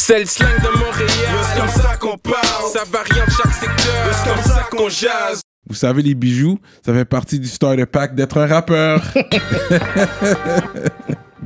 C'est le slang de Montréal. C'est comme ça qu'on parle. Ça varie en chaque secteur. C'est comme ça qu'on jase. Vous savez, les bijoux, ça fait partie du de pack d'être un rappeur.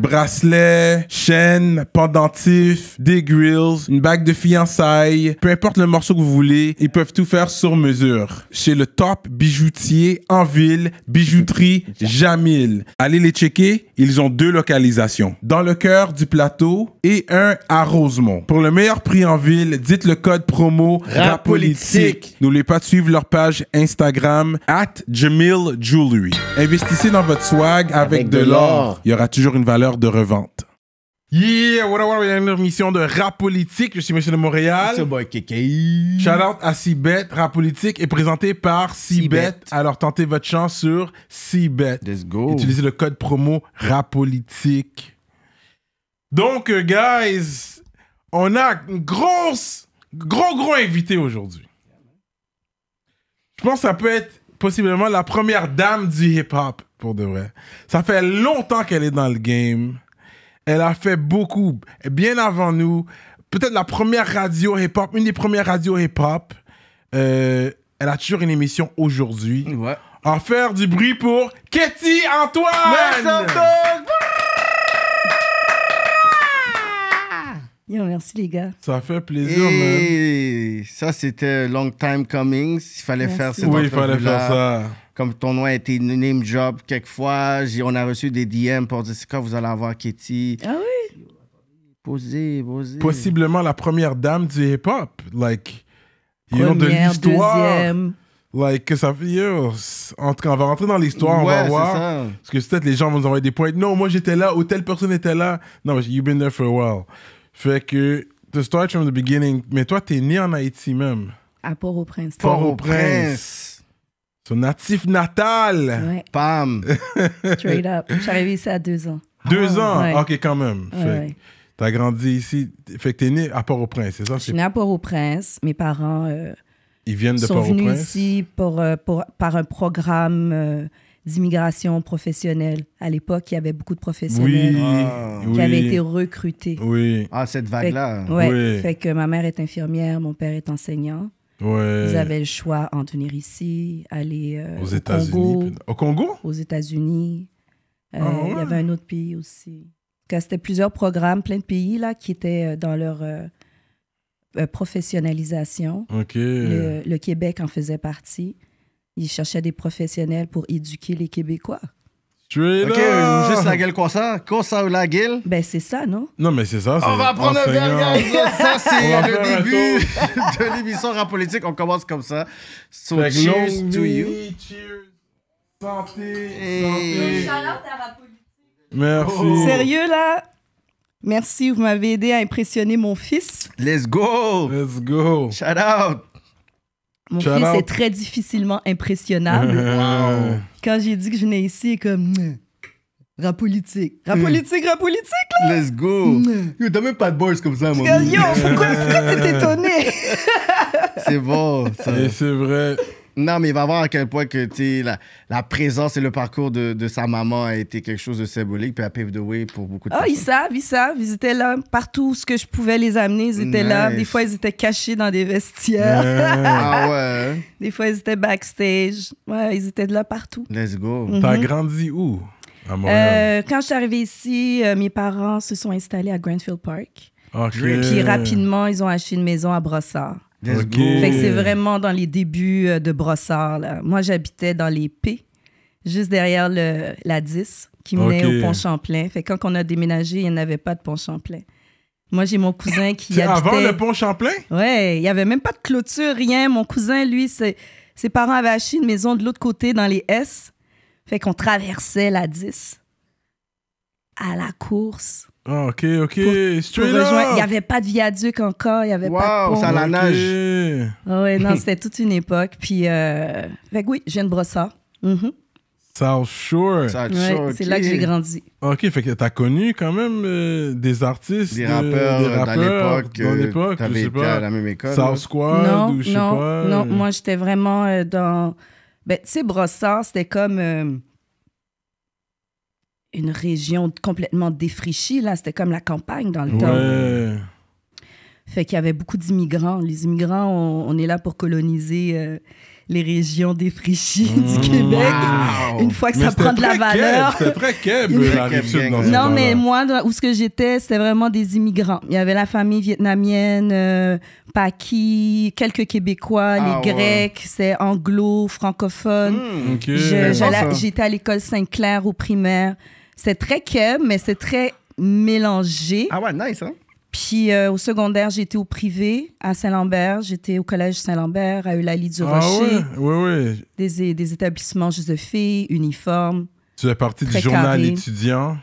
bracelets, chaînes, pendentifs, des grilles, une bague de fiançailles, peu importe le morceau que vous voulez, ils peuvent tout faire sur mesure. Chez le top bijoutier en ville, bijouterie Jamil. Allez les checker, ils ont deux localisations, dans le cœur du plateau et un à Rosemont. Pour le meilleur prix en ville, dites le code promo RAPOLITIQUE. N'oubliez pas de suivre leur page Instagram at Jamil Investissez dans votre swag avec de l'or. Il y aura toujours une valeur de revente. Yeah, what up, une émission de rap politique. Je suis Monsieur de Montréal. C'est Shout out à Cibet, rap politique est présenté par Cibet. Alors tentez votre chance sur Cibet. Let's go. Utilisez le code promo rap politique. Donc, euh, guys, on a une grosse, gros, gros invité aujourd'hui. Je pense que ça peut être possiblement la première dame du hip-hop pour de vrai. Ça fait longtemps qu'elle est dans le game. Elle a fait beaucoup, bien avant nous. Peut-être la première radio hip-hop, une des premières radios hip-hop. Euh, elle a toujours une émission aujourd'hui. Ouais. En faire du bruit pour Katie Antoine! Merci Yo, merci les gars. Ça fait plaisir, Ça, c'était long time coming. Il fallait faire cette Oui, il fallait faire ça comme ton nom a été name job fois, On a reçu des DM pour dire c'est quand vous allez avoir Kitty. Ah oui? Posez, posez. Possiblement la première dame du hip-hop. Like, you know, de l'histoire. Like, que ça fait. on va rentrer dans l'histoire, on va voir. Parce que peut-être les gens vont nous envoyer des points. Non, moi j'étais là, ou telle personne était là. Non, mais you've been there for a while. Fait que, the start from the beginning, mais toi, t'es né en Haïti même. À Port-au-Prince. Port-au-Prince natif natal. Pam. Straight up. Je suis ici à deux ans. Deux ans? Ok, quand même. Tu T'as grandi ici. Fait que t'es né à Port-au-Prince, c'est ça? Je suis né à Port-au-Prince. Mes parents. Euh, Ils viennent de Port-au-Prince? Sont venus ici euh, pour, par un programme. Euh, d'immigration professionnelle. À l'époque, il y avait beaucoup de professionnels ah. qui avaient été recrutés. Oui. Ah, cette vague-là. oui. fait que ma mère est infirmière, mon père est enseignant. Ils avaient le choix en venir ici, aller euh, aux États-Unis. Au Congo Aux États-Unis. Euh, ah il y avait un autre pays aussi. C'était plusieurs programmes, plein de pays là, qui étaient euh, dans leur professionnalisation. le, Québec en faisait partie. Ils cherchaient des professionnels pour éduquer les Québécois. OK, juste la gueule quoi ça. quoi ça, la gueule. Ben, c'est ça, non? Non, mais c'est ça. On va prendre un verre, Ça, c'est le début de l'émission Rap Politique. On commence comme ça. So, cheers to you. Cheers. Santé. Et... Merci. Oh. Sérieux, là? Merci, vous m'avez aidé à impressionner mon fils. Let's go! Let's go! Shout out! Mon fils est très difficilement impressionnable. wow quand j'ai dit que je venais ici, comme. Rap politique. Rap hmm. politique, rap politique, là! Let's go! Yo, t'as même pas de boys comme ça, moi. Yo, pourquoi, t'es étonné? c'est bon, ça. Et c'est vrai. Non, mais il va voir à quel point que, la, la présence et le parcours de, sa maman a été quelque chose de symbolique, puis a paved the way pour beaucoup de oh, personnes. ils savent, ils savent. Ils étaient là partout où ce que je pouvais les amener. Ils étaient là. Des fois, ils étaient cachés dans des vestiaires. ah ouais. Hein? Des fois, ils étaient backstage. Ouais, ils étaient là partout. Let's go. Mhm. T'as grandi où à Montréal? Euh, quand je suis arrivée ici, euh, mes parents se sont installés à greenfield Park. Et Puis rapidement, ils ont acheté une maison à Brossard c'est vraiment dans les débuts euh, de Brossard. Moi, j'habitais dans les P, juste derrière le, la 10, qui menait au pont Champlain. Fait quand on a déménagé, il n'y avait pas de pont Champlain. Moi, j'ai mon cousin qui habitait... Avant le pont Champlain? Ouais, il n'y avait même pas de clôture, rien. Mon cousin, lui, ses, ses parents avaient acheté une maison de l'autre côté, dans les S. Fait qu'on traversait la 10 à la course ah, ok, ok. Pour, Il n'y avait pas de viaduc encore, il n'y avait pas de pont. ça la nage. Ah ouais, non, c'était toute une époque. Puis, euh... fait que oui, je viens de Brossard. Mhm. South Shore. C'est là que j'ai grandi. Ok, fait que t'as connu quand même euh, des artistes. Des euh, rappeurs, euh, des rappeurs l'époque. Dans euh, pas. À la même école. South Squad non, ou je sais pas. Non, moi j'étais vraiment dans. Ben, tu sais, Brossard, c'était comme une région complètement défrichie. Là, c'était comme la campagne dans le temps. Fait qu'il y avait beaucoup d'immigrants. Les immigrants, on, est là pour coloniser euh, les régions défrichées mmh. du Québec. Une fois que ça prend de la valeur. C'était très Québec, Non, mais moi, où ce que j'étais, c'était vraiment des immigrants. Il y avait la famille vietnamienne, euh, quelques Québécois, ah, les Grecs, c'est anglo, francophone. Mmh. J'étais à l'école saint claire au primaire. C'est très keb, mais c'est très mélangé. Ah ouais, nice, hein? Puis euh, au secondaire, j'étais au privé à Saint-Lambert. J'étais au collège Saint-Lambert, à Eulalie du ah Rocher. Ah ouais, oui, oui. Des, des établissements juste de filles, uniformes. Tu es parti du journal étudiant.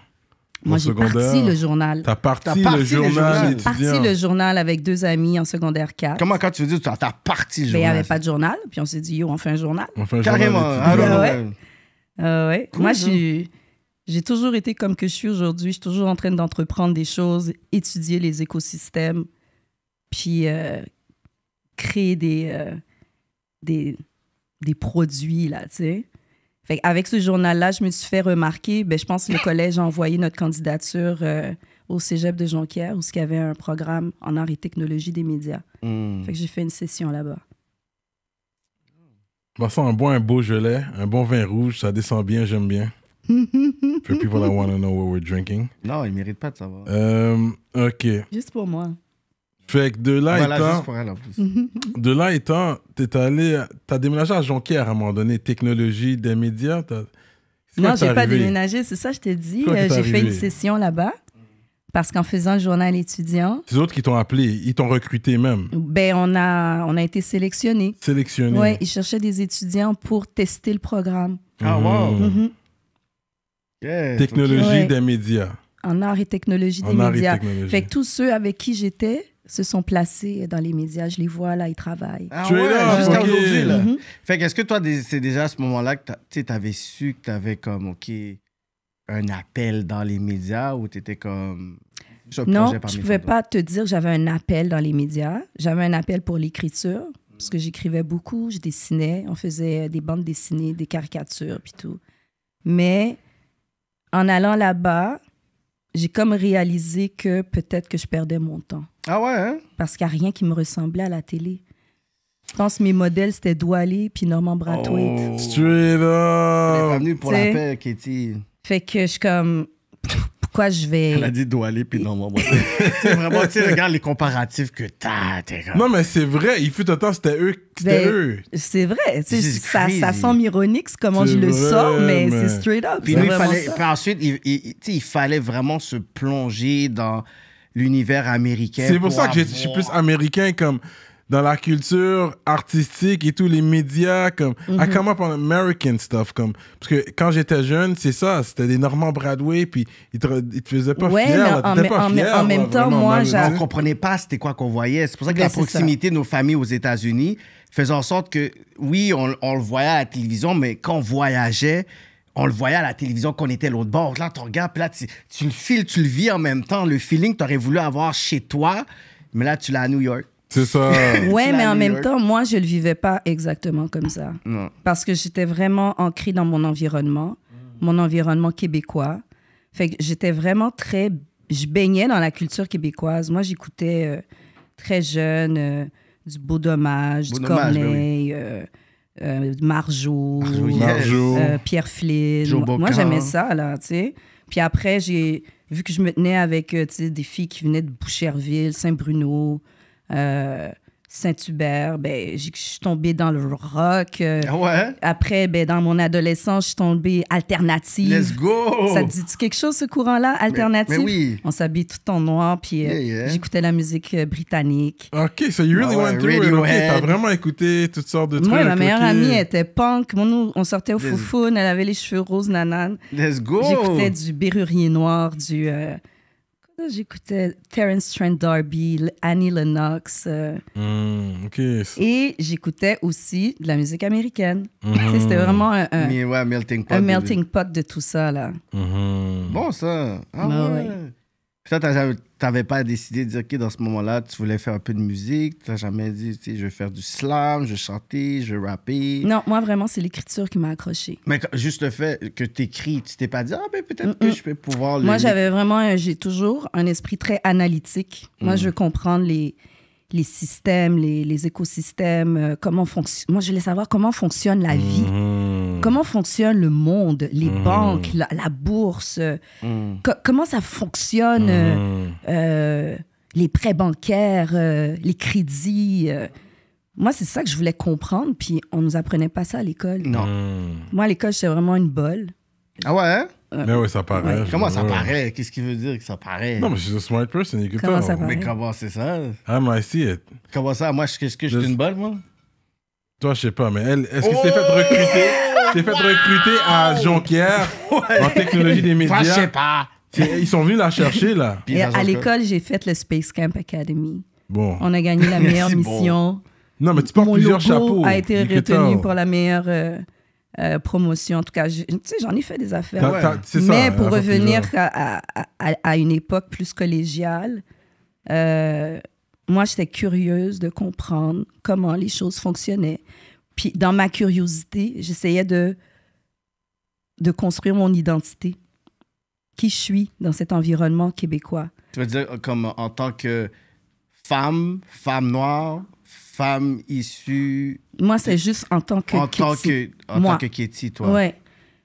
Moi, j'ai parti le journal. T'as parti, parti, le journal J'ai parti le journal avec deux amis en secondaire 4. Comment, quand tu veux dire, t'as parti le ben, journal? il n'y avait pas de journal, puis on s'est dit, yo, on fait un journal. On fait un Carrément. Journal ah, ouais. ouais. Moi, je suis hein. J'ai toujours été comme que je suis aujourd'hui. Je suis toujours en train d'entreprendre des choses, étudier les écosystèmes, puis euh, créer euh, des, des, produits, là, tu avec ce journal-là, je me suis fait remarquer. Ben, je pense que le collège a envoyé notre candidature euh, au cégep de Jonquière, où il y avait un programme en art et technologie des médias. Hmm. que j'ai fait une session là-bas. ça, un bon un beau gelé, un bon vin rouge, ça descend bien, j'aime bien. For people that want to know what we're drinking. Non, ils méritent pas de savoir. Euh, ok. Juste pour moi. Fait que de là étant. Juste pour elle en plus. De là étant, t'es allé. T'as déménagé à Jonquière à un moment donné, technologie des médias. Non, j'ai pas déménagé, c'est ça, je t'ai dit. Euh, j'ai fait une session là-bas. Parce qu'en faisant le journal étudiant. Les autres qui t'ont appelé, ils t'ont recruté même. Ben, on a, on a été sélectionnés. Sélectionnés. Oui, ils cherchaient des étudiants pour tester le programme. Ah, wow! Mhm. Mhm technologie des médias. En art et technologie en des médias. Fait que tous ceux avec qui j'étais se sont placés dans les médias. Je les vois là, ils travaillent. Ah tu jusqu'à aujourd'hui. Mhm. Fait que est-ce que toi, c'est déjà à ce moment-là que tu avais su que tu avais comme, OK, un appel dans les médias ou tu étais comme. Non, je ne pouvais pas te dire j'avais un appel dans les médias. J'avais un appel pour l'écriture, parce que j'écrivais beaucoup, je dessinais, on faisait des bandes dessinées, des caricatures, puis tout. Mais en allant là-bas, j'ai comme réalisé que peut-être que je perdais mon temps. Ah ouais, hein? Parce qu'il n'y a rien qui me ressemblait à la télé. Je pense que mes modèles, c'était doualé puis Norman Brathwaite. Oh. Straight up! pas pour la paix, Katie. Fait que je suis comme... Quoi, je vais. Elle a dit doit aller, puis non, moi, moi. c'est vraiment, tu sais, regarde les comparatifs que t'as, t'es comme. Non, mais c'est vrai, il fut un temps, c'était eux. C'était ben, C'est vrai. Ça, ça semble ironique, comment je le sors, mais, c'est straight up. Puis, il fallait, ensuite, il, il, il fallait vraiment se plonger dans l'univers américain. C'est pour, ça que je suis plus américain, comme dans la culture artistique et tous les médias comme I mhm. come up on American stuff comme parce que quand j'étais jeune c'est ça c'était des Normands bradway puis ils te, faisaient pas fier là, en, pas en même temps moi on comprenait pas c'était quoi qu'on voyait c'est pour ça que la proximité de nos familles aux États-Unis faisait en sorte que oui on, le voyait à la télévision mais quand on voyageait on le voyait à la télévision qu'on était l'autre bord. Là, tu regardes, puis là, tu, le tu le vis en même temps. Le feeling que tu aurais voulu avoir chez toi, mais là, tu l'as à New York. C'est ça. ouais, mais en même temps, moi, je le vivais pas exactement comme ça. Parce que j'étais vraiment ancrée dans mon environnement, mon environnement québécois. Fait que j'étais vraiment très. Je baignais dans la culture québécoise. Moi, j'écoutais euh, très jeune euh, du Beau Dommage, du Corneille. Marjo, Pierre Flynn. moi, j'aimais ça, là, tu sais. Puis après, j'ai vu que je me tenais avec euh, des filles qui venaient de Boucherville, Saint-Bruno, euh, Saint-Hubert, ben, je suis tombée dans le rock. Euh, ah après, ben, dans mon adolescence, je suis tombée alternative. Ça te dit quelque chose, ce courant-là, alternative? On s'habille tout en noir, puis euh, j'écoutais la musique britannique. OK, so you really ah went through it. t'as vraiment écouté toutes sortes de trucs. Moi, ma meilleure amie était punk. on sortait au foufoun, elle avait les cheveux roses, nanane. Let's go! J'écoutais du bérurier noir, du... J'écoutais Terence Trent D'Arby, Annie Lennox. Euh, hmm, et j'écoutais aussi de la musique américaine. Hmm. C'était vraiment un, melting, pot de tout ça. là. Hmm. Bon, ça. Ah bah toi, tu t'avais pas décidé de dire, OK, dans ce moment-là, tu voulais faire un peu de musique. tu n'as jamais dit, tu je vais faire du slam, je vais chanter, je vais rapper. Non, moi, vraiment, c'est l'écriture qui m'a accroché. Mais juste le fait que tu écris, tu t'es pas dit, ah, ben peut-être que je peux pouvoir. Moi, j'avais vraiment, euh, j'ai toujours un esprit très analytique. Moi, mm. je veux comprendre les, les systèmes, les, les écosystèmes, euh, comment fonctionne. Moi, je savoir comment fonctionne la mm-hmm. vie. Mm. Comment fonctionne le monde, les mm. banques, la, bourse? Mm. comment ça fonctionne, euh, euh, les prêts bancaires, euh, les crédits? Moi, c'est ça que je voulais comprendre, puis on nous apprenait pas ça à l'école. Non. Moi, à l'école, c'est vraiment une bolle. Ah ouais? Hein? Mais oui, ça paraît. Comment ça paraît? Qu'est-ce qui veut dire que ça paraît? Non, mais je suis une smart person, Comment ça paraît? Mais comment c'est ça? Ah, mais I see Comment ça? Moi, est-ce que je suis une bolle, moi? Toi, je sais pas, mais elle, est-ce que s'est c'est oh! fait recruter? t'es fait recruter à Jonquière en technologie des médias. je sais pas. Ils sont venus la chercher, là. à l'école, j'ai fait le Space Camp Academy. Bon. On a gagné la meilleure mission. Non, mais tu portes Mon plusieurs logo chapeaux. a été retenu pour la meilleure euh, euh, promotion. En tout cas, tu sais, j'en ai fait des affaires. mais pour revenir à, une époque plus collégiale, euh, moi, j'étais curieuse de comprendre comment les choses fonctionnaient. Puis dans ma curiosité, j'essayais de, de construire mon identité. Qui je suis dans cet environnement québécois. Tu veux dire comme en tant que femme, femme noire, femme issue... Moi, c'est juste en tant que... En tant que, en tant que Kéti, toi. Ouais.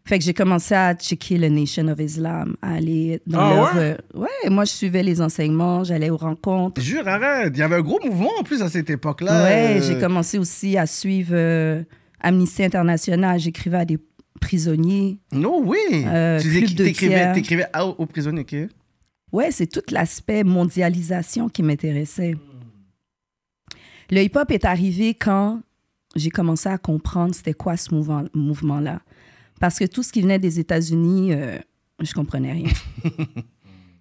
Fait que j'ai commencé à checker le Nation of Islam, à aller dans ah leur... Euh, ouais? moi, je suivais les enseignements, j'allais aux rencontres. Jure, arrête! Il y avait un gros mouvement, en plus, à cette époque-là. Ouais, euh. j'ai commencé aussi à suivre euh, Amnesty International. J'écrivais à des prisonniers. Non, oui! tu écrivais aux prisonniers, OK? Ouais, c'est tout l'aspect mondialisation qui m'intéressait. Le hip-hop est arrivé quand j'ai commencé à comprendre c'était quoi ce mouvement-là. Parce que tout ce qui venait des États-Unis, je euh, je comprenais rien.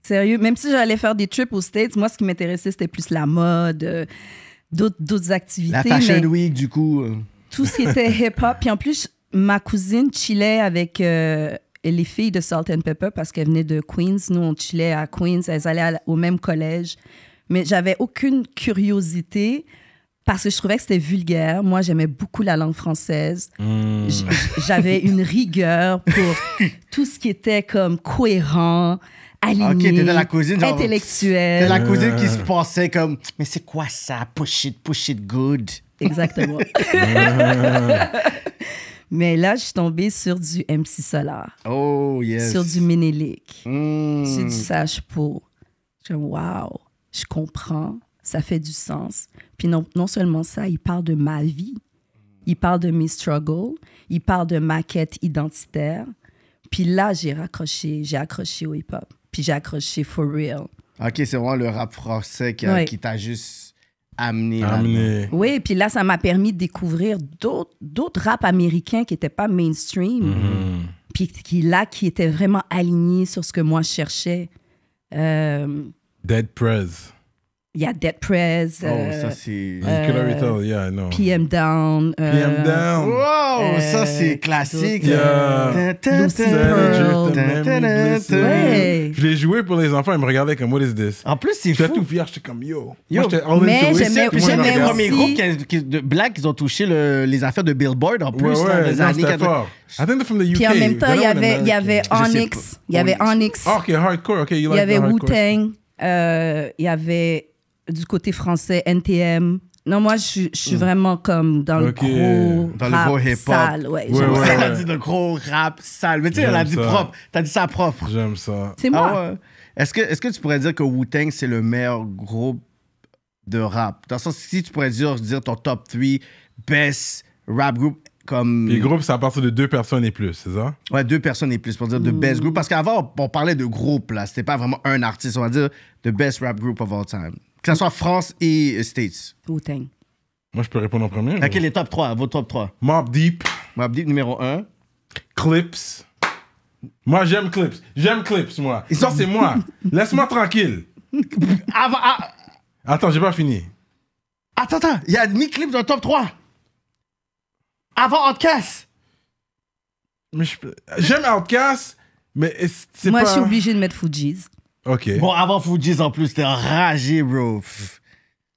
Sérieux, même si j'allais faire des trips aux States, moi, ce qui m'intéressait, c'était plus la mode, euh, d'autres activités. La Fashion Week, du coup. Euh. Tout ce qui était hip-hop. Puis en plus, ma cousine chillait avec les filles de Salt and Pepper parce qu'elles venaient de Queens. Nous, on chillait à Queens. Elles allaient au même collège. Mais j'avais aucune curiosité parce que je trouvais que c'était vulgaire. Moi, j'aimais beaucoup la langue française. Hmm. J'avais une rigueur pour tout ce qui était comme cohérent, aligné, la intellectuel. T'es la cousine qui se pensait comme « Mais c'est quoi ça? Push it, push it good. » Exactement. Mais là, je suis tombée sur du MC Solar. Oh, yes. Sur du Ménélique. C'est hmm. du Sage pour. Je wow, je comprends ça fait du sens. Puis non, non seulement ça, il parle de ma vie, il parle de mes struggles, il parle de ma quête identitaire. Puis là, j'ai raccroché, j'ai accroché au hip-hop. Puis j'ai accroché for real. OK, c'est vraiment le rap français qui, t'a juste amené. Oui, puis là, ça m'a permis de découvrir d'autres rap américains qui n'étaient pas mainstream. Mhm. Puis qui, là, qui étaient vraiment alignés sur ce que moi, je cherchais. Euh, Dead Prez il y a Dead Prez. Oh, ça euh, c'est. Euh, yeah, know PM Down. Euh, PM Down. Wow, ça euh, c'est classique. Yeah. Lucy Pearl. Je l'ai joué pour les enfants, ils me regardaient comme, what is this? En plus, c'est fou. J'étais tout fier, j'étais comme, yo. Moi, mais j'aimais aussi. J'aimais les groupes qui, de Black, ils ont touché le, les affaires de Billboard en plus, dans les années 80. I think from the UK. Puis en même temps, il y avait, y avait Onyx. Il y avait Onyx. Ah, ok, hardcore. Euh, il y avait Wu-Tang. Il y avait du côté français, NTM. Non, moi, je, suis hmm. vraiment comme dans le gros Dans le gros hip-hop. sale. Ouais, Ouais, Elle a dit le gros rap sale. Mais tu sais, elle a dit propre. T'as dit ça propre. J'aime ça. C'est moi. Ah est-ce que, est que tu pourrais dire que Wu-Tang, c'est le meilleur groupe de rap? Dans le sens, si tu pourrais dire, dire ton top 3 best rap group comme... Les groupes, c'est à partir de deux personnes et plus, c'est ça? Ouais, deux personnes et plus pour dire de best group. Parce qu'avant, on parlait de groupe, là. C'était pas vraiment un artiste. On va dire the best rap group of all time. Que ce soit France et euh, States. Wu Moi, je peux répondre en premier. Quel est le top 3, vos top 3. Mob Deep, Mobb Deep numéro 1. Clips. Moi, j'aime Clips. J'aime Clips, moi. Ça, c'est moi. Laisse-moi tranquille. Avant, ah. Attends, j'ai pas fini. attends, attends, il y a ni Clips dans le top 3. Avant Outcast. J'aime Outkast, mais c'est Moi, je suis obligé de mettre Fujis. OK. Bon, avant Fuji's en plus, t'es enragé, bro.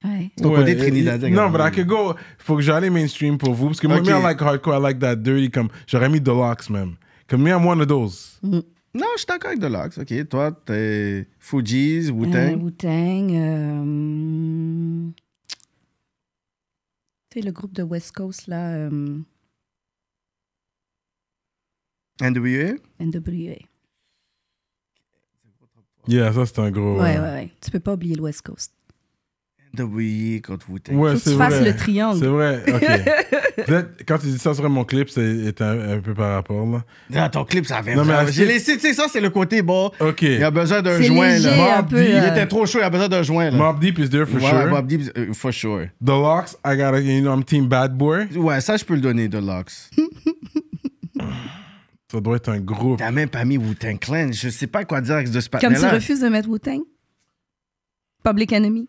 Ouais. Ton ouais, côté Trinidad. Euh, non, mais I could go. Faut que j'aille mainstream pour vous. Parce que moi, j'aime like hardcore, I like that dirty. Comme, j'aurais mis Deluxe même. Comme, moi, I'm one of those. Mm. Non, je suis d'accord avec Deluxe. OK. Toi, t'es Fuji's, Wu-Tang. Euh, Wu-Tang. Euh... Tu le groupe de West Coast, là. Euh, NWA? NWA. Yeah, ça, c'est un gros. Ouais, euh, ouais, ouais. Tu peux pas oublier le West Coast. d'oublier quand vous êtes... Ouais, tu fasses le triangle. C'est vrai, ok. quand tu dis ça sur mon clip, c'est un, un peu par rapport, là. Non, ton clip, ça avait Non, mais J'ai laissé, tu sais, ça, c'est le côté, bon. Ok. Il a besoin d'un joint, léger, là. Il était trop chaud, il a besoin d'un joint, là. Mob Deep is there for ouais, sure. Mobb Deep, euh, for sure. The Locks, I gotta, you know, I'm team bad boy. Ouais, ça, je peux le donner, The Locks. Ça doit être un groupe. T'as même pas mis Wu-Tang Clan. Je sais pas quoi dire avec de ce Comme tu refuses de mettre Wu-Tang. Public Enemy.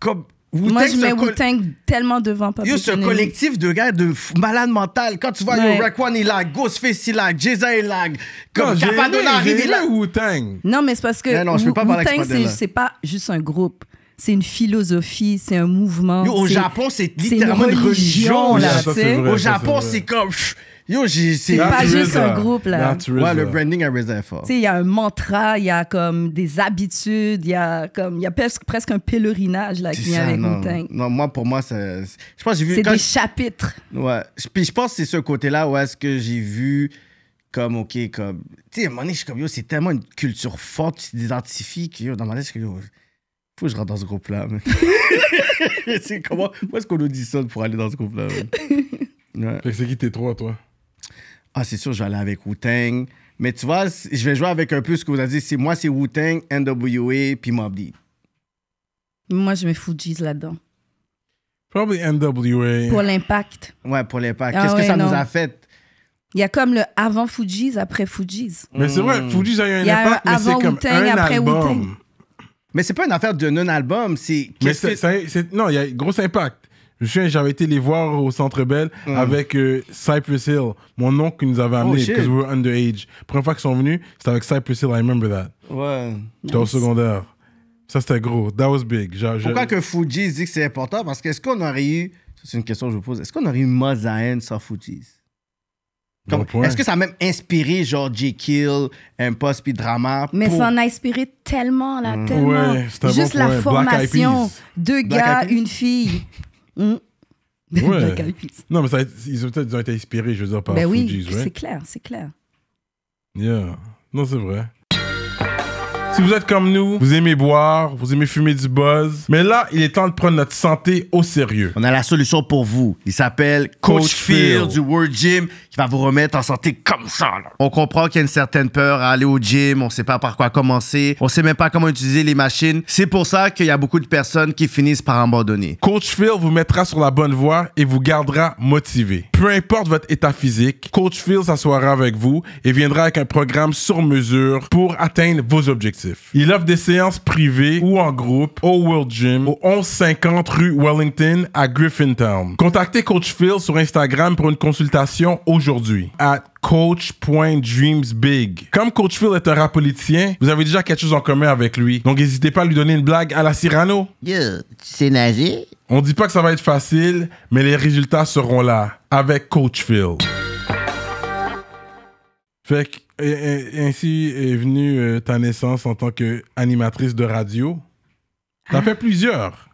Comme... Moi, je mets Wu-Tang tellement devant Public Yo, ce collectif de gars de malade mental. Quand tu vois ouais. Yo, One, il lag, Ghostface, il lag, Jeza, il lag. Comme Capadona il lag. Wu-Tang. Non, mais c'est parce que Wu-Tang, c'est pas juste un groupe c'est une philosophie, c'est un mouvement. au Japon, c'est littéralement une religion. là, ça, au Japon, c'est comme. Yo, j'ai. C'est pas juste un groupe, là. Ouais, le branding a réservé fort. Tu sais, il y a un mantra, il y a comme des habitudes, il y a comme. Il y a presque, presque un pèlerinage, là, qui vient avec le Non, moi, pour moi, c'est. Je pense j'ai vu. C'est des chapitres. Ouais. Puis je pense que c'est ce côté-là où est-ce que j'ai vu comme, OK, comme. Tu sais, à un moment donné, je suis comme, yo, c'est tellement une culture forte, tu t'identifies, que, yo, dans ma tête, je suis comme, yo, faut que je rentre dans ce groupe-là, C'est comment. Où est-ce qu'on nous ça pour aller dans ce groupe-là, Ouais. Fait que c'est qui tes trois, toi ah, c'est sûr, j'allais avec Wu-Tang. Mais tu vois, je vais jouer avec un peu ce que vous avez dit. moi, c'est Wu-Tang, NWA, puis Mobb Deep. Moi, je mets Fuji's là-dedans. Probably NWA. Pour l'impact. Ouais, pour l'impact. Ah qu'est-ce que ça nous a fait? Il y a comme le avant Fuji's, après Fuji's. Mais c'est vrai, mm. Fuji's a eu un impact, mais c'est comme un après album. Mais c'est pas une affaire de non-album, c'est... non, il y a un gros impact. Je me j'avais été les voir au Centre Bell mm. avec euh, Cypress Hill, mon oncle qui nous avait amenés, oh, parce que we were underage. Première fois qu'ils sont venus, c'était avec Cypress Hill, I remember that. Ouais. J'étais au secondaire. Ça, c'était gros. That was big. Je, Pourquoi que Fuji dit que c'est important? Parce qu'est-ce qu'on aurait eu... C'est une question que je vous pose. Est-ce qu'on aurait eu Mazahen sans Fuji's? est-ce que ça a même inspiré genre J. Kill, Impost puis Drama? Mais ça en a inspiré tellement, là, mm. tellement. Juste la formation. Deux gars, une fille. Hum. non, mais ça, ils, ont, peut-être ont, été inspirés, je veux dire, par ben oui, c'est clair, c'est clair. Yeah. Non, c'est vrai. Si vous êtes comme nous, vous aimez boire, vous aimez fumer du buzz, mais là, il est temps de prendre notre santé au sérieux. On a la solution pour vous. Il s'appelle Coach, Phil, du World Gym qui va vous remettre en santé comme ça. On comprend qu'il y a une certaine peur à aller au gym, on ne sait pas par quoi commencer, on ne sait même pas comment utiliser les machines. C'est pour ça qu'il y a beaucoup de personnes qui finissent par abandonner. Coach Phil vous mettra sur la bonne voie et vous gardera motivé. Peu importe votre état physique, Coach Phil s'assoira avec vous et viendra avec un programme sur mesure pour atteindre vos objectifs. Il offre des séances privées ou en groupe au World Gym au 1150 rue Wellington à Griffintown. Contactez Coach Phil sur Instagram pour une consultation aujourd'hui à coach.dreamsbig. Comme Coach Phil est un rap politicien, vous avez déjà quelque chose en commun avec lui. Donc n'hésitez pas à lui donner une blague à la Cyrano. Yo, c'est nager? On dit pas que ça va être facile, mais les résultats seront là avec Coach Phil et, ainsi est venue euh, ta naissance en tant qu'animatrice de radio. T'as ah. fait plusieurs.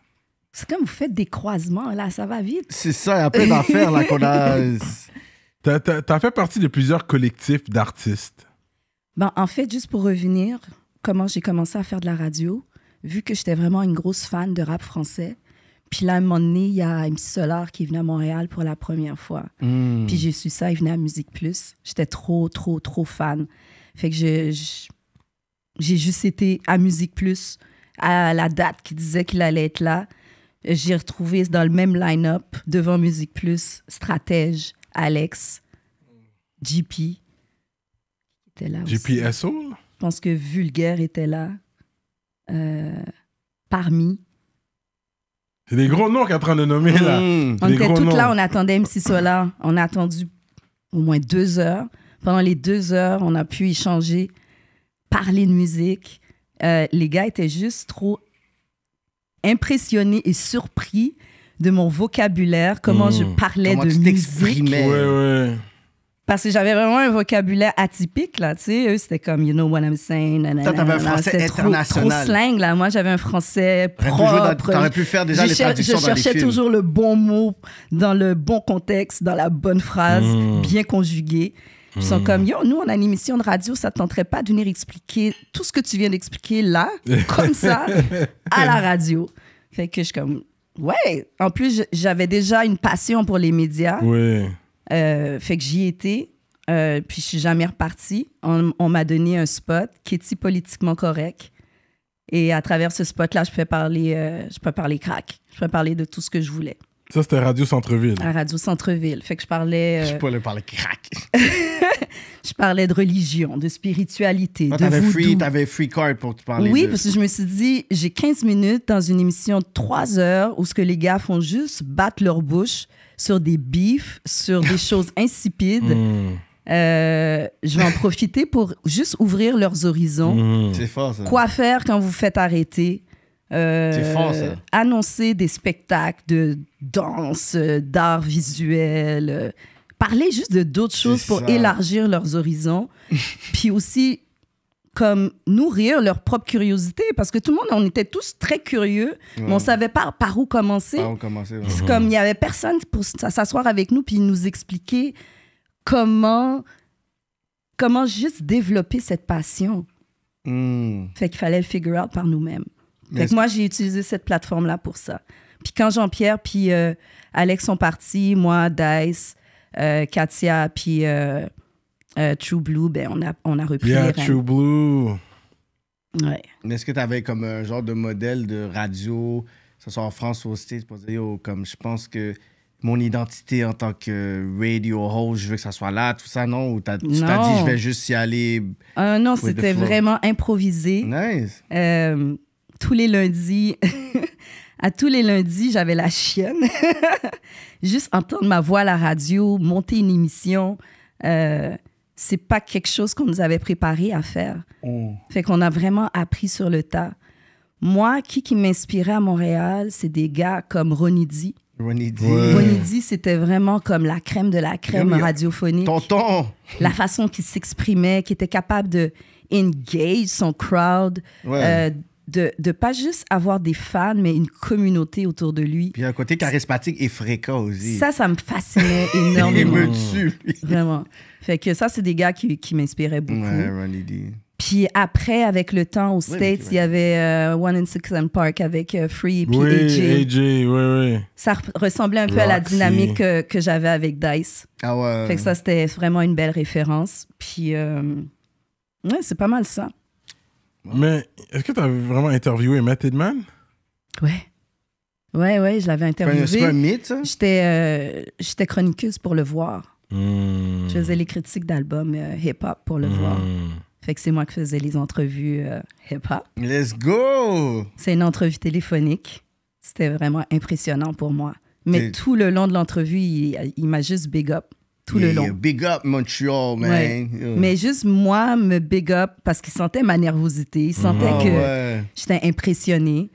C'est comme vous faites des croisements, là, ça va vite. C'est ça, il y a plein d'affaires, là, qu'on a. T'as, as fait partie de plusieurs collectifs d'artistes. Ben, en fait, juste pour revenir, comment j'ai commencé à faire de la radio, vu que j'étais vraiment une grosse fan de rap français, puis là, à un moment donné, il y a MC Solar qui est venu à Montréal pour la première fois. Hmm. Puis j'ai su ça, il venait à Musique Plus. J'étais trop, trop, trop fan. Fait que j'ai juste été à Musique Plus, à la date qui disait qu'il allait être là. J'ai retrouvé dans le même line-up, devant Musique Plus, Stratège, Alex, JP. là JP Je pense que Vulgaire était là. Euh, parmi. C'est des gros noms qu'il est en train de nommer, là. Hmm. On était toutes là, on attendait MC Solar. On a attendu au moins deux heures. Pendant les deux heures, on a pu échanger, parler de musique. Euh, les gars étaient juste trop impressionnés et surpris de mon vocabulaire, comment je hmm. parlais de musique. Parce que j'avais vraiment un vocabulaire atypique, là, tu sais. Eux, c'était comme, you know what I'm saying. Toi, t'avais un français international. Trop, là. Moi, j'avais un français propre. T'aurais pu faire déjà je les traductions Je cherchais toujours le bon mot dans le bon contexte, dans la bonne phrase, mm. bien conjugué. Ils sont mm. comme, yo, nous, on a une émission de radio, ça ne tenterait pas de venir expliquer tout ce que tu viens d'expliquer là, comme ça, à la radio. Fait que je suis comme, ouais. En plus, j'avais déjà une passion pour les médias. Oui. Euh, fait que j'y étais. Euh, puis je suis jamais repartie. On, m'a donné un spot qui est politiquement correct. Et à travers ce spot-là, je peux parler, euh, je peux parler crack. Je peux parler de tout ce que je voulais. Ça, c'était Radio Centreville. Radio Centreville. Fait que je parlais. Je pouvais parler crack. je parlais de religion, de spiritualité. T'avais free, avais free card pour te parler. Oui, parce que je me suis dit, j'ai 15 minutes dans une émission de 3 heures où ce que les gars font juste battre leur bouche sur des beefs, sur des choses insipides. Hmm. Euh, je vais en profiter pour juste ouvrir leurs horizons. Hmm. Quoi faire quand vous faites arrêter? Euh, annoncer des spectacles de danse, d'art visuel. Euh, parler juste de d'autres choses pour élargir leurs horizons. Puis aussi, comme nourrir leur propre curiosité parce que tout le monde, on était tous très curieux, mais on savait pas par où commencer. C'est comme il y avait personne pour s'asseoir avec nous puis nous expliquer comment comment juste développer cette passion. Hmm. Fait qu'il fallait le figure out par nous-mêmes. Fait moi j'ai utilisé cette plateforme là pour ça. Puis quand Jean-Pierre puis euh, Alex sont partis, moi, Dice, euh, Katia puis euh, euh, True Blue, ben, on, a, on a repris. Yeah, True Blue. Ouais. Est-ce que tu avais comme un genre de modèle de radio, que ce soit en France ou au States, dire, oh, comme je pense que mon identité en tant que radio host, je veux que ça soit là, tout ça, non? Ou tu t'as dit, je vais juste y aller? Euh, non, c'était vraiment improvisé. Nice. Euh, tous les lundis, à tous les lundis, j'avais la chienne. juste entendre ma voix à la radio, monter une émission c'est pas quelque chose qu'on nous avait préparé à faire. Oh. Fait qu'on a vraiment appris sur le tas. Moi, qui, qui m'inspirait à Montréal, c'est des gars comme Ronidi. Ronidi. Ouais. Ronidi, c'était vraiment comme la crème de la crème radiophonique. Tonton! La façon qu'il s'exprimait, qu'il était capable de engage son crowd, euh, de ne pas juste avoir des fans, mais une communauté autour de lui. Puis un côté charismatique et fréquent aussi. Ça, ça me fascinait énormément. Il me tue, Vraiment. Fait que ça, c'est des gars qui, qui m'inspiraient beaucoup. Ouais, D. Puis après, avec le temps, aux States, il y avait euh, One in Six Park avec euh, Free et puis oui, AJ. oui, oui. Ça ressemblait un peu à la dynamique que, j'avais avec Dice. Ah ouais. Fait que ça, c'était vraiment une belle référence. Puis, euh, ouais, c'est pas mal ça. Mais est-ce que tu as vraiment interviewé Matt Edman? Ouais. Ouais, ouais, je l'avais interviewé. C'est un mythe, ça? Euh, j'étais, chroniqueuse pour le voir. Hmm. Je faisais les critiques d'albums euh, hip-hop pour le hmm. voir. Fait que c'est moi qui faisais les entrevues euh, hip-hop. Let's go! C'est une entrevue téléphonique. C'était vraiment impressionnant pour moi. Mais tout le long de l'entrevue, il m'a juste big up tout le long. Big up Montreal, man. Mais juste moi, me big up parce qu'il sentait ma nervosité, il sentait ah, que j'étais impressionné.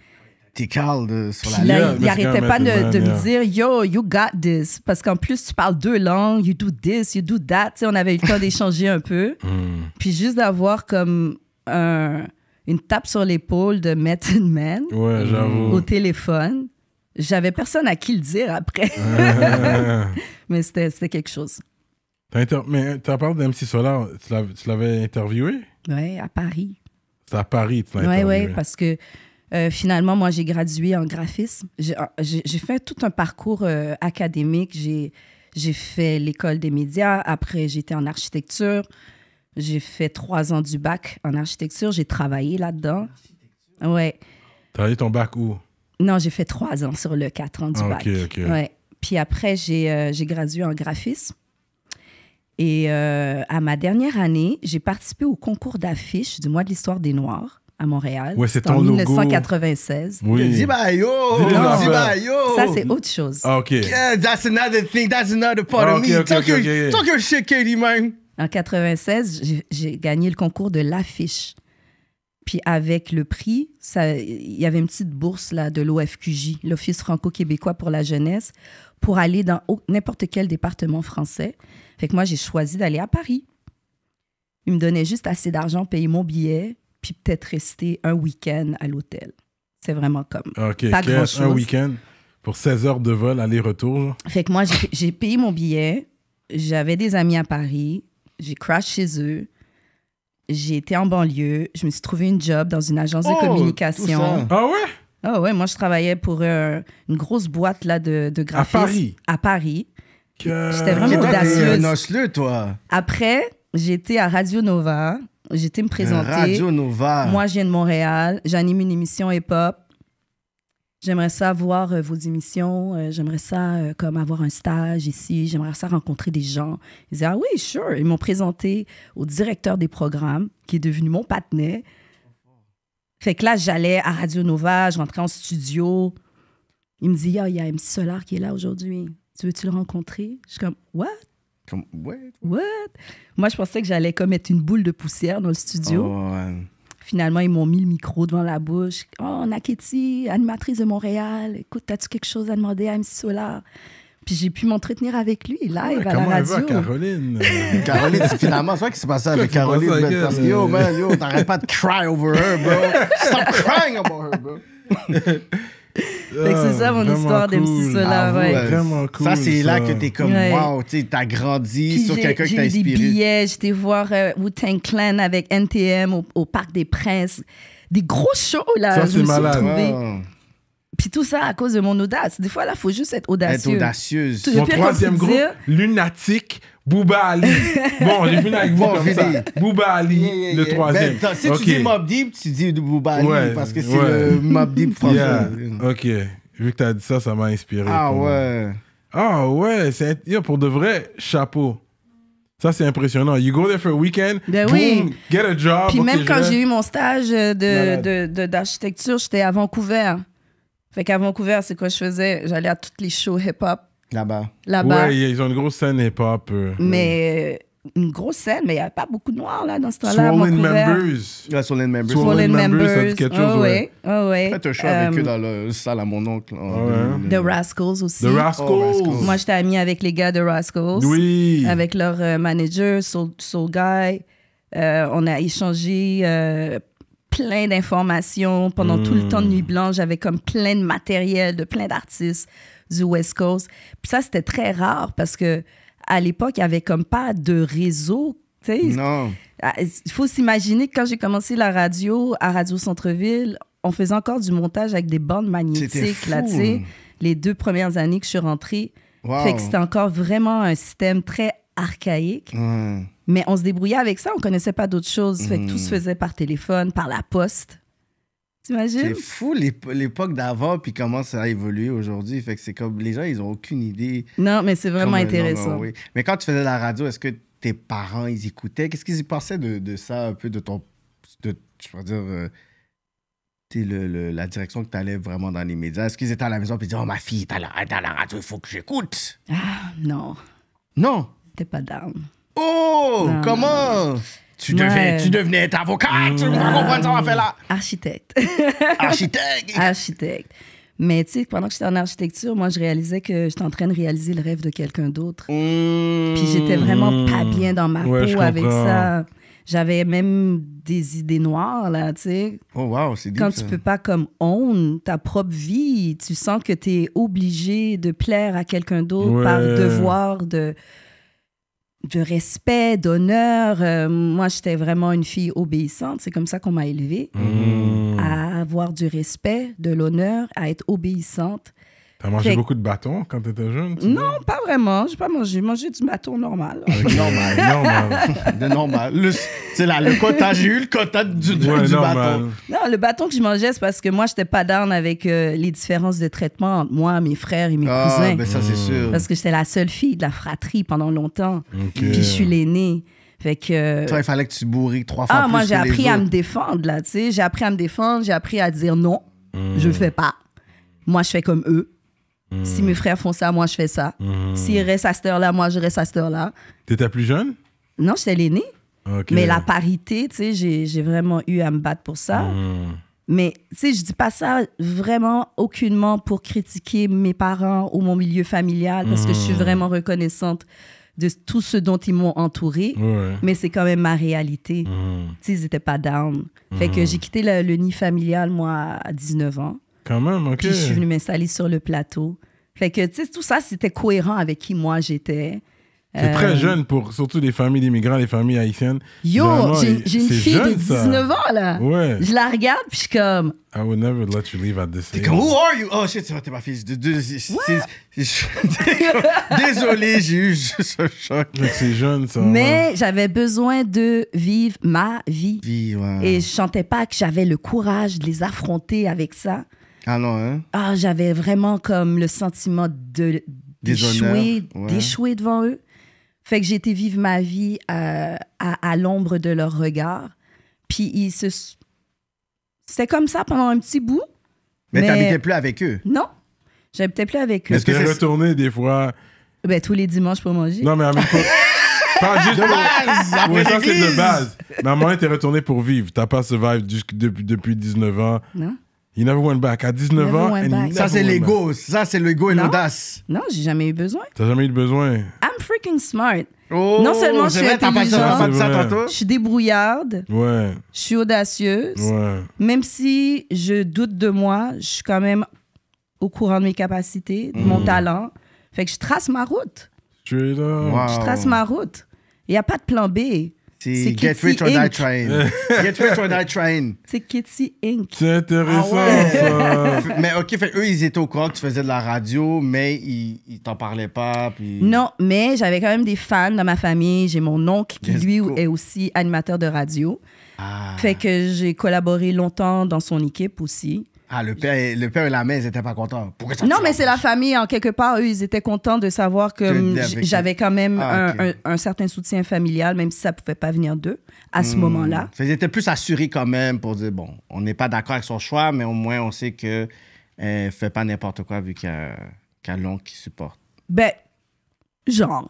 T'es calme euh, sur la Il n'arrêtait pas de, me dire Yo, you got this. Parce qu'en plus, tu parles deux langues, you do this, you do that. on avait eu le temps d'échanger un peu. Hmm. Puis juste d'avoir comme une tape sur l'épaule de Method Man au téléphone. J'avais personne à qui le dire après. mais c'était quelque chose. Mais tu parles d'MC Solar, tu l'avais interviewé? Oui, à Paris. C'est à Paris, tu l'as ouais, Oui, parce que euh, finalement, moi, j'ai gradué en graphisme. J'ai ah, fait tout un parcours euh, académique. J'ai fait l'école des médias. Après, j'étais en architecture. J'ai fait trois ans du bac en architecture. J'ai travaillé là-dedans. Ouais. Travaillé ton bac où? Non, j'ai fait trois ans sur le quatre ans du ah, bac. Puis après, euh, j'ai gradué en graphisme. Et euh, à ma dernière année, j'ai participé au concours d'affiches du mois de l'histoire des Noirs à Montréal. Ouais, c'est ton en 1996. Oui. Dibayo, Ça, c'est autre chose. Ah, OK. that's another thing. That's another part of ah, me. talk, your, shit, Katie, man. En 96, j'ai gagné le concours de l'affiche. Puis avec le prix, il y avait une petite bourse là, de l'OFQJ, l'Office franco-québécois pour la jeunesse, pour aller dans n'importe quel département français. Fait que moi, j'ai choisi d'aller à Paris. Ils me donnaient juste assez d'argent, payer mon billet, puis peut-être rester un week-end à l'hôtel. C'est vraiment comme ah, OK, Un week-end pour 16 heures de vol aller-retour. Fait que moi, j'ai payé mon billet. J'avais des amis à Paris. J'ai crash chez eux j'ai été en banlieue, je me suis trouvé une job dans une agence de oh, communication. Ah ouais? Ah ouais, moi je travaillais pour euh, une grosse boîte là de, de graphisme. À Paris. À Paris. Que... J'étais vraiment audacieuse. le toi. Après, j'étais à Radio Nova. J'étais me présenter. Radio Nova. Moi, je viens de Montréal. J'anime une émission hip-hop j'aimerais ça voir euh, vos émissions, euh, j'aimerais ça euh, comme avoir un stage ici, j'aimerais ça rencontrer des gens. Ils disaient, ah oui, sure. Ils m'ont présenté au directeur des programmes, qui est devenu mon patinet. Fait que là, j'allais à Radio Nova, je rentrais en studio. Il me dit, ah, il y a M Solar qui est là aujourd'hui. Tu veux-tu le rencontrer? Je suis comme, what? Comme, what? What? Moi, je pensais que j'allais comme être une boule de poussière dans le studio. Oh, Finalement, ils m'ont mis le micro devant la bouche. Oh, Naketi, animatrice de Montréal, écoute, as-tu quelque chose à demander à M. Solar? Puis j'ai pu m'entretenir avec lui, live à la radio. Elle va, Caroline? Caroline, finalement, c'est vrai qui s'est passé avec Caroline. parce que yo, man, yo, t'arrêtes pas de cry over her, bro. Stop crying about her, bro. Ah, c'est ça mon histoire de d'MC Solar. Ah, vraiment cool. Ça, c'est là que t'es comme, wow, tu t'as grandi sur quelqu'un qui t'as inspiré. J'ai des billets, j'étais voir euh, Wu-Tang Clan avec NTM au, Parc des Princes. Des gros shows, là. Ça, c'est malade. Puis tout ça à cause de mon audace. Des fois, là, il faut juste être audacieux. Être audacieuse. Mon troisième groupe, lunatique, Bouba Ali. bon, j'ai fini avec vous comme ça. Booba Ali, le troisième. Ben, si tu dis Mob Deep, tu dis Bouba Ali parce que c'est le Mob Deep français. OK. Vu que tu as dit ça, ça m'a inspiré. Ah ouais. Ah ouais, c'est pour de vrai, chapeau. Ça, c'est impressionnant. You go there for a weekend, ben get a job. Puis même quand j'ai eu mon stage d'architecture, de, de, j'étais à Vancouver. Fait qu'à Vancouver, c'est quoi je faisais? J'allais à toutes les shows hip-hop. Là-bas. Là-bas. Ouais, ils ont une grosse scène hip-hop. Euh. mais euh, une grosse scène, mais il n'y avait pas beaucoup de noirs là, dans ce temps-là. Swollen Members. Ouais, Swollen Members. Swollen, Members. Ça quelque chose, oh, ouais. Oh, ouais. Faites un show avec euh, eux dans le salle à mon oncle. The Rascals aussi. The oh, Rascals. Moi, j'étais amie avec les gars de Rascals. Oui. Avec leur manager, Soul, Guy. on a échangé plein d'informations. Pendant tout le temps de hmm. Nuit Blanche, j'avais comme plein de matériel de plein d'artistes du West Coast. Puis ça, c'était très rare parce que à l'époque, il n'y avait comme pas de réseau. sais. Non. Ah, il faut s'imaginer que quand j'ai commencé la radio à Radio Centre-Ville, on faisait encore du montage avec des bandes magnétiques. Là, les deux premières années que je suis rentrée. Wow. Fait que c'était encore vraiment un système très archaïque. Mais on se débrouillait avec ça, on connaissait pas d'autres choses. Fait tout se hmm. faisait par téléphone, par la poste. T'imagines? C'est fou l'époque d'avant, puis comment ça a évolué aujourd'hui. Fait que c'est comme les gens, ils ont aucune idée. Non, mais c'est vraiment euh, intéressant. oui. Mais quand tu faisais la radio, est-ce que tes parents, ils écoutaient? Qu'est-ce qu'ils y pensaient de, de, ça, un peu de ton. De, je veux dire. Euh, tu le, le, la direction que tu allais vraiment dans les médias? Est-ce qu'ils étaient à la maison et disaient Oh, ma fille, t'as à la radio, il faut que j'écoute? Ah, non. Non. T'es pas d'armes Oh, comment? Tu, devais, tu devenais avocate, tu comprends qu'on va fait là? Architecte. architecte. architecte. Mais tu sais, pendant que j'étais en architecture, moi, je réalisais que j'étais en train de réaliser le rêve de quelqu'un d'autre. Mmh. Puis j'étais vraiment mmh. pas bien dans ma peau avec ça. J'avais même des idées noires, là, tu sais. Oh, wow, c'est Quand tu peux pas, comme, own ta propre vie, tu sens que tu es obligé de plaire à quelqu'un d'autre par devoir de de respect, d'honneur. Euh, moi, j'étais vraiment une fille obéissante. C'est comme ça qu'on m'a élevée. Mmh. À avoir du respect, de l'honneur, à être obéissante. T'as mangé beaucoup de bâtons quand t'étais jeune? Non, pas vraiment. J'ai pas mangé. J'ai mangé du bâton normal. Ah, normal, normal. de normal. Le, le j'ai eu le quota du, bâton. Non, le bâton que je mangeais, c'est parce que moi, j'étais pas down avec euh, les différences de traitement entre moi, mes frères et mes ah, cousins. Ben ça, c'est hmm. sûr. Parce que j'étais la seule fille de la fratrie pendant longtemps. Puis je suis l'aînée. Fait euh, Toi, il fallait que tu bourris trois fois ah, moi, j'ai appris à me défendre, là, tu J'ai appris à me défendre, j'ai appris à dire non, je le fais pas. Moi, je fais comme eux. Si mes frères font ça, moi, je fais ça. Si hmm. S'ils restent à cette heure-là, moi, je reste à cette heure-là. T'étais plus jeune? Non, j'étais l'aîné. Mais la parité, tu sais, j'ai vraiment eu à me battre pour ça. Hmm. Mais, tu sais, je dis pas ça vraiment aucunement pour critiquer mes parents ou mon milieu familial, parce que je suis hmm. vraiment reconnaissante de tout ce dont ils m'ont entouré, mais c'est quand même ma réalité. Tu sais, ils n'étaient pas down. Fait que j'ai quitté le, nid familial, moi, à 19 ans. Quand même, OK. Puis je suis venue m'installer sur le plateau. Fait que, tu sais, tout ça, c'était cohérent avec qui moi j'étais. C'est très euh, jeune pour surtout les familles d'immigrants, les familles haïtiennes. Yo, j'ai une fille de 19 ans, là. Je la regarde, puis je suis comme. I would never let you leave at this age. T'es comme, who are you? Oh shit, c'est ma fille. De, de, Désolé, j'ai eu ce choc. C'est jeune, ça. Mais j'avais besoin de vivre ma vie. Et je chantais pas que j'avais le courage de les affronter avec ça. Ah non, hein? Ah, j'avais vraiment comme le sentiment de d'échouer, devant eux. Fait que j'ai été vivre ma vie euh, à, à, l'ombre de leur regard. Puis ils se... C'était comme ça pendant un petit bout. Mais, t'habitais plus avec eux? Non, j'habitais plus avec eux. Est-ce que est retourné des fois... Ben, tous les dimanches pour manger. Non, mais à juste de base. Ouais, ça, c'est de base. Mais à un t'es pour vivre. T'as pas survive depuis, depuis 19 ans. Non. You never went back. À 19 ans, ça c'est l'ego, ça c'est l'ego et l'audace. Non, j'ai jamais eu besoin. T'as jamais eu besoin. I'm freaking smart. Oh, non seulement je suis intelligente. Je suis débrouillarde, je suis audacieuse. Même si je doute de moi, je suis quand même au courant de mes capacités, de mon mm. talent. Fait que je trace ma route. Je trace ma route. Il n'y a pas de plan B. C'est Get Rich or Die Train. Get Rich or Die Train. C'est Kitty Inc. C'est intéressant, ah ça. mais OK, fait, eux, ils étaient au courant que tu faisais de la radio, mais ils, ils t'en parlaient pas. Puis... Non, mais j'avais quand même des fans dans ma famille. J'ai mon oncle qui, lui, est aussi animateur de radio. Ah. Fait que j'ai collaboré longtemps dans son équipe aussi. Ah, le père, et, le père et la mère, ils n'étaient pas contents. Pourquoi ça non, mais c'est la famille, en quelque part. Eux, ils étaient contents de savoir que hum, j'avais quand même ah, un, certain soutien familial, même si ça ne pouvait pas venir d'eux à ce hmm. moment-là. Ils étaient plus assurés quand même pour dire, bon, on n'est pas d'accord avec son choix, mais au moins, on sait que ne fait pas n'importe quoi vu qu'il y a, qui supporte. Ben, genre.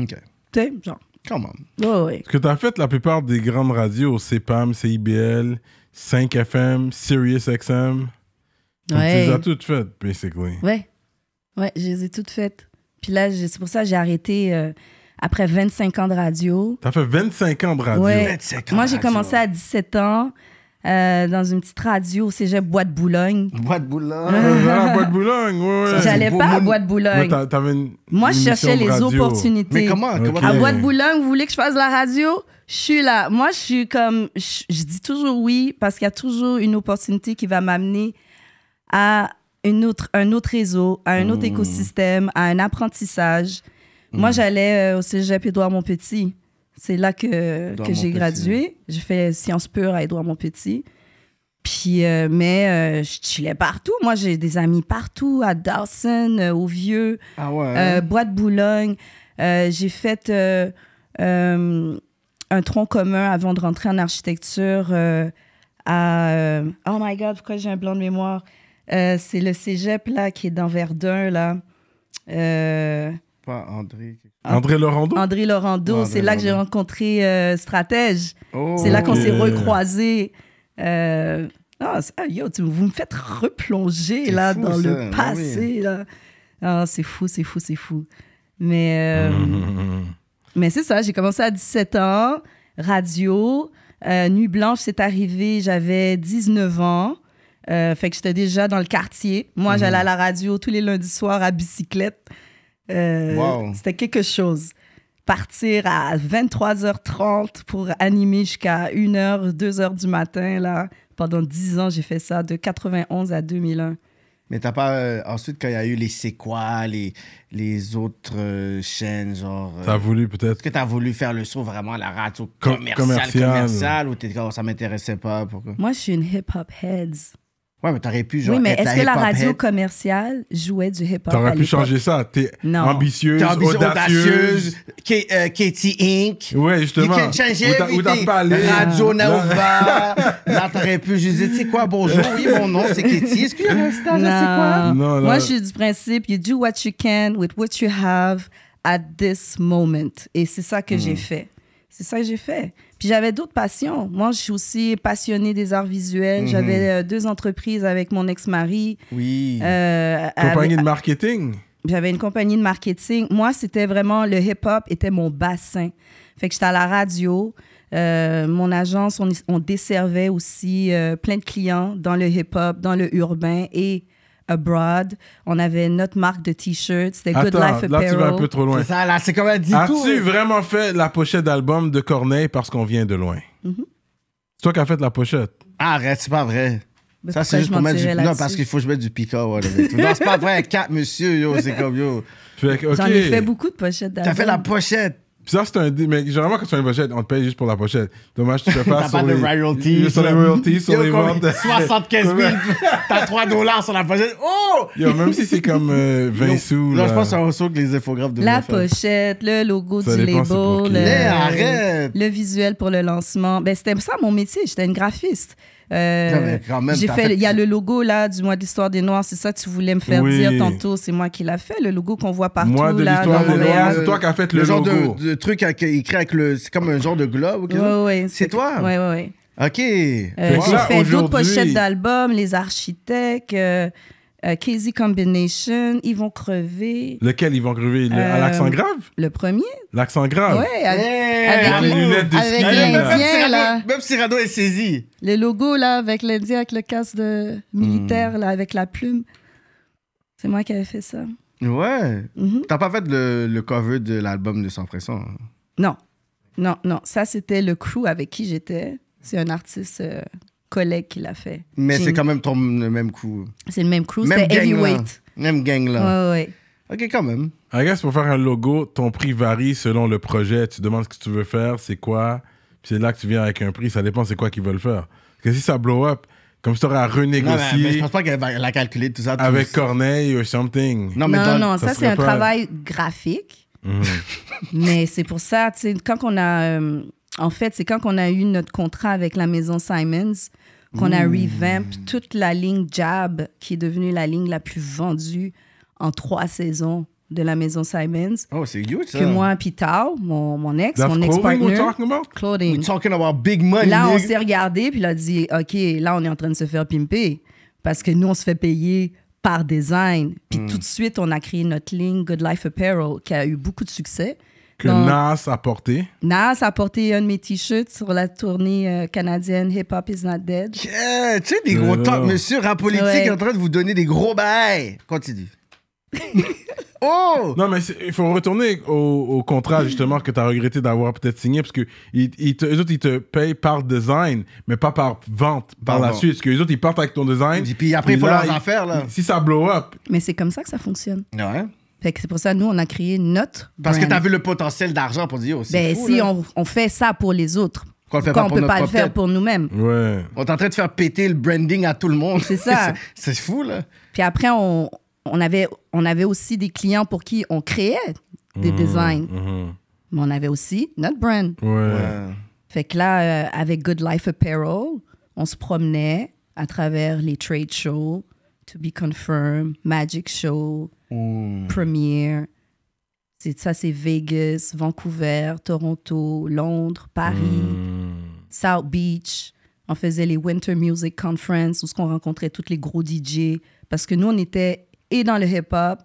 OK. Tu sais, genre. Quand même. oui. Ce que tu as fait, la plupart des grandes radios, CPAM, CIBL, 5FM, Sirius XM. Tu les as toutes faites, basically. Ouais. Ouais, je les ai toutes faites. Puis là, c'est pour ça que j'ai arrêté euh, après 25 ans de radio. T'as fait 25 ans de radio? ans Moi, j'ai commencé à 17 ans. Euh, dans une petite radio au cégep Bois de Boulogne. Bois de Boulogne. Ah, Bois de Boulogne, ouais, ouais. J'allais pas à Bois de Boulogne. Moi, je cherchais les opportunités. comment, À Bois de Boulogne, vous voulez que je fasse la radio? Je suis là. Moi, je suis comme. je dis toujours oui parce qu'il y a toujours une opportunité qui va m'amener à une autre, un autre réseau, à un autre mmh. écosystème, à un apprentissage. Mmh. Moi, j'allais euh, au cégep Édouard-Montpetit. C'est là que, que j'ai gradué. J'ai fait sciences pures à Édouard-Montpetit. Puis, euh, mais euh, je chillais partout. Moi, j'ai des amis partout, à Dawson, au Vieux, ah hein? Bois de Boulogne. j'ai fait un tronc commun avant de rentrer en architecture à. oh my God, pourquoi j'ai un blanc de mémoire? Euh, c'est le cégep, là, qui est dans Verdun, là. Euh, Pas André. André Laurando? André Laurando, c'est là que j'ai rencontré euh, Stratège. Oh, c'est là qu'on s'est recroisé Ah, vous me faites replonger là dans le ah passé. Là. Ah, c'est fou, c'est fou, c'est fou. Mais, mais c'est ça, j'ai commencé à 17 ans, radio. Nuit Blanche, c'est arrivé, j'avais 19 ans. Euh, fait que j'étais déjà dans le quartier. Moi, mhm. j'allais à la radio tous les lundis soirs à bicyclette. Euh, c'était quelque chose. Partir à 23h30 pour animer jusqu'à 1h, 2h du matin, là. Pendant 10 ans, j'ai fait ça, de 91 à 2001. Mais t'as pas. Euh, ensuite, quand il y a eu les quoi les, les autres chaînes, genre. t'as voulu peut-être. Est-ce que t'as voulu faire le saut vraiment à la radio commerciale, commerciale, ou t'es oh, ça m'intéressait pas? Pourquoi? Moi, je suis une hip-hop heads. Ouais, mais t'aurais pu genre. Oui, mais est-ce que la radio commerciale jouait du hip-hop? T'aurais pu changer ça. T'es ambitieuse, audacieuse. Katie euh, Inc. Ouais, justement. changé t'as, ou t'as parlé. Radio Nova. Là, t'aurais pu juste dire, tu sais quoi, bonjour, oui, mon nom, c'est Katie. Est-ce que j'ai stage, c'est quoi? Non, non. Moi, je suis du principe, you do what you can with what you have at this moment. Et c'est ça que j'ai mm. fait. C'est ça que j'ai fait. Puis j'avais d'autres passions. Moi, je suis aussi passionnée des arts visuels. Mhm. J'avais euh, deux entreprises avec mon ex-mari. Oui. Euh, compagnie de marketing. J'avais une compagnie de marketing. Moi, c'était vraiment le hip-hop était mon bassin. Fait que j'étais à la radio. Euh, mon agence, on, on desservait aussi euh, plein de clients dans le hip-hop, dans le urbain et Abroad. On avait notre marque de t shirts c'était Good Life Apparel. là, tu vas un peu trop loin. C'est là, c'est comme un dit tout. As-tu vraiment fait la pochette d'album de Corneille parce qu'on vient de loin? C'est mm-hmm. toi qui as fait la pochette. Ah, arrête, c'est pas vrai. Ça, c'est juste pour mettre du. Non, parce qu'il faut que je mette du pica. ouais, non, c'est pas vrai. Quatre, monsieur, yo, c'est comme yo. Fait J'en ai fait beaucoup de pochettes d'album. T'as as fait la pochette. Puis ça, c'est un. Mais généralement, quand tu as une pochette, on te paye juste pour la pochette. Dommage, tu peux Tu T'as pas de royalties. Sur les royalties, sur les ventes. 75 000, t'as 3 dollars sur la pochette. Oh! même si c'est comme 20 euh, sous. Là, je pense c'est un ressort que les infographes de La pochette, le logo ça du label. Le, eh, euh, arrête! Le visuel pour le lancement. Ben, c'était ça mon métier. J'étais une graphiste. Euh, j'ai fait, il y a le logo là du mois de l'histoire des Noirs, c'est ça que tu voulais me faire dire tantôt, c'est moi qui l'a fait, le logo qu'on voit partout c'est toi qui as fait le, logo. genre de, truc écrit avec le, c'est comme un genre de globe. Oui, oui, c'est toi. Oui, oui, oui. OK. Euh, j'ai fait d'autres pochettes d'albums, les architectes. Euh, Crazy euh, Casey Combination, Ils vont crever. Lequel Ils vont crever À l'accent euh, grave Le premier. L'accent grave Oui, avec, de l'Indien, Même Cyrano est saisi. Le logo, là, avec l'Indien, avec le casque de militaire, hmm. là, avec la plume. C'est moi qui avais fait ça. Ouais. Mhm. T'as pas fait le, le cover de l'album de Sans Pression hein? Non. Non, non. Ça, c'était le crew avec qui j'étais. C'est un artiste euh, collègue qui l'a fait. Mais c'est quand même ton, le même coup. C'est le même crew, c'est Heavyweight. Même gang là. Ouais, ouais. Ok, quand même. I guess pour faire un logo, ton prix varie selon le projet. Tu demandes ce que tu veux faire, c'est quoi. Puis c'est là que tu viens avec un prix. Ça dépend c'est quoi qu'ils veulent faire. Parce que si ça blow up, comme si tu aurais à renégocier. mais, je pense pas qu'elle va la calculer tout ça. avec Corneille ou something. Non, mais non, non ça, c'est un travail graphique. Mhm. mais c'est pour ça, tu sais, quand on a. Euh, en fait, c'est quand on a eu notre contrat avec la maison Simons qu'on a mmh. revamp toute la ligne Jab, qui est devenue la ligne la plus vendue en trois saisons de la maison Simons. Oh, c'est huge, ça. Que moi et Tao, mon, mon ex, mon ex-partner. We're talking about? big money. Là, on s'est regardé, puis il a dit, OK, là, on est en train de se faire pimper. Parce que nous, on se fait payer par design. Puis mmh. tout de suite, on a créé notre ligne Good Life Apparel, qui a eu beaucoup de succès. Que Nas a porté. Nas a porté un de mes t-shirts sur la tournée euh, canadienne Hip Hop Is Not Dead. tu sais, des gros top, monsieur, rap politique en train de vous donner des gros bails. Continue. oh! Non, mais il faut retourner au, contrat, justement, que tu as regretté d'avoir peut-être signé, parce que ils, autres, ils te payent par design, mais pas par vente par la ah suite. Parce que les autres, ils partent avec ton design. Et puis après, il faut en faire, là. Si ça blow up. Mais c'est comme ça que ça fonctionne. Ouais. Fait que c'est pour ça, nous, on a créé notre. Parce que tu as vu le potentiel d'argent pour dire aussi. Oh, ben, si on, fait ça pour les autres, qu'on ne peut pas le faire pour nous-mêmes. Ouais. On est en train de faire péter le branding à tout le monde. C'est ça. c'est fou, là. Puis après, on, avait, on avait aussi des clients pour qui on créait des mmh, designs. Mmh. Mais on avait aussi notre brand. Ouais. Fait que là, euh, avec Good Life Apparel, on se promenait à travers les trade shows, To Be Confirmed, Magic Show, Hmm. Première. c'est Ça, c'est Vegas, Vancouver, Toronto, Londres, Paris, hmm. South Beach. On faisait les Winter Music Conference où on rencontrait tous les gros DJ. Parce que nous, on était et dans le hip-hop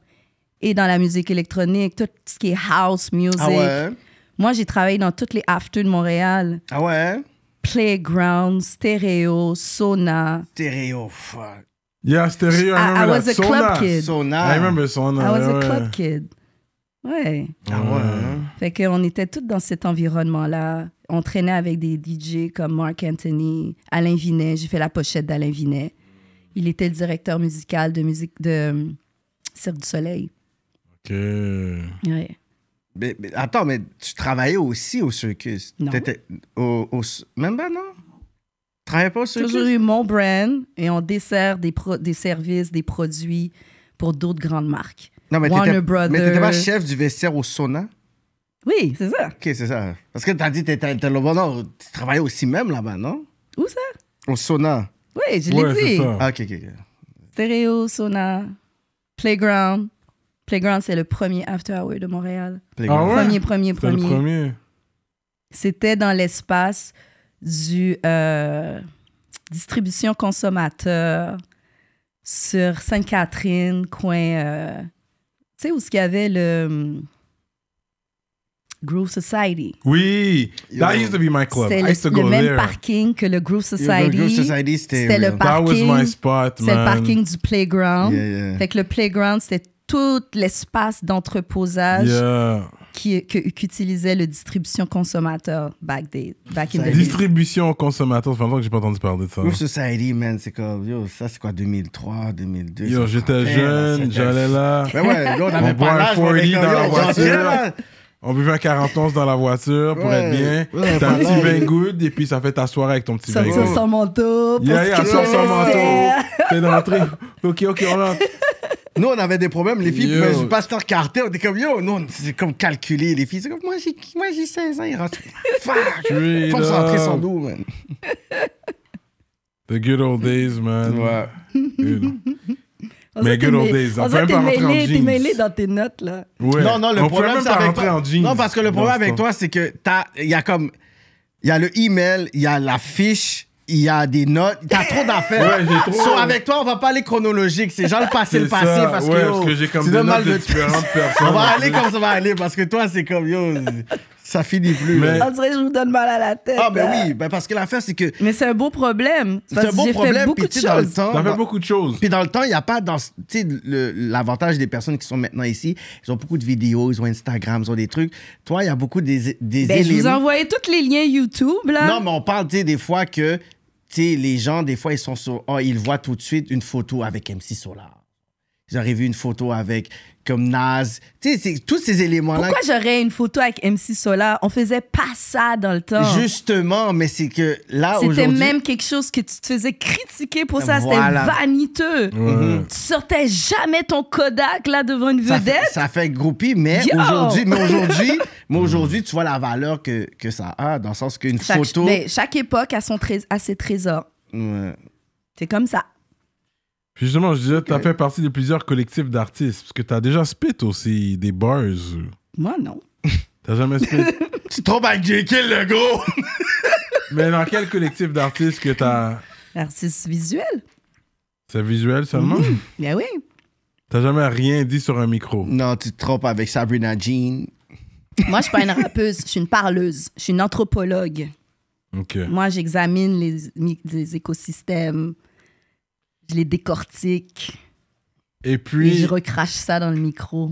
et dans la musique électronique, tout ce qui est house music. Ah Moi, j'ai travaillé dans toutes les after de Montréal. Ah ouais? Playground, stéréo, sauna. Stéréo, fuck. Yeah, c'était. I, I, I was a Sona. club kid. Sona. I remember Sona. I was a club kid. Ouais. Ah ouais. Hein. Fait qu'on était tous dans cet environnement-là. On traînait avec des DJ comme Mark Anthony, Alain Vinet. J'ai fait la pochette d'Alain Vinet. Il était le directeur musical de musique de euh, Cirque du Soleil. OK. Ouais. Mais, attends, mais tu travaillais aussi au circus? Non. Étais au, au, même pas, non? travaillais Toujours eu mon brand et on dessert des, des services, des produits pour d'autres grandes marques. Non, mais Warner Brothers. Mais t'étais pas chef du vestiaire au sauna? Oui, c'est ça. OK, c'est ça. Parce que t'as dit que tu travaillais aussi même là-bas, non? Où ça? Au sauna. Oui, je l'ai dit. Ça. Ah, OK, OK. Stéréo, sauna, playground. Playground, c'est le premier after hour de Montréal. Ah premier, premier, premier. C'était dans l'espace du euh, distribution consommateur sur Sainte-Catherine, coin. Euh, tu sais, où ce qu'il y avait le. Hum, Groove Society. Oui, that used to be my club. I used to go there. C'était le même parking que le Groove Society. c'était le parking. spot, le parking du playground. Fait que le playground, c'était tout l'espace d'entreposage. Yeah qu'utilisait le distribution consommateur back, back in the day. Distribution consommateur, c'est fait longtemps que j'ai pas entendu parler de ça. New Society, man, c'est comme, yo, ça c'est quoi, 2003, 2002? Yo, j'étais jeune, j'allais là. on avait un pas dans la voiture. On buvait un 41 dans la voiture pour être bien. T'as un petit vin good et puis ça fait ta soirée avec ton petit vin good. Sortir son manteau. Yeah, yeah, sort son manteau. T'es dans l'entrée. Ok, ok, on rentre. Nous, on avait des problèmes. Les filles pouvaient pas se carter. On était comme, yo, nous, c'est comme calculer Les filles, c'est comme, moi, j'ai, 16 ans. Ils rentrent. Fuck! Faut rentrer sans dos, man. The good old days, man. Ouais. Good. mais good old days. On peut même pas rentrer en jeans. dans tes notes, là. Non, non, le problème, c'est avec toi. En jeans. Non, parce que le problème avec toi, c'est que t'as... Il y a comme... Il y a le email, il y a la fiche il y a des notes. T'as trop d'affaires. trop. avec toi, on va pas aller chronologique. C'est genre le passé, le passé, parce que, ouais, yo, parce que j'ai comme des mal de différentes personnes. On va aller comme ça va aller, parce que toi, c'est comme, yo, ça finit plus. Mais... On dirait que je vous donne mal à la tête. Ah, ben oui, ben parce que l'affaire, c'est que. Mais c'est un beau problème. C'est un beau j'ai problème, fait beaucoup de choses. Dans le temps, T'as fait beaucoup de choses. Puis dans le temps, il n'y a pas. dans sais, L'avantage des personnes qui sont maintenant ici, ils ont beaucoup de vidéos, ils ont Instagram, ils ont des trucs. Toi, il y a beaucoup des, des ben, Je vous ai tous les liens YouTube, là. Non, mais on parle, tu sais, des fois que les gens, des fois, ils sont sur. Oh, ils voient tout de suite une photo avec MC Solar. Ils vu une photo avec comme Naz Tu sais, tous ces éléments-là. Pourquoi j'aurais une photo avec MC Solar? On faisait pas ça dans le temps. Justement, mais c'est que là, C'était même quelque chose que tu te faisais critiquer pour ça. C'était vaniteux. Mhm. Tu sortais jamais ton Kodak, là, devant une vedette. Ça fait, ça groupie, mais aujourd'hui, mais aujourd'hui, mais aujourd'hui, tu vois la valeur que, que ça a, dans le sens qu'une photo... Mais chaque époque a, son ses trésors. Ouais. C'est comme ça. Puis justement, je disais, tu as fait partie de plusieurs collectifs d'artistes, parce que tu as déjà spit aussi des bars. Moi, non. T'as jamais spit? tu trompes avec J.K. le gros! Mais dans quel collectif d'artistes que t'as... Artistes visuels. C'est visuel seulement? Mmh. oui. Ben oui. T'as jamais rien dit sur un micro? Non, tu te trompes avec Sabrina Jean. Moi, je suis pas une rappeuse, je suis une parleuse, je suis une anthropologue. Ok. Moi, j'examine les, les écosystèmes, je les décortique. Et puis. Et je recrache ça dans le micro.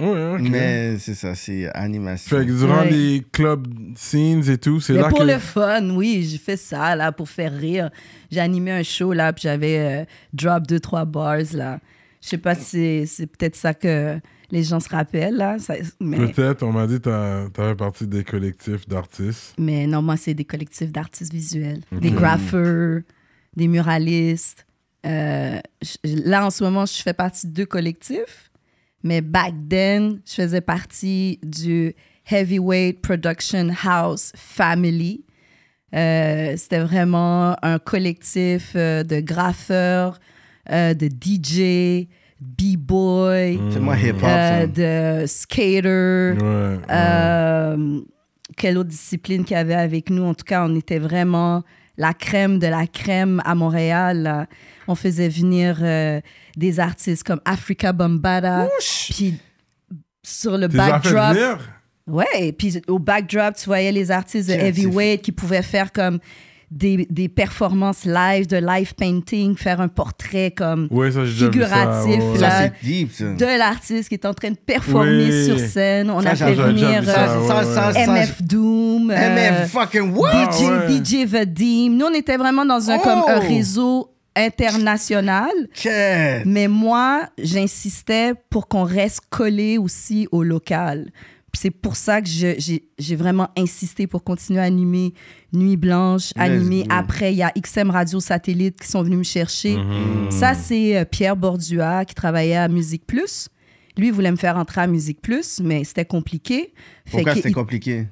Ouais, OK. Mais c'est ça, c'est animation. Fait que durant les club scenes et tout, c'est là pour le fun, oui, j'ai fait ça, là, pour faire rire. J'ai animé un show, là, puis j'avais euh, drop deux, trois bars, là. Je sais pas si c'est peut-être ça que les gens se rappellent, là. Peut-être, on m'a dit que t'avais parti des collectifs d'artistes. Mais non, moi, c'est des collectifs d'artistes visuels. Des graffeurs, des muralistes. Euh, là, en ce moment, je fais partie de deux collectifs, mais back then, je faisais partie du Heavyweight Production House Family. Euh, c'était vraiment un collectif euh, de graffeurs, de DJ, B-boy, mm. de skater. quelle autre discipline qu'il y avait avec nous? En tout cas, on était vraiment la crème de la crème à Montréal. On faisait venir euh, des artistes comme Africa Bombada. Puis sur le backdrop. Ouais, puis au backdrop, tu voyais les artistes de heavyweight qui pouvaient faire comme des, performances live, de live painting, faire un portrait comme figuratif là, de l'artiste qui est en train de performer sur scène. On a fait venir euh, MF Doom, MF euh, fucking what? DJ, ah, Vadim. Nous, on était vraiment dans un, oh! comme, un réseau international. Mais moi, j'insistais pour qu'on reste collé aussi au local. C'est pour ça que j'ai vraiment insisté pour continuer à animer Nuit Blanche, animer. Après, il y a XM Radio Satellite qui sont venus me chercher. Mm-hmm. Ça, c'est euh, Pierre Bordua qui travaillait à Musique Plus. Lui, il voulait me faire entrer à Musique Plus, mais c'était compliqué. Pourquoi c'était compliqué?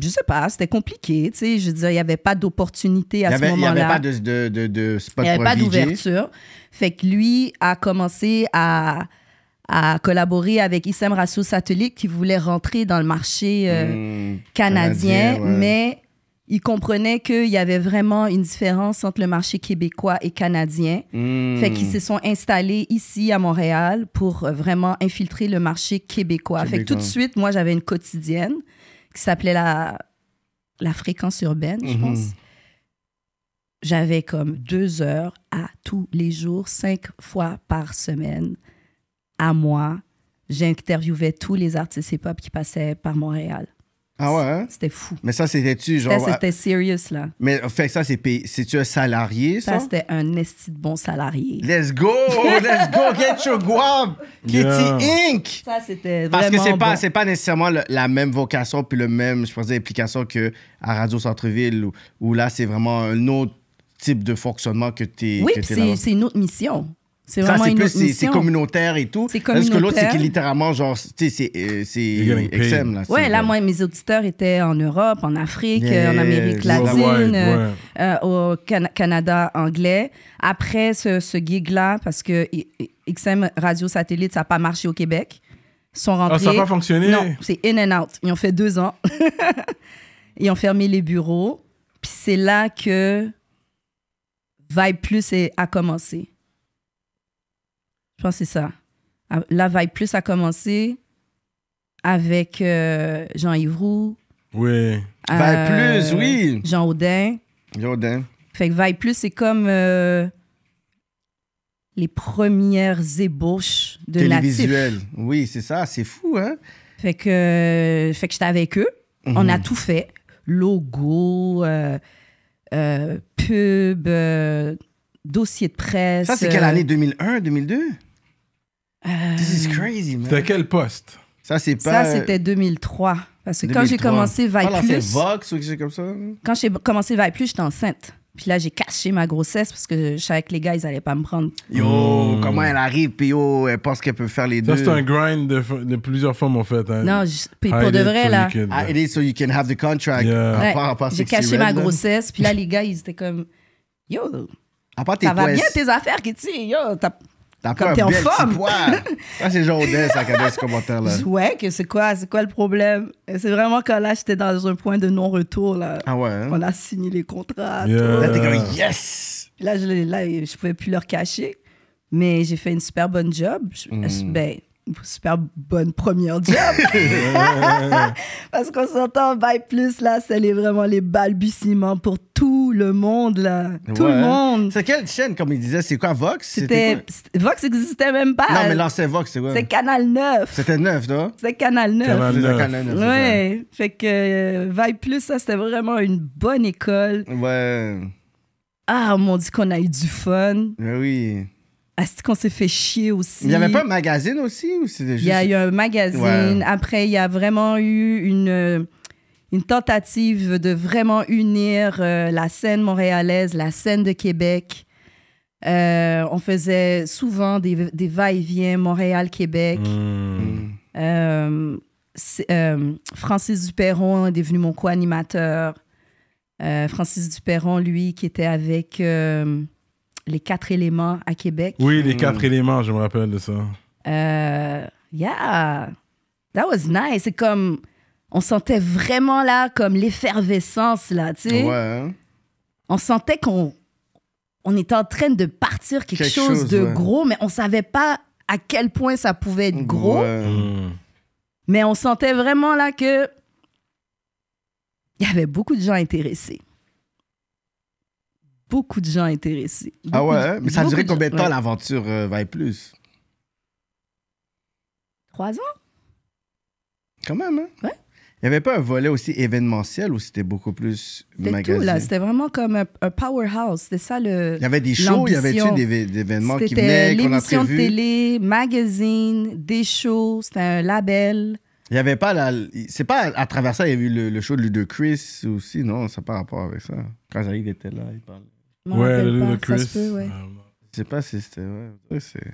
je sais pas, c'était compliqué. Tu sais, je veux il n'y avait pas d'opportunité à ce moment-là. Il n'y avait pas de, de, de, de Il n'y avait pas d'ouverture. Fait que lui a commencé à, à collaborer avec Issem Rassou Satellite qui voulait rentrer dans le marché euh, hmm, canadien, mais il comprenait qu'il y avait vraiment une différence entre le marché québécois et canadien. Hmm. Fait qu'ils se sont installés ici à Montréal pour euh, vraiment infiltrer le marché québécois. québécois. Fait que tout de suite, moi, j'avais une quotidienne qui s'appelait la, la fréquence urbaine, je mhm. pense. J'avais comme deux heures à tous les jours, cinq fois par semaine, à moi. J'interviewais tous les artistes hip-hop qui passaient par Montréal. Ah ouais? Hein? C'était fou. Mais ça, c'était-tu genre. C'était serious, là. Mais euh, fait ça, c'est payé. C'est-tu un salarié, ça? Ça, c'était un esti de bon salarié. Let's go! Let's go! Get your guap Kitty Inc! Ça, c'était Parce que c'est bon. pas, pas nécessairement la même vocation puis le même, je pense, implication que à Radio Centre-Ville où, là, c'est vraiment un autre type de fonctionnement que tu es. Oui, c'est une autre mission. C'est vraiment une plus, C'est communautaire et tout. C'est communautaire. Parce que l'autre, c'est littéralement, genre, tu sais, c'est euh, XM. Là, ouais, là, moi, mes auditeurs étaient en Europe, en Afrique, en Amérique latine, euh, au Canada anglais. Après ce, ce gig-là, parce que XM Radio Satellite, ça n'a pas marché au Québec. sont ah, rentrés. ça n'a pas fonctionné? Non, c'est in and out. Ils ont fait deux ans. Ils ont fermé les bureaux. Puis c'est là que Vibe Plus a commencé je pense que c'est ça. Ah, la Vibe Plus a commencé avec euh, Jean-Yves Oui. Euh, plus, oui. Jean Audin. Jean Audin. Fait que Vibe Plus, c'est comme euh, les premières ébauches de la visuel Oui, c'est ça. C'est fou, hein? Fait que, fait que j'étais avec eux. On a mhm. tout fait. Logo, pub, dossier de presse. Ça, c'est quelle année? 2001, 2002? This is crazy, man. C'était quel poste? Ça, c'est pas... Ça, c'était 2003. Parce que quand j'ai commencé Vaille ah, c'est Vox ou quelque chose comme ça? Hein? Quand j'ai commencé Vibe Plus, j'étais enceinte. Puis là, j'ai caché ma grossesse parce que je savais que les gars, ils allaient pas me prendre. Yo, hmm. comment elle arrive, puis yo, elle pense qu'elle peut faire les deux. Ça, c'est un grind de, plusieurs femmes, en fait. Hein. Non, pour de vrai, là. Ah, it so you can have the contract. j'ai caché ma grossesse, puis là, les gars, ils étaient comme, yo, ça va bien tes affaires, Kitty, yo, t'as T'as pas un en bel forme. petit poids. Ah, c'est Jourdain, ça, quand même, ce commentaire-là. Ouais, que c'est quoi, c'est quoi le problème? C'est vraiment quand là, j'étais dans un point de non-retour, là. Ah ouais? Hein? On a signé les contrats. Yeah. Là, comme, yes! Là, je, ne pouvais plus leur cacher. Mais j'ai fait une super bonne job. Je- hmm. ben, super bonne première job. Parce qu'on s'entend, Vibe plus, là, c'est vraiment les balbutiements pour tout le monde, là. Tout le monde. C'est quelle chaîne, comme il disait? C'est quoi, Vox? C'était... Vox n'existait même pas. Non, mais l'ancien Vox, c'est quoi? C'est Canal 9. C'était 9, non? c'est Canal 9. Canal 9. ouais. Fait que euh, Vibe Plus, ça, c'était vraiment une bonne école. Ouais. Ah, on m'a dit qu'on a eu du fun. Ben oui. Ah, est-ce qu'on s'est fait chier aussi? Il n'y avait pas un magazine aussi? Ou juste... Il y a eu un magazine. Après, il y a vraiment eu une, euh, une tentative de vraiment unir euh, la scène montréalaise, la scène de Québec. Euh, on faisait souvent des, va-et-vient Montréal-Québec. Hmm. Francis Duperron est devenu mon co-animateur. Francis Duperron, lui, qui était avec les quatre éléments à Québec. Oui, les mm. quatre éléments, je me rappelle de ça. Euh, yeah, that was nice. C'est comme, on sentait vraiment là, comme l'effervescence là, tu sais. Hein. On sentait qu'on on était en train de partir quelque, chose, de gros, mais on savait pas à quel point ça pouvait être gros. Mais on sentait vraiment là que il y avait beaucoup de gens intéressés beaucoup de gens intéressés. Ah ouais? Hein? mais ça a duré combien de temps l'aventure euh, va être plus? Trois ans? Quand même, hein? Ouais. Il n'y avait pas un volet aussi événementiel ou c'était beaucoup plus magazine? là. C'était vraiment comme un, powerhouse. C'était ça le. Il y avait des shows, il y avait-tu des, événements qui venaient, qu'on a de télé, magazine, des shows, c'était un label. Il n'y avait pas la. C'est pas à, travers ça, il y a eu le, show de Chris aussi, non? Ça n'a pas rapport avec ça. Quand j'arrive, était là, il parlait. Ouais, le Christ Chris. Ah, je sais pas si c'était. Ouais, c'est.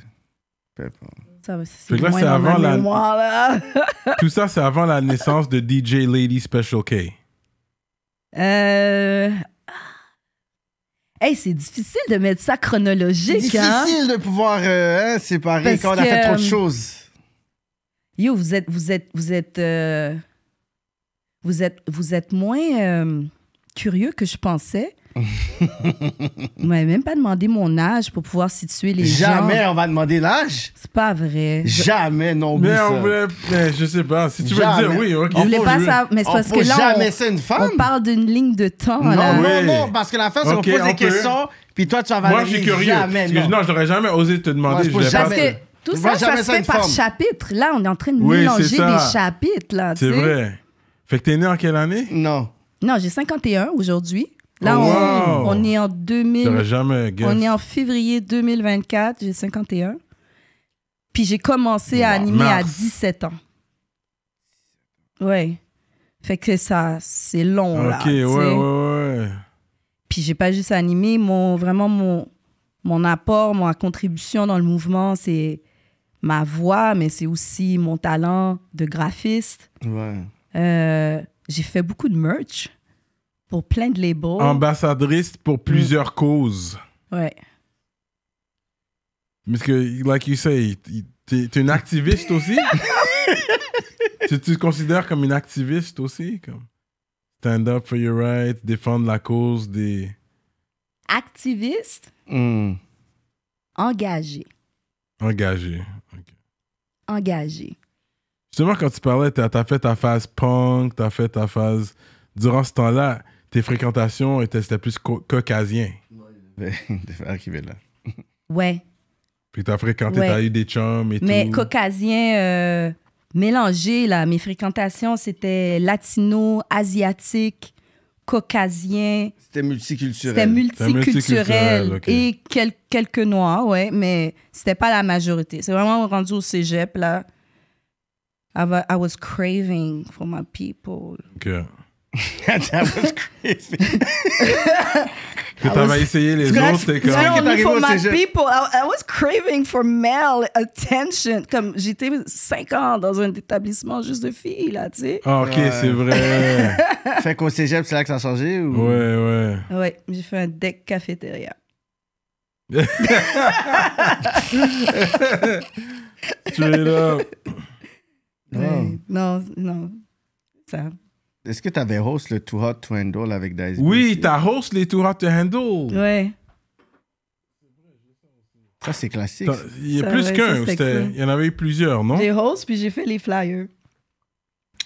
Ça, c'est c'est avant la. là. Tout ça, c'est avant la naissance de DJ Lady Special K. Euh. Ah. Hey, c'est difficile de mettre ça chronologique. Hein. Difficile de pouvoir euh, hein, séparer quand on a fait trop de euh, choses. Yo, vous êtes, vous êtes, vous êtes, euh, vous êtes, vous êtes moins curieux que je pensais. on m'avait même pas demandé mon âge pour pouvoir situer les gens. Jamais on va demander l'âge. C'est pas vrai. Jamais non plus. Mais on voulait, mais je sais pas. Si tu Jamais. veux dire oui, ok. On voulait pas ça, mais c'est parce que là, on, une femme. on parle d'une ligne de temps. Non, non, non, parce que la femme on pose des questions, puis toi, tu vas Moi, je suis curieux. Jamais, non. non, j'aurais jamais osé te demander. parce que tout ça, ça se fait par chapitre. Là, on est en train de mélanger des chapitres. C'est vrai. Fait que t'es né en quelle année? Non. Non, j'ai 51 aujourd'hui. Là, on, est en 2000. on est en février 2024. J'ai 51. Puis j'ai commencé à animer à 17 ans. Ouais. Fait que ça, c'est long, là. OK, ouais, ouais, ouais, Puis j'ai pas juste animé. Mon, vraiment, mon, mon apport, ma contribution dans le mouvement, c'est ma voix, mais c'est aussi mon talent de graphiste. Ouais. Euh, j'ai fait beaucoup de merch pour plein de labels. Ambassadrice pour plusieurs mm. causes. Ouais. Parce que, like you say, t'es es une activiste aussi. tu, te considères comme une activiste aussi, comme stand up for your rights, défendre la cause des. Activiste. Engagés. Mm. Engagé. Engagé. Justement, quand tu parlais, t'as fait ta phase punk, t'as fait ta phase. Durant ce temps-là, tes fréquentations étaient c'était plus caucasien. Ouais, devait arriver là. Ouais. Puis t'as fréquenté, t'as eu des chums et tout. Mais caucasien euh, mélangé, là. Mes fréquentations, c'était latino, asiatique, caucasien. C'était multiculturel. C'était multiculturel, et quelques noirs, ouais. Mais c'était pas la majorité. C'est vraiment rendu au cégep, là I, was craving for my people. Okay. Tu t'avais essayé les autres, c'était comme. Craving for my people. I, was craving for male attention. Comme j'étais 5 ans dans un établissement juste de filles, là, tu sais. Ah, ok, c'est vrai. fait qu'au cégep, c'est là que ça a changé ou... Ouais, ouais. Ouais, j'ai fait un deck cafétéria. tu up non, non. Ça. Est-ce que tu avais host le Too Hot to Handle avec Daisy? Oui, tu as host les Too Hot to Handle. Oui. Ça, c'est classique. Il y a plus qu'un. Il y en avait plusieurs, non? J'ai host, puis j'ai fait les flyers.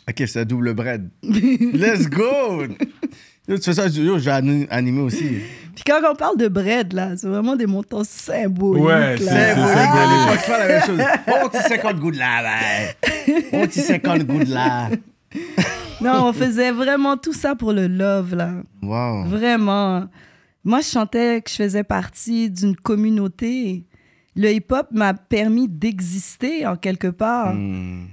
OK, c'est double bread. Let's go! tu fais ça, j'ai animé aussi. Puis quand on parle de bread, là, c'est vraiment des montants symboliques. Ouais, c'est symbolique. quoi fais la même chose. On dit 50 gouttes là, On dit 50 gouttes là. non, on faisait vraiment tout ça pour le love, là. Wow. Vraiment. Moi, je chantais que je faisais partie d'une communauté. Le hip-hop m'a permis d'exister en quelque part. Hmm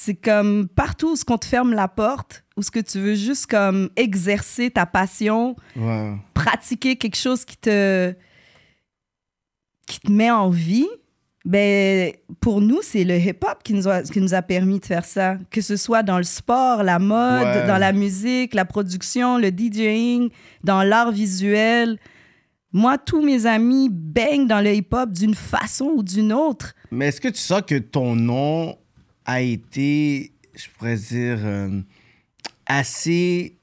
c'est comme partout où ce qu'on te ferme la porte, où ce que tu veux juste comme exercer ta passion, pratiquer quelque chose qui te qui te met en vie. Ben, pour nous, c'est le hip-hop qui, nous a, qui nous a permis de faire ça. Que ce soit dans le sport, la mode, dans la musique, la production, le DJing, dans l'art visuel. Moi, tous mes amis baignent dans le hip-hop d'une façon ou d'une autre. Mais est-ce que tu sens que ton nom a été, je pourrais dire, euh, assez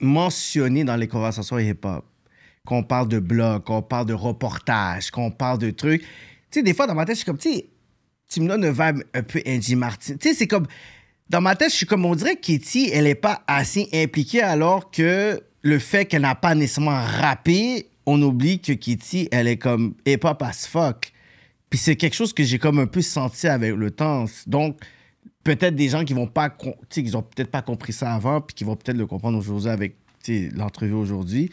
mentionné dans les conversations hip-hop. Qu'on parle de blogs, qu'on parle de reportages, qu'on parle de trucs. Tu sais, des fois, dans ma tête, je suis comme, tu tu me donnes un peu Andy Martin. Tu sais, c'est comme, dans ma tête, je suis comme, on dirait Kitty, elle n'est pas assez impliquée alors que le fait qu'elle n'a pas nécessairement rappé, on oublie que Kitty, elle est comme hip-hop as fuck. Puis c'est quelque chose que j'ai comme un peu senti avec le temps. Donc, peut-être des gens qui vont pas, ont peut-être pas compris ça avant, puis qui vont peut-être le comprendre aujourd'hui avec l'entrevue aujourd'hui.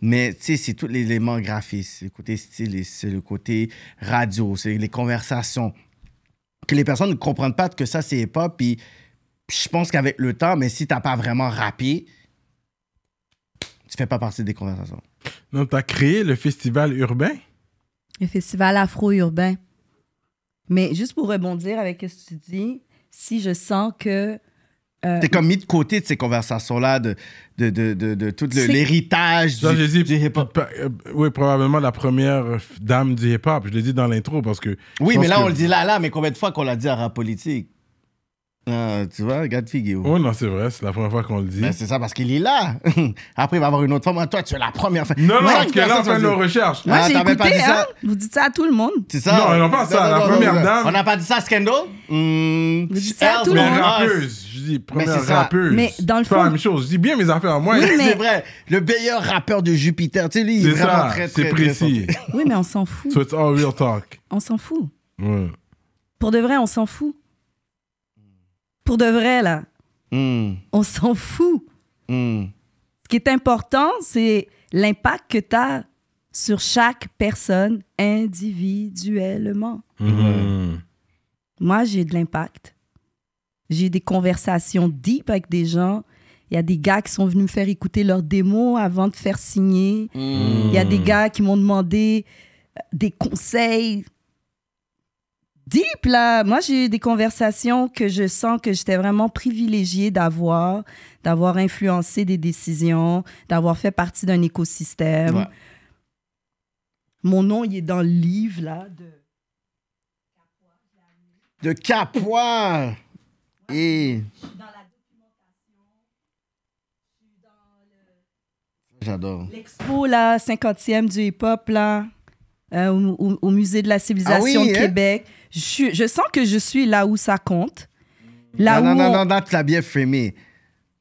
Mais c'est tout l'élément graphique, c'est le côté style, c'est le côté radio, c'est les conversations. Que les personnes ne comprennent pas que ça, c'est pas. Puis je pense qu'avec le temps, mais si t'as pas vraiment rappé, tu fais pas partie des conversations. Non, tu as créé le festival urbain? Le festival afro-urbain. Mais juste pour rebondir avec ce que tu dis, si je sens que euh, T'es comme mis de côté de ces conversations-là, de, de, de, de, tout l'héritage du, hip-hop. Euh, oui, probablement la première dame du hip-hop. Je l'ai dit dans l'intro parce que. Oui, mais là, on le dit là, là, mais combien de fois qu'on l'a dit à la politique? Ah, tu vois, regarde Figueiredo. Oh non, c'est vrai, c'est la première fois qu'on le dit. mais ben, c'est ça, parce qu'il est là. Après, il va avoir une autre femme. Toi, tu es la première femme. Non, non, parce que là, on fait nos recherches. Ah, moi, ah, j'ai écouté, hein? ça. Vous dites ça à tout le monde. C'est ça? Non, on n'a pas ça. Non, la première dame. On n'a pas dit ça à Scandal? Mmh, vous dites ça à tout le monde. rappeuse. Je dis première mais rappeuse. Mais dans le fond... C'est la même chose. Je dis bien mes affaires. Moi, oui, c'est vrai. Le meilleur rappeur de Jupiter. Tu sais, lui, il est vraiment très, très, C'est précis. Oui, mais on s'en fout. So it's all real talk. On s'en fout. Pour de vrai, on s'en fout. Pour de vrai, là. Hmm. On s'en fout. Hmm. Ce qui est important, c'est l'impact que tu as sur chaque personne individuellement. Hmm. Moi, j'ai de l'impact. J'ai des conversations deep avec des gens. Il y a des gars qui sont venus me faire écouter leurs démos avant de faire signer. Il y a des gars qui m'ont demandé des conseils deep, là. Moi, j'ai eu des conversations que je sens que j'étais vraiment privilégiée d'avoir, d'avoir influencé des décisions, d'avoir fait partie d'un écosystème. Mon nom, il est dans le livre, là, de... De Capois! Et... dans la L'expo, là, 50e du hip-hop, là, euh, au, Musée de la civilisation ah hein? Québec je, sens que je suis là où ça compte. Là non, non, non, non, tu l'as bien frémé.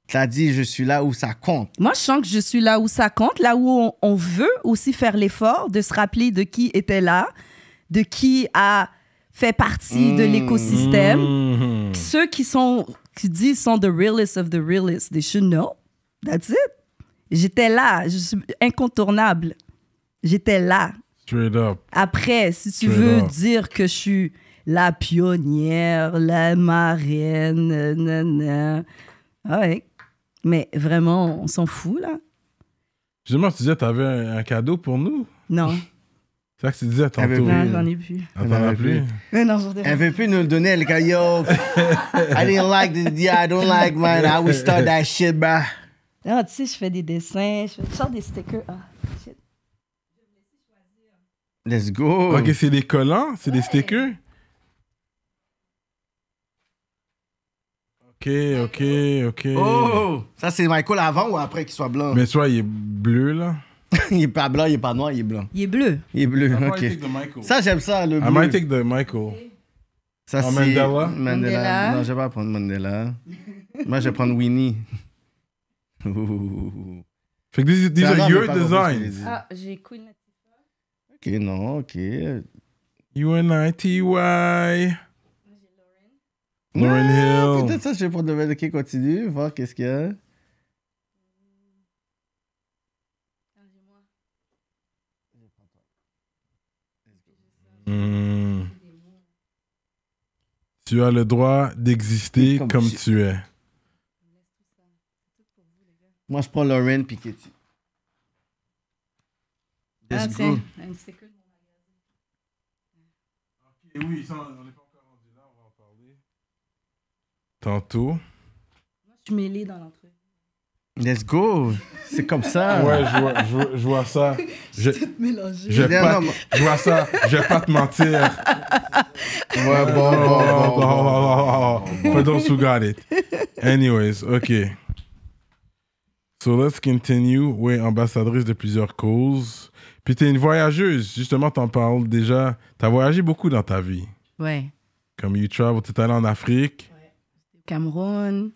Tu as dit, je suis là où ça compte. Moi, je sens que je suis là où ça compte, là où on, veut aussi faire l'effort de se rappeler de qui était là, de qui a fait partie de mmh. l'écosystème. Mmh. Ceux qui sont qui disent sont the realest of the realest, they should know. That's it. J'étais là, je suis incontournable. J'étais là. Straight up. Après, si tu veux dire que je suis la pionnière, la marraine, nanana. Ah ouais. Mais vraiment, on s'en fout, là. Justement, tu disais, t'avais un, un cadeau pour nous? Non. C'est ça que tu disais tantôt. Non, j'en ai plus. Ah, t'en as plus? Mais non, j'en ai Elle veut plus nous le donner, le caillot. I didn't like this, yeah, I don't like man. I will start that shit, man. » Non, tu sais, je fais des dessins, je, fais, sors des stickers. Ah, Let's go. Ok, c'est des collants, c'est des stickers? Ok, ok, ok. Oh! Ça, c'est Michael avant ou après qu'il soit blanc? Mais soit il est bleu, là. il est pas blanc, il est pas noir, il est blanc. Il est bleu. Il est bleu, ok. Ça, j'aime ça, le bleu. I might take the Michael. Ça, c'est... Mandela. Non, je vais pas prendre Mandela. Moi, je vais prendre Winnie. Fait que these, are your designs. Ah, j'ai Queen Ok, non, ok. UNITY. Lauren Hill. Peut-être ça, je vais pas de ok, continue, voir qu'est-ce qu'il y a. Hmm. Tu as le droit d'exister comme, tu es. Moi, je prends Lauren Piketty. Let's ah, Cool. oui, ça, on est pas tantôt. Je suis mêlée dans l'entrevue. Let's go! C'est comme ça. Ouais, je vois, je, je ça. Je, je, vais pas, je vois ça. Je vais pas te mentir. Ouais, bon, bon, bon, bon. But who got it. Anyways, OK. So let's continue. Oui, ambassadrice de plusieurs causes. Puis t'es une voyageuse. Justement, t'en parles déjà. T'as voyagé beaucoup dans ta vie. Ouais, Comme you travel, t'es allé en Afrique. Cameroun.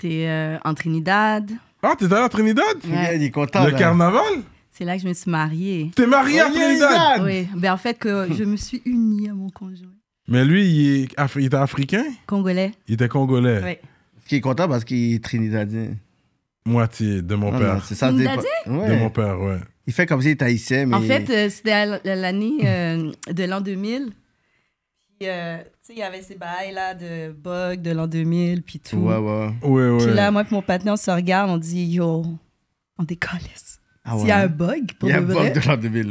J'étais euh, en Trinidad. Ah, t'es allé à Trinidad Ouais. Il est content. Le carnaval C'est là que je me suis mariée. T'es mariée à Trinidad Oui, ben en fait, que je me suis unie à mon conjoint. Mais lui, il, est il était africain Congolais. Il était congolais. Oui. Qui est content parce qu'il est trinidadien. Moitié de mon père. c'est ça. De mon père, ouais. Il fait comme s'il était haïtien, mais. En fait, euh, c'était l'année euh, de l'an 2000. Puis, il y avait ces bails là de bug de l'an 2000 puis tout. Ouais, ouais. Puis là, moi et mon patron on se regarde, on dit yo, on décolle. Ah y a un bug, pour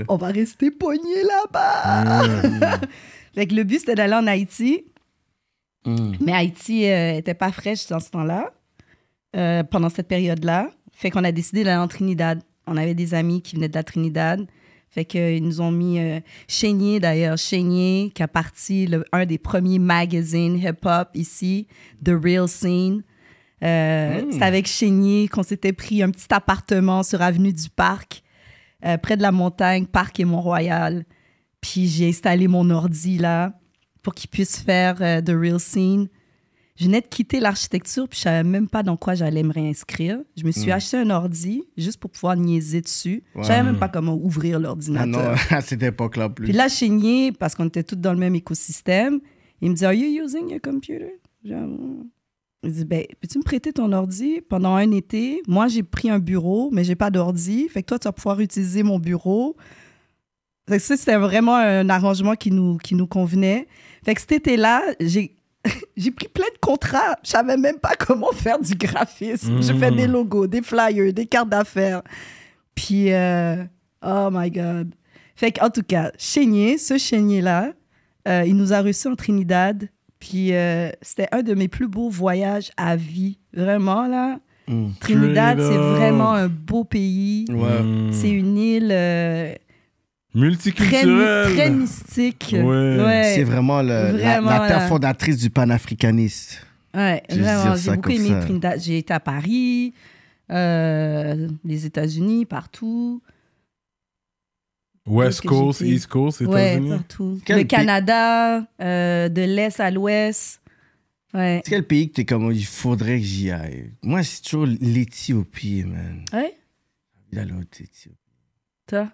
on va rester pognés là-bas. fait que le but, c'était d'aller en Haïti. Hmm. Mais Haïti n'était euh, pas fraîche dans ce temps-là, euh, pendant cette période-là. Fait qu'on a décidé d'aller en Trinidad. On avait des amis qui venaient de la Trinidad. Fait qu'ils nous ont mis euh, Chénier, d'ailleurs, Chénier, qui a parti un des premiers magazines hip-hop ici, The Real Scene. Euh, hmm. C'est avec Chénier qu'on s'était pris un petit appartement sur Avenue du Parc, euh, près de la montagne, Parc et Mont-Royal. Puis j'ai installé mon ordi là pour qu'il puisse faire The Real Scene. Je venais de quitter l'architecture, puis je savais même pas dans quoi j'allais me réinscrire. Je me suis hmm. acheté un ordi juste pour pouvoir niaiser dessus. Je ne savais même pas comment ouvrir l'ordinateur. Ah à cette époque-là plus. Puis là, je parce qu'on était tous dans le même écosystème. Il me dit Are you using your computer? Genre, il dit ben, peux-tu me prêter ton ordi pendant un été? Moi, j'ai pris un bureau, mais j'ai pas d'ordi. Fait que toi, tu vas pouvoir utiliser mon bureau. Fait ça, c'était vraiment un arrangement qui nous, qui nous convenait. Fait que cet été-là, j'ai j'ai pris plein de contrats. Je savais même pas comment faire du graphisme. Je fais des hmm. logos, des flyers, des cartes d'affaires. Puis, euh, oh my God. Fait qu'en tout cas, Chénier, ce Chénier-là, euh, il nous a reçus en Trinidad. Puis, euh, c'était un de mes plus beaux voyages à vie. Vraiment, là. Hmm. Trinidad, c'est vraiment un beau pays. C'est une île Multiculturel. Très, mystique. Ouais. C'est vraiment, la, terre fondatrice du panafricanisme. Ouais, J'ai beaucoup aimé Trinidad. J'ai été à Paris, euh, les États-Unis, partout. West Coast, East Coast, États-Unis. partout. le Canada, euh, de l'Est à l'Ouest. C'est quel pays que tu es comme, il faudrait que j'y aille? Moi, c'est toujours l'Éthiopie, man. Ouais? D'aller en Éthiopie. Toi?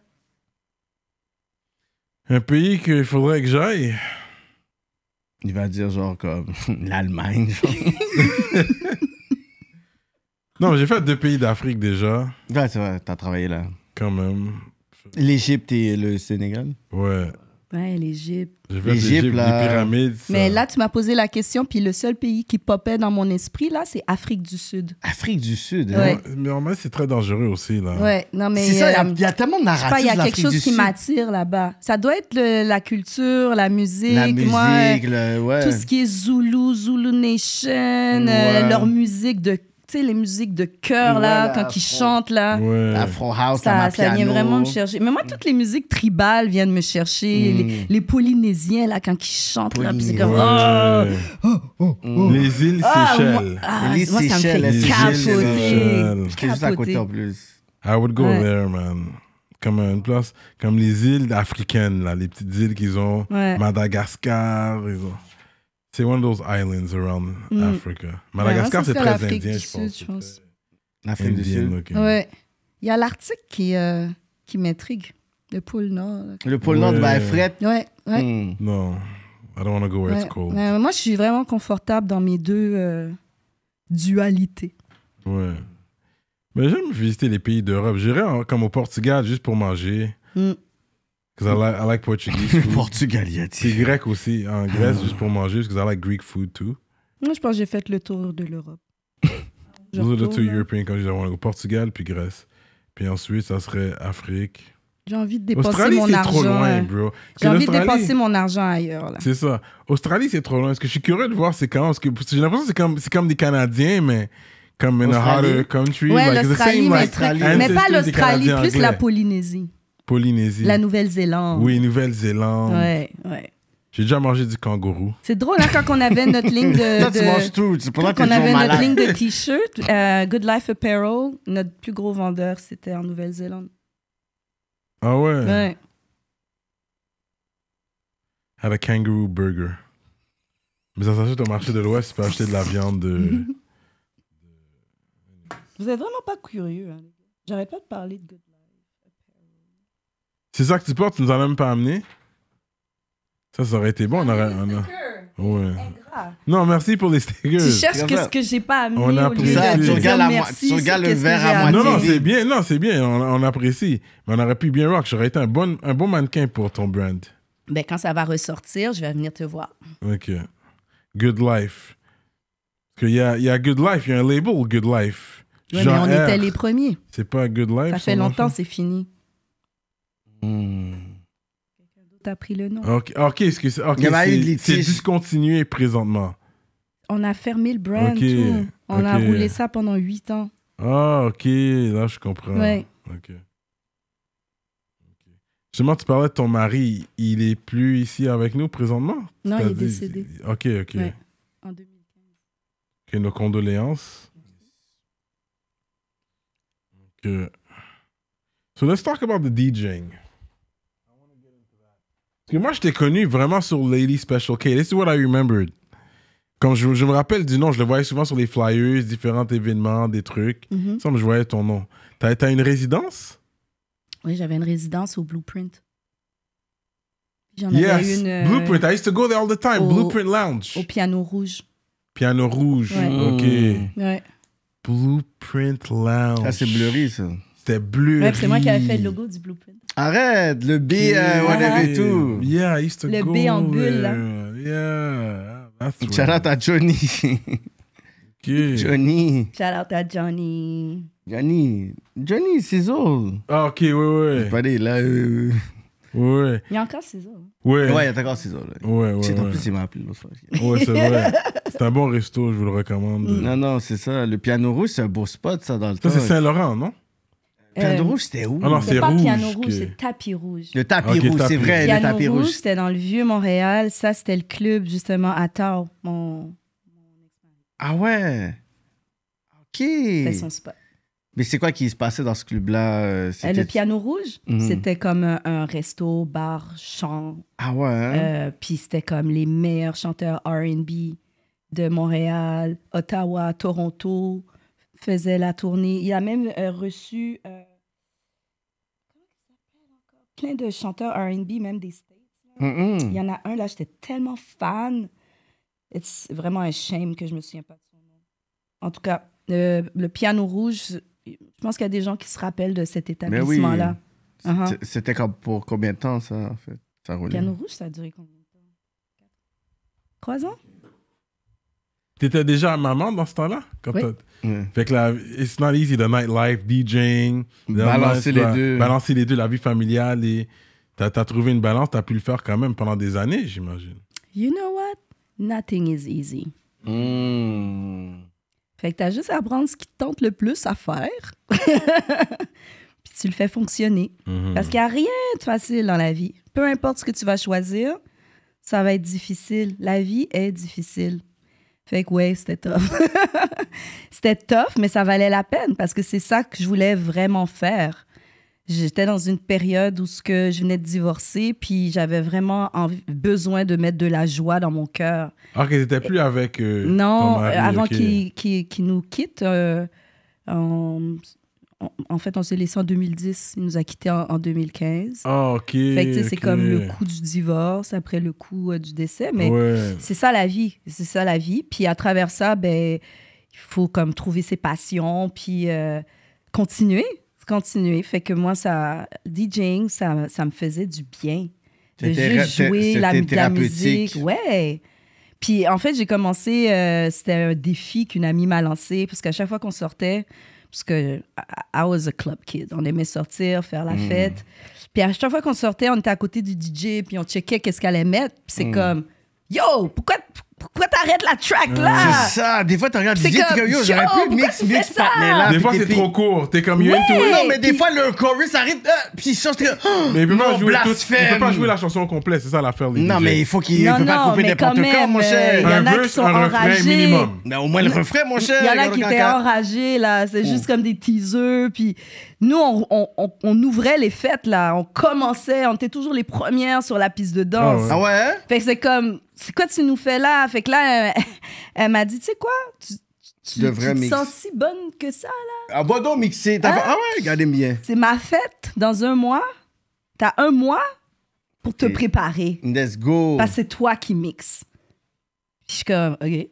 Un pays qu'il faudrait que j'aille. Il va dire genre comme l'Allemagne. non, j'ai fait deux pays d'Afrique déjà. Ouais, c'est vrai, t'as travaillé là. Quand même. L'Égypte et le Sénégal. Ouais. Ouais, l'Égypte. L'Égypte, les pyramides. Mais là, tu m'as posé la question, puis le seul pays qui popait dans mon esprit, là, c'est Afrique du Sud. Afrique du Sud, hein? ouais. Mais en c'est très dangereux aussi, là. Ouais, non, mais. C'est ça, il euh, y, a tellement de narratifs. pas, il y a quelque chose qui m'attire là-bas. Ça doit être la culture, la musique. La musique, ouais. Tout ce qui est Zulu, Zulu Nation, euh, leur musique de tu sais, les musiques de cœur, là, quand ils chantent, là. Afro House, ça, ça vient vraiment me chercher. Mais moi, toutes les musiques tribales viennent me chercher. Hmm. Les, Polynésiens, là, quand ils chantent, là. là, c'est comme... Oh! oh, oh, oh, les îles Seychelles. Ah, ah, les moi, ça me fait capoter. juste à côté, en plus. I would go there, man comme une place, comme les îles africaines, là, les petites îles qu'ils ont, Madagascar, ils ont. C'est one of those islands around mm. Africa. Madagascar, c'est très indien, je pense. Sud, je pense. L'Afrique du Sud. Oui. Il y a l'Arctique qui, euh, qui m'intrigue. Le pôle Nord. Le pôle Nord, être fret. Ouais, oui. Hmm. Non. I don't want to go where ouais. it's cold. moi, je suis vraiment confortable dans mes deux euh, dualités. Oui. Mais j'aime visiter les pays d'Europe. J'irais comme au Portugal juste pour manger. Hmm. Parce que j'aime I like Portuguese food. il C'est grec aussi, en ah. Grèce, juste pour manger, parce que j'aime like Greek food too. Moi, je pense que j'ai fait le tour de l'Europe. Those are the two European countries I want go. Portugal, puis Grèce. Puis ensuite, ça serait Afrique. J'ai envie de dépenser mon argent. c'est trop loin, bro. J'ai envie de dépenser mon argent ailleurs. là. C'est ça. Australie, c'est trop loin. Parce que je suis curieux de voir c'est quand. Parce que j'ai l'impression que c'est comme, des Canadiens, mais comme in Australie. a hotter country. Ouais, l'Australie, mais, pas l'Australie, plus la Polynésie. Polynésie. La Nouvelle-Zélande. Oui, Nouvelle-Zélande. Ouais, ouais. J'ai déjà mangé du kangourou. C'est drôle, hein, quand on avait notre ligne de. de tout. C'est quand on avait notre ligne de t-shirt, euh, Good Life Apparel, notre plus gros vendeur, c'était en Nouvelle-Zélande. Ah ouais? Ouais. Have a kangaroo burger. Mais ça s'achète au marché de l'Ouest, tu peux acheter de la viande de. Vous êtes vraiment pas curieux. Hein. J'arrête pas de parler de Good c'est ça que tu portes, tu nous en as même pas amené. Ça, ça aurait été bon. On aurait, a... Ouais. Eh, non, merci pour les stickers. Tu cherches ce que j'ai pas amené. On apprécie. tu regardes, le verre à moitié. Non, non, c'est bien. Non, c'est bien. On, on, apprécie. Mais on aurait pu bien voir que J'aurais été un bon, un bon mannequin pour ton brand. Ben, quand ça va ressortir, je vais venir te voir. OK. Good Life. Parce qu'il y a, y a Good Life. Il y a un label Good Life. Oui, mais on était les premiers. C'est pas Good Life. Ça fait longtemps, c'est fini. Quelqu'un d'autre a pris le nom. OK, ok, excusez. c'est- discontinué présentement. On a fermé le brand. On a roulé ça pendant 8 ans. Ah, ok, là, je comprends. Ouais. Ok. Justement, tu parlais de ton mari. Il est plus ici avec nous présentement? Non, il est décédé Ok, ok. en 2015. Ok, nos condoléances. Ok. So let's talk about the DJing. Parce que moi, je t'ai connu vraiment sur Lady Special K. This is what I remembered. Comme je, me rappelle du nom, je le voyais souvent sur les flyers, différents événements, des trucs. Mm Ça me voyais ton nom. T'as une résidence? Oui, j'avais une résidence au Blueprint. J'en yes. une. Euh, Blueprint. I used to go there all the time. Blueprint Lounge. Au piano rouge. Piano rouge. OK. Blueprint Lounge. Ah, c'est Blurry, ça. C'était bleu. c'est moi qui avais fait le logo du Blueprint. Arrête, le B, euh, yeah. uh, whatever tout. Yeah, I used to le go. B en bulle, là. Yeah, that's right. Shout out à Johnny. okay. Johnny. Shout out à Johnny. Johnny. Johnny, Ciseaux. Ah, ok, ouais, ouais. pas des là. Euh, euh... Ouais. Il y a encore ciseaux. Oui. Ouais, il y a encore ciseaux. Oui, Ouais, ouais. En plus, il m'a appelé l'autre fois. Ouais, c'est vrai. c'est un bon resto, je vous le recommande. Non, non, c'est ça. Le Piano Rouge, c'est un beau spot, ça, dans le temps. Ça, c'est Saint-Laurent, non? Piano euh, rouge, c'était où? Ah c'est pas piano rouge, c'est c'est tapis rouge. Le tapis rouge, c'est vrai, le tapis rouge, rouge. c'était dans le vieux Montréal. Ça, c'était le club, justement, à Tao. Mon... Ah ouais. OK. C'était son spot. Mais c'est quoi qui se passait dans ce club-là? Euh, euh, le piano rouge, mhm. c'était comme un, resto, bar, chant. Ah ouais. Hein? Puis c'était comme les meilleurs chanteurs RB de Montréal, Ottawa, Toronto faisait la tournée. Il a même euh, reçu euh, plein de chanteurs RB, même des States. Il y en a un là, j'étais tellement fan. C'est vraiment un shame que je me souviens pas de son nom. En tout cas, euh, le piano rouge, je pense qu'il y a des gens qui se rappellent de cet établissement-là. Uh-huh. C'était comme pour combien de temps ça, en fait? Ça Piano rouge, ça a duré combien de temps? Trois ans? T'étais déjà maman dans ce temps-là? oui. Fait que là, it's not easy, the nightlife, DJing. Balancer les deux. Balancer les deux, la vie familiale. Et t'as as trouvé une balance, t'as pu le faire quand même pendant des années, j'imagine. You know what? Nothing is easy. Hmm. Fait que t'as juste à prendre ce qui te tente le plus à faire. Puis tu le fais fonctionner. Mhm. Parce qu'il n'y a rien de facile dans la vie. Peu importe ce que tu vas choisir, ça va être difficile. La vie est difficile. Fait que ouais, c'était tough. c'était tough, mais ça valait la peine parce que c'est ça que je voulais vraiment faire. J'étais dans une période où ce que je venais de divorcer, puis j'avais vraiment besoin de mettre de la joie dans mon cœur. Alors que n'étaient plus avec euh, Non, euh, avant qu'il nous quitte, euh, en fait, on s'est laissé en 2010. Il nous a quittés en, 2015. Ah, OK. Fait c'est comme le coup du divorce, après le coup euh, du décès. Mais c'est ça la vie. C'est ça la vie. Puis à travers ça, ben, il faut comme trouver ses passions, puis euh, continuer. Continuer. Fait que moi, ça, DJing, ça, ça me faisait du bien. De juste la, musique. Ouais. Puis en fait, j'ai commencé, euh, c'était un défi qu'une amie m'a lancé, parce qu'à chaque fois qu'on sortait, parce que I was a club kid. On aimait sortir, faire la hmm. fête. Puis à chaque fois qu'on sortait, on était à côté du DJ, puis on checkait qu'est-ce qu'elle allait mettre. c'est hmm. comme, yo, pourquoi, pourquoi t'arrêtes la track là? C'est ça, des fois tu regardes vite, t'es comme yo, j'aurais pu mix, mix, là. Des fois c'est trop court, t'es comme yo, it ?» Non, mais des fois le chorus arrive, euh, puis il change, Mais il peut, pas jouer il peut pas jouer la chanson complète c'est ça l'affaire. Non, mais il faut qu'il peut pas couper n'importe quoi, mon cher. Euh, il y en a qui sont enragés. Au moins le refrain, mon cher. Il y en a qui étaient enragés là, c'est oh. juste comme des teasers, puis nous, on, on, ouvrait les fêtes, là. On commençait, on était toujours les premières sur la piste de danse. Ah ouais? Fait que c'est comme, c'est quoi tu nous fais là? Fait que là, euh, elle, m'a dit, tu sais quoi? Tu, tu, devrais tu te sens si bonne que ça, là? Ah, bon donc mixer. Hein? Ah ouais, regardez bien. C'est ma fête dans un mois. T'as un mois pour te préparer. Let's go. Parce que c'est toi qui mixes. Puis je suis comme, OK.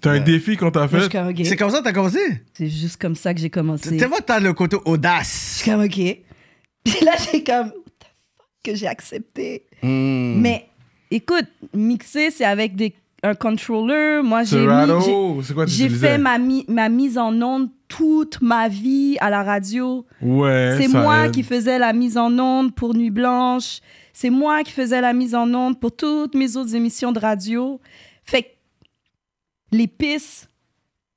T'as un défi qu'on t'a fait. Comme, C'est comme ça que t'as commencé? C'est juste comme ça que j'ai commencé. Tu vois, t'as le côté audace. Je suis comme, OK. Puis là, j'ai comme, what the fuck que j'ai accepté. Hmm. Mais Écoute, mixer, c'est avec des, un controller. Moi, j'ai j'ai, fait ma, ma, mise en onde toute ma vie à la radio. Ouais, c'est moi qui faisais la mise en onde pour Nuit Blanche. C'est moi qui faisais la mise en onde pour toutes mes autres émissions de radio. Fait que les pistes,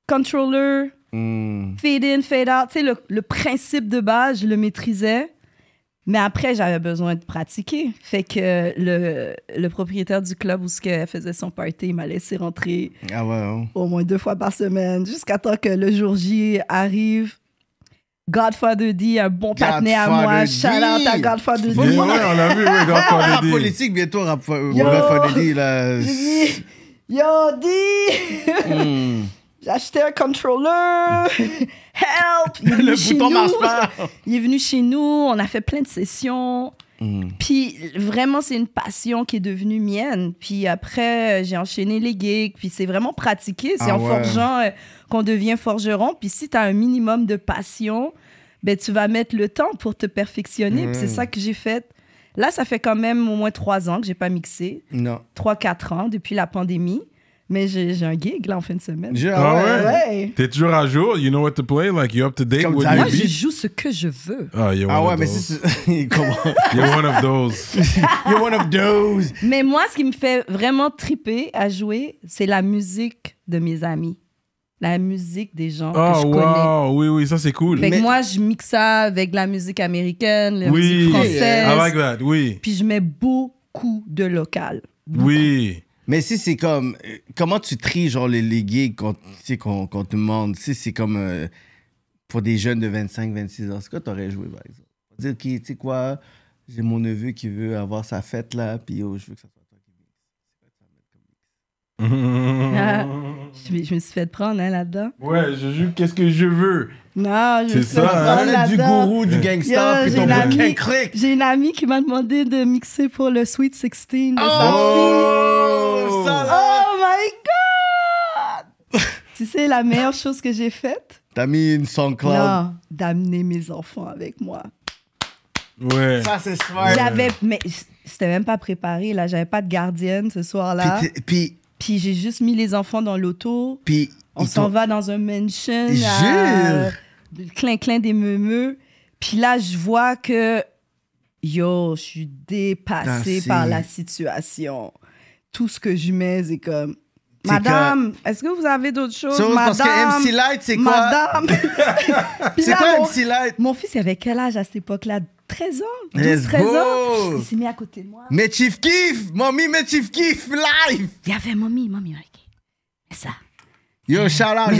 controller, hmm. fade in, fade out, tu le principe de base, je le maîtrisais. Mais après, j'avais besoin de pratiquer. Fait que le, le propriétaire du club où elle faisait son party, m'a laissé rentrer ah hein? au moins deux fois par semaine jusqu'à temps que le jour J arrive. Godfather D, un bon patiné à moi. Shout à Godfather D. Oui, on l'a vu, oui, Godfather D. politique, bientôt, Godfather D. Là. Yo, D! Hmm. J'ai acheté un contrôleur, Help! Il est venu le chez bouton nous. marche pas. Il est venu chez nous. On a fait plein de sessions. Mm. Puis vraiment, c'est une passion qui est devenue mienne. Puis après, j'ai enchaîné les gigs. Puis c'est vraiment pratiqué. C'est ah en forgeant euh, qu'on devient forgeron. Puis si tu as un minimum de passion, ben, tu vas mettre le temps pour te perfectionner. Puis c'est mm. ça que j'ai fait. Là, ça fait quand même au moins trois ans que j'ai pas mixé. Non. Trois, quatre ans depuis la pandémie. Mais j'ai un gig là en fin de semaine. ah, ah ouais? T'es toujours à jour? You know what to play? Like, you're up to date? Moi, je joue ce que je veux. Ah, ah ouais, mais c'est. Comment? you're one of those. you're one of those. Mais moi, ce qui me fait vraiment triper à jouer, c'est la musique de mes amis. La musique des gens oh, que ah, je wow. Oui, oui, ça c'est cool. Fait mais... que moi, je mixe ça avec la musique américaine, la musique française. I like that, oui. Puis je mets beaucoup de local. Oui. Mais si c'est comme. Euh, comment tu tries, genre, les, les gigs qu'on te demande? Si c'est comme. Euh, pour des jeunes de 25, 26 ans, c'est quoi t'aurais joué, par exemple? Dire, tu sais quoi, j'ai mon neveu qui veut avoir sa fête, là, puis je veux que ça soit je, me suis fait prendre hein, là-dedans. Ouais, je joue qu'est-ce que je veux. Non, je me suis ça, fait hein? du gourou, du gangster. puis ton cric. J'ai une amie qui m'a demandé de mixer pour le Sweet 16 oh! oh my God! tu sais, la meilleure chose que j'ai faite? T'as mis une SoundCloud? Non, d'amener mes enfants avec moi. Ouais. Ça, c'est smart. J'avais... Mais c'était même pas préparé, là. J'avais pas de gardienne ce soir-là. Puis puis j'ai juste mis les enfants dans l'auto. Puis on s'en va dans un mansion. Jure. Clin-clin euh, des meumeux. Puis là, je vois que yo, je suis dépassée par la situation. Tout ce que je mets, c'est comme. Madame, est-ce que vous avez d'autres choses? Madame, parce que MC Light, c'est quoi? Madame! c'est quoi MC Light? mon fils avait quel âge à cette époque-là? 13 ans, 13 ans. Il s'est mis à côté de moi. Mais Chief Kiff, Mommy, mais Chief Kiff, live. Il y avait Mommy, Mommy, mais ça. Yo, shout out.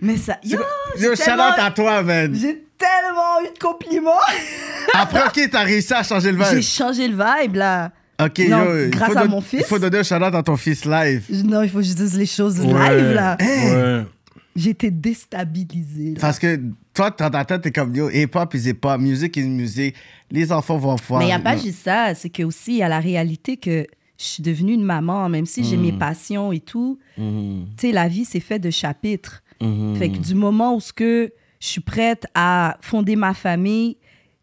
Mais, ça, yo, mais Yo, yo shout à toi, man. J'ai tellement eu de compliments. Après, qui t'as réussi à changer le vibe. J'ai changé le vibe, là. Ok, yo, grâce à mon fils. Il faut donner un shout out à ton fils live. Non, il faut que je dise les choses live, là. J'étais déstabilisée. Parce que toi, dans ta tête, t'es comme yo, hip-hop is hip-hop, musique, is les enfants vont voir. Mais il n'y a pas juste ça, c'est que aussi, il y a la réalité que je suis devenue une maman, même si j'ai mes mm. passions et tout. Mm-hmm. Tu sais, la vie, c'est fait de chapitres. Mm-hmm. Fait que du moment où ce que je suis prête à fonder ma famille,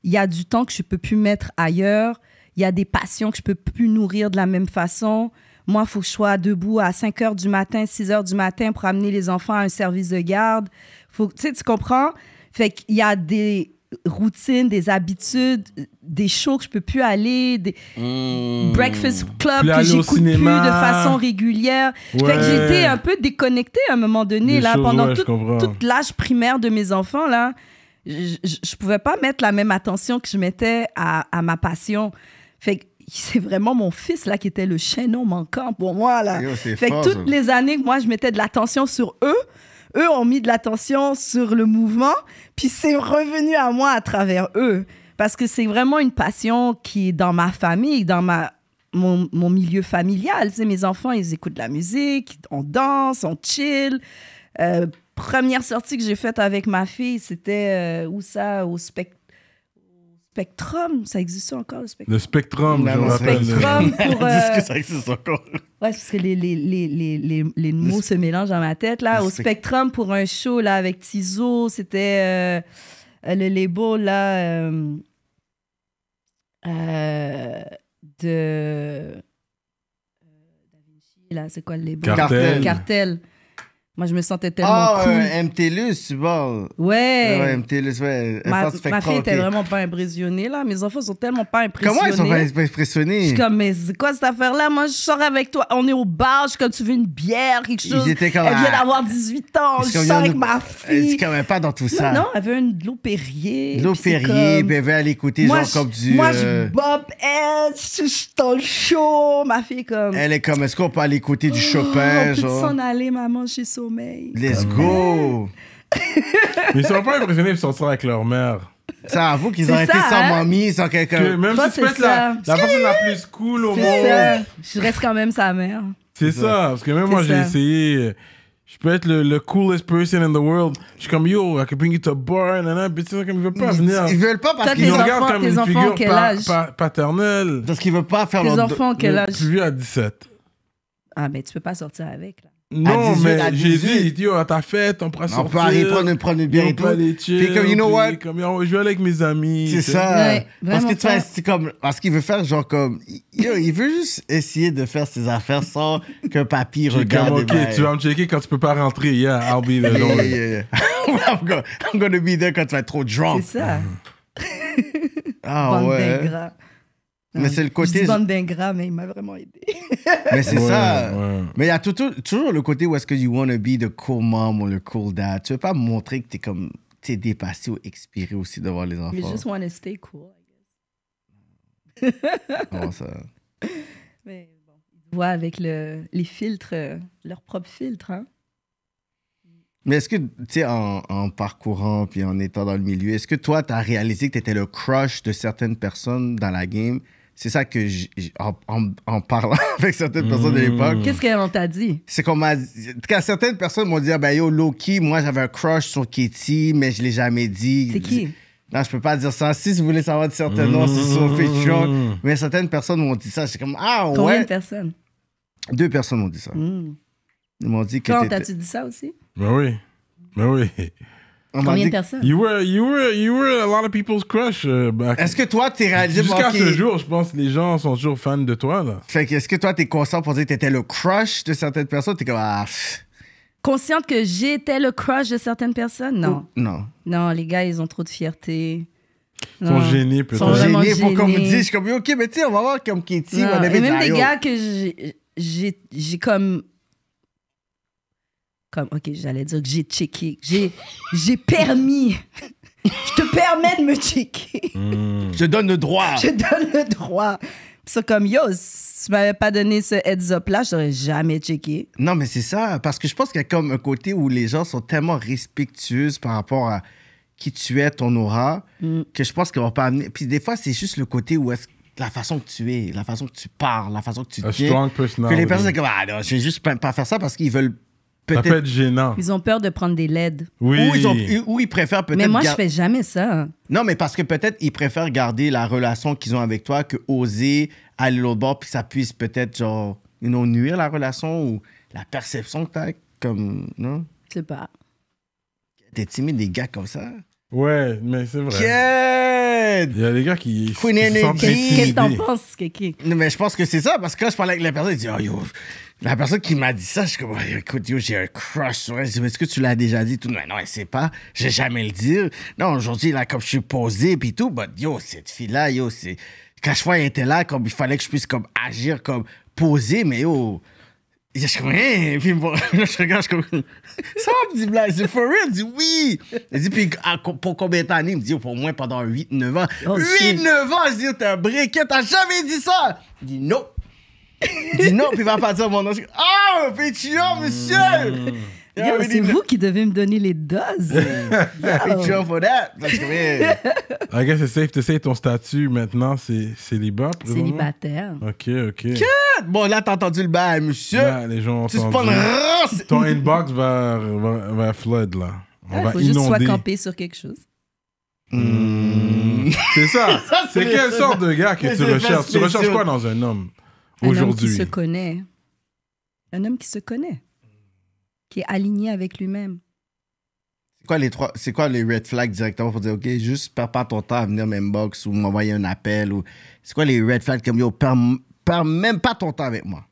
il y a du temps que je peux plus mettre ailleurs, il y a des passions que je peux plus nourrir de la même façon. Moi, il faut que je sois debout à 5 h du matin, 6 h du matin pour amener les enfants à un service de garde. Faut, tu comprends? Fait qu'il y a des routines, des habitudes, des shows que je peux plus aller, des hmm. breakfast club que j'écoute plus de façon régulière. Fait que j'étais un peu déconnectée à un moment donné là pendant tout, toute l'âge primaire de mes enfants là. Je, ne pouvais pas mettre la même attention que je mettais à, ma passion. Fait que c'est vraiment mon fils là qui était le chaînon manquant pour moi là. fait que toutes les années que moi je mettais de l'attention sur eux, eux ont mis de l'attention sur le mouvement, puis c'est revenu à moi à travers eux. Parce que c'est vraiment une passion qui est dans ma famille, dans ma, mon, milieu familial. mes enfants, ils écoutent de la musique, on danse, on chill. Euh, première sortie que j'ai faite avec ma fille, c'était euh, où ça, au spectacle Spectrum, ça existe encore le Spectrum? Le Spectrum, je le Spectrum pour. Euh... que ça existe encore. Ouais, parce que les, les, les, les mots se mélangent dans ma tête. Là, au Spectrum pour un show là, avec Tizo, c'était euh, euh, le label là, euh, de. là, c'est quoi le label? Cartel. Cartel. Moi, je me sentais ah, tellement oh, cool. Ah, tu vois. Ouais. Ouais, MTLUS, ouais. Ma, ma fille était vraiment pas impressionnée, là. Mes enfants sont tellement pas impressionnés. Comment ils sont pas impressionnés? Je suis comme, mais c'est quoi cette affaire-là? Moi, je sors avec toi. On est au bar, je suis comme, tu veux une bière, quelque chose. comme, Elle vient ah, d'avoir 18 ans, je sors avec ma fille. fille. C'est quand même pas dans tout ça. Non, elle veut une de l'eau Perrier. De L'eau elle veut aller écouter genre comme du. Moi, je euh, bop, elle, je suis dans le show. Ma fille, comme. Elle est comme, est-ce qu'on peut aller écouter du oh, Chopin, on peut s'en aller, maman, chez soi. Let's go! ils sont pas impressionnés, de sortir avec leur mère. Ça avoue qu'ils ont été sans hein? mamie, sans quelqu'un. Même si tu peux être la, personne la plus cool au monde. Je reste quand même sa mère. C'est ça. parce que même moi, j'ai essayé. Je peux être le, coolest person in the world. Je suis comme, yo, I can bring you to a bar, nanana, mais tu sais, comme ils veulent pas venir. Ils veulent pas parce qu'ils regardent comme une figure quel âge? paternelle. Parce qu'ils veulent pas faire tes enfants, quel âge? Tu plus vieux à 17. Ah, mais ben, tu peux pas sortir avec, là. Non, mais Jésus, j'ai dit, oh, t'a fait, on prend sortir. On peut aller prendre, prendre une bière et tout. comme, you know what? Comme, on joue avec mes amis. C'est ça. Ouais, parce que tu c'est comme, parce qu'il veut faire genre comme, yo, il veut juste essayer de faire ses affaires sans que papy regarde. Comme, ok, ben tu vas me checker quand tu peux pas rentrer. Yeah, I'll be there. yeah, yeah, I'm, gonna, be there quand tu vas être trop drunk. C'est ça. ah ouais. Mais hein, c'est le côté. Je bande d'ingrats, mais il m'a vraiment aidé. mais c'est ça. Mais il y a toujours le côté où est-ce que you want to be the cool mom ou le cool dad. Tu veux pas montrer que t'es comme. T'es dépassé ou expiré aussi devant les enfants. You just want to stay cool, I guess. Comment ça? Mais bon, ils voient avec le, les filtres, euh, leurs propres filtres, hein. Mais est-ce que, tu sais, en, en, parcourant puis en étant dans le milieu, est-ce que toi, tu as réalisé que tu étais le crush de certaines personnes dans la game c'est ça que en, parlant avec certaines personnes de l'époque. Qu'est-ce qu'on t'a dit? C'est qu'on m'a Quand certaines personnes m'ont dit, ah ben, yo, Loki, moi j'avais un crush sur Katie, mais je l'ai jamais dit. C'est qui? Non, je peux pas dire ça. Si vous voulez savoir de certains noms, c'est sur Patreon. Mm. Mais certaines personnes m'ont dit ça. C'est comme, ah ouais. Combien de personnes? Deux personnes m'ont dit ça. Mm. Ils m'ont dit Quand t'as-tu dit ça aussi? Ben oui. Ben oui. Combien de personnes? You were, you, were, you were a lot of people's crush euh, back. Est-ce que toi, t'es réalisé... Jusqu'à ce jour, je pense que les gens sont toujours fans de toi, là. Fait que est-ce que toi, t'es conscient pour dire que t'étais le crush de certaines personnes? T'es comme... Ah, Consciente que j'étais le crush de certaines personnes? Non. non. Non, les gars, ils ont trop de fierté. Ils sont gênés, peut-être. Ils sont gênés, gênés pour qu'on me dise. Je suis comme, OK, mais tu sais, on va voir comme Katie. On avait Et même des gars que j'ai comme comme, OK, j'allais dire que j'ai checké, j'ai, j'ai permis. je te permets de me checker. Hmm. Je donne le droit. Je donne le droit. C'est comme, yo, si tu m'avais pas donné ce heads up là, je jamais checké. Non, mais c'est ça, parce que je pense qu'il y a comme un côté où les gens sont tellement respectueux par rapport à qui tu es, ton aura, hmm. que je pense qu'ils vont pas Puis des fois, c'est juste le côté où est-ce la façon que tu es, la façon que tu parles, la façon que tu dis. Que les personnes disent comme, ah non, vais juste pas faire ça parce qu'ils veulent peut-être. gênant. Ils ont peur de prendre des LED. Oui. Ou ils, préfèrent peut-être. Mais moi, je fais jamais ça. Non, mais parce que peut-être ils préfèrent garder la relation qu'ils ont avec toi que oser aller l'autre bord puis ça puisse peut-être, genre, you nuire la relation ou la perception que t'as, comme. Non? Je sais pas. T'es timide des gars comme ça? Ouais, mais c'est vrai. Yeah! Il y a des gars qui. Queen qui Qu'est-ce que t'en penses, Kiki? Non, mais je pense que c'est ça, parce que là, je parlais avec la personne, elle dit, oh yo, la personne qui m'a dit ça, je suis comme, oh, écoute, yo, j'ai un crush sur elle. Je dis, mais est-ce que tu l'as déjà dit? Tout, non, non, elle sait pas. Je vais jamais le dire. Non, aujourd'hui, là, comme je suis posé, puis tout, bah yo, cette fille-là, yo, c'est. Quand je vois, elle était là, comme il fallait que je puisse, comme, agir, comme, poser, mais yo je comme, rien. » Puis je regarde, je comme, ça me dit, blague, c'est for real? Il dit, oui. Il dit, puis pour combien d'années? Il me dit, au moins pendant 8-9 ans. 8-9 ans, je dis, t'es un briquet, t'as jamais dit ça? Il dit, non. Il dit, non, puis il va pas dire mon nom. Ah, oh, tu monsieur! Hmm. Yo, c'est vous qui devez me donner les doses. Big sure for that. I guess it's safe to say ton statut maintenant, c'est célibat. Célibataire. Ok, ok. Bon, là, t'as entendu le bail, monsieur. les gens ont tu entendu. Pas ton inbox va, va, flood, là. On ouais, ah, faut juste soit campé sur quelque chose. Hmm. Hmm. C'est ça. c'est quelle sorte de gars que tu recherches Tu recherches quoi dans un homme aujourd'hui Un homme qui se connaît. Un homme qui se connaît qui est aligné avec lui-même. C'est quoi les trois, c'est quoi les red flags directement pour dire, OK, juste perds pas ton temps à venir box ou m'envoyer un appel ou. C'est quoi les red flags comme, yo, perds, perds même pas ton temps avec moi?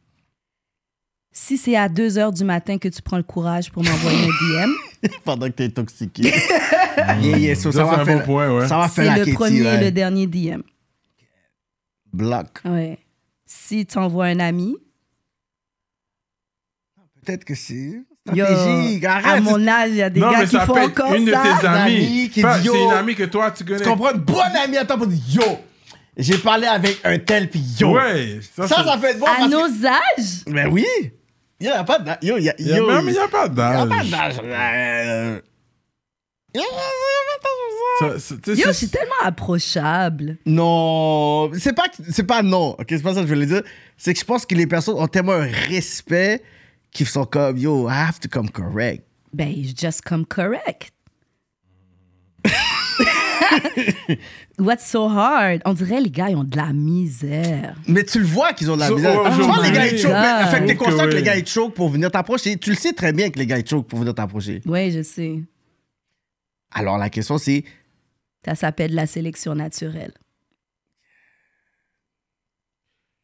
Si c'est à 2 heures du matin que tu prends le courage pour m'envoyer un DM. Pendant que tu intoxiqué. ça, va faire, bon point, ouais. ça le premier et le dernier DM. Bloc. Ouais. Si tu envoies un ami. Peut-être que c'est. Yo, À mon âge, il y a des non, gars qui font encore une ça. de tes amies. qui C'est une amie que toi, tu connais. Tu comprends? Une bonne amie à toi pour dire yo, j'ai parlé avec un tel puis yo. Ouais. Ça, ça, ça peut être bon. À parce que- nos âges? Mais ben oui. Il n'y a pas d'âge. Yo, il y a. même, il a pas y a pas d'âge. Il n'y y a- pas d'âge. Yo, je suis c'est- tellement approchable. Non, c'est pas, c'est pas non, ok, c'est pas ça que je voulais dire. C'est que je pense que les personnes ont tellement un respect qui sont comme yo, I have to come correct. Ben, just come correct. What's so hard? On dirait les gars, ils ont de la misère. Mais tu le vois qu'ils ont de la misère. Oh, tu vois les gars, ils choquent. En fait, t'es conscient que les gars, ils choquent pour venir t'approcher. Tu le sais très bien que les gars, ils choquent pour venir t'approcher. Oui, je sais. Alors, la question, c'est. Ça s'appelle la sélection naturelle.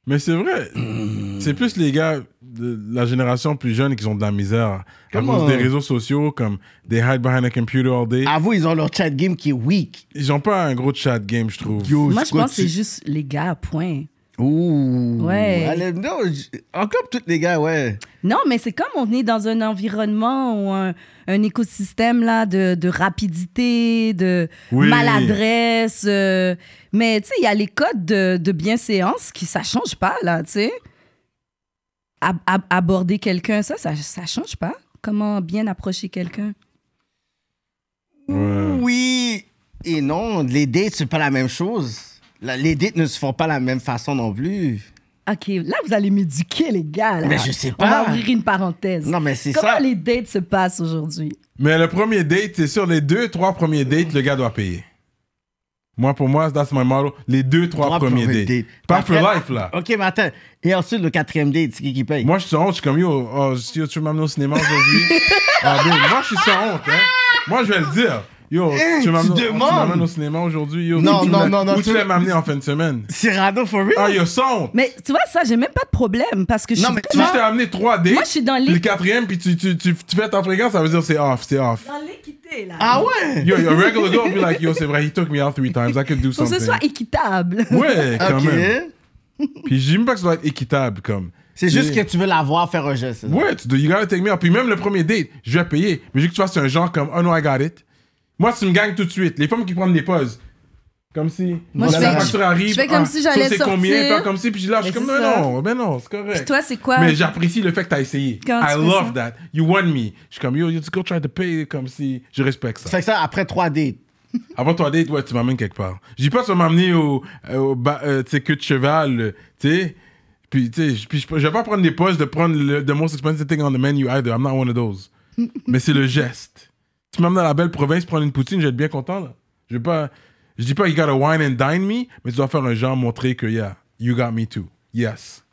Mais c'est vrai. Hmm. C'est plus les gars de la génération plus jeune qui ont de la misère. Comment? ont des réseaux sociaux, comme they hide behind a computer all day. À ils ont leur chat game qui est weak. Ils ont pas un gros chat game, je trouve. Moi, je pense que c'est juste les gars, point. Ouh. Ouais. Allez, non, tous les gars, ouais. Non, mais c'est comme on est dans un environnement ou un, écosystème là, de, de rapidité, de maladresse. Euh, mais tu sais, il y a les codes de, de, bienséance qui, ça change pas, là, tu sais. aborder quelqu'un, ça, ça, change pas. Comment bien approcher quelqu'un? Oui et non. Les dates, c'est pas la même chose les dates ne se font pas de la même façon non plus. OK, là, vous allez m'éduquer, les gars. Mais je sais pas. On va ouvrir une parenthèse. Non, mais c'est ça. Comment les dates se passent aujourd'hui? Mais le premier date, c'est sur les deux, trois premiers dates, le gars doit payer. Moi, pour moi, that's my model. Les deux, trois, premiers, dates. Pas Pas for life, là. OK, mais attends. Et ensuite, le quatrième date, c'est qui qui paye? Moi, je suis sans honte. Je suis comme, yo, oh, si tu veux m'amener au cinéma aujourd'hui. Ah, ben, moi, je suis sans honte, hein. Moi, je vais le dire. Yo, tu tu m'amènes au cinéma aujourd'hui, yo. Non, tu non, non, non. tu vas m'amener en fin de semaine? C'est Rado for real? Ah, yo, son! Mais tu vois, ça, j'ai même pas de problème parce que je Non, tu je t'ai amené 3D. Moi, je suis dans l'équité. Le quatrième, puis tu, tu, tu, tu, fais ta fréquence, ça veut dire c'est off, c'est off. Dans l'équité, là. Ah ouais? Yo, yo, regular girl be like, yo, c'est vrai, he took me out three times, I could do something. Faut que ce soit équitable. Ouais, quand okay. même. Puis j'aime pas que ça doit être équitable, comme. C'est juste que tu veux la voir faire un geste. Ouais, tu dois, you gotta take me out. Puis même le premier date, je vais payer. Mais juste que tu vois, c'est un genre comme, oh no, I got it. Moi, tu me gagnes tout de suite. Les femmes qui prennent des pauses. Comme si. Moi, je la fais- arrive. je fais comme ah, si j'allais ça, c'est combien? Pas comme si. Puis là, je suis comme, non, non, mais non, c'est correct. toi, c'est quoi? Mais j'apprécie le fait que tu as essayé. I love that. You won me. Je suis comme, yo, you just go try to pay. Comme si. Je respecte ça. C'est ça, après trois dates. Avant trois dates, ouais, tu m'amènes quelque part. Je dis pas, tu vas m'amener au, euh, euh, tu sais, queue de cheval, euh, tu sais. Puis, tu sais, je- puis vais pas prendre des pauses de prendre le the most expensive thing on the menu either. I'm not one of those. Mais c'est le geste. Tu m'emmènes dans la belle province prendre une poutine, je vais être bien content. Là. Je ne pas. Je dis pas you gotta wine and dine me, mais tu dois faire un genre montrer que yeah, you got me too. Yes.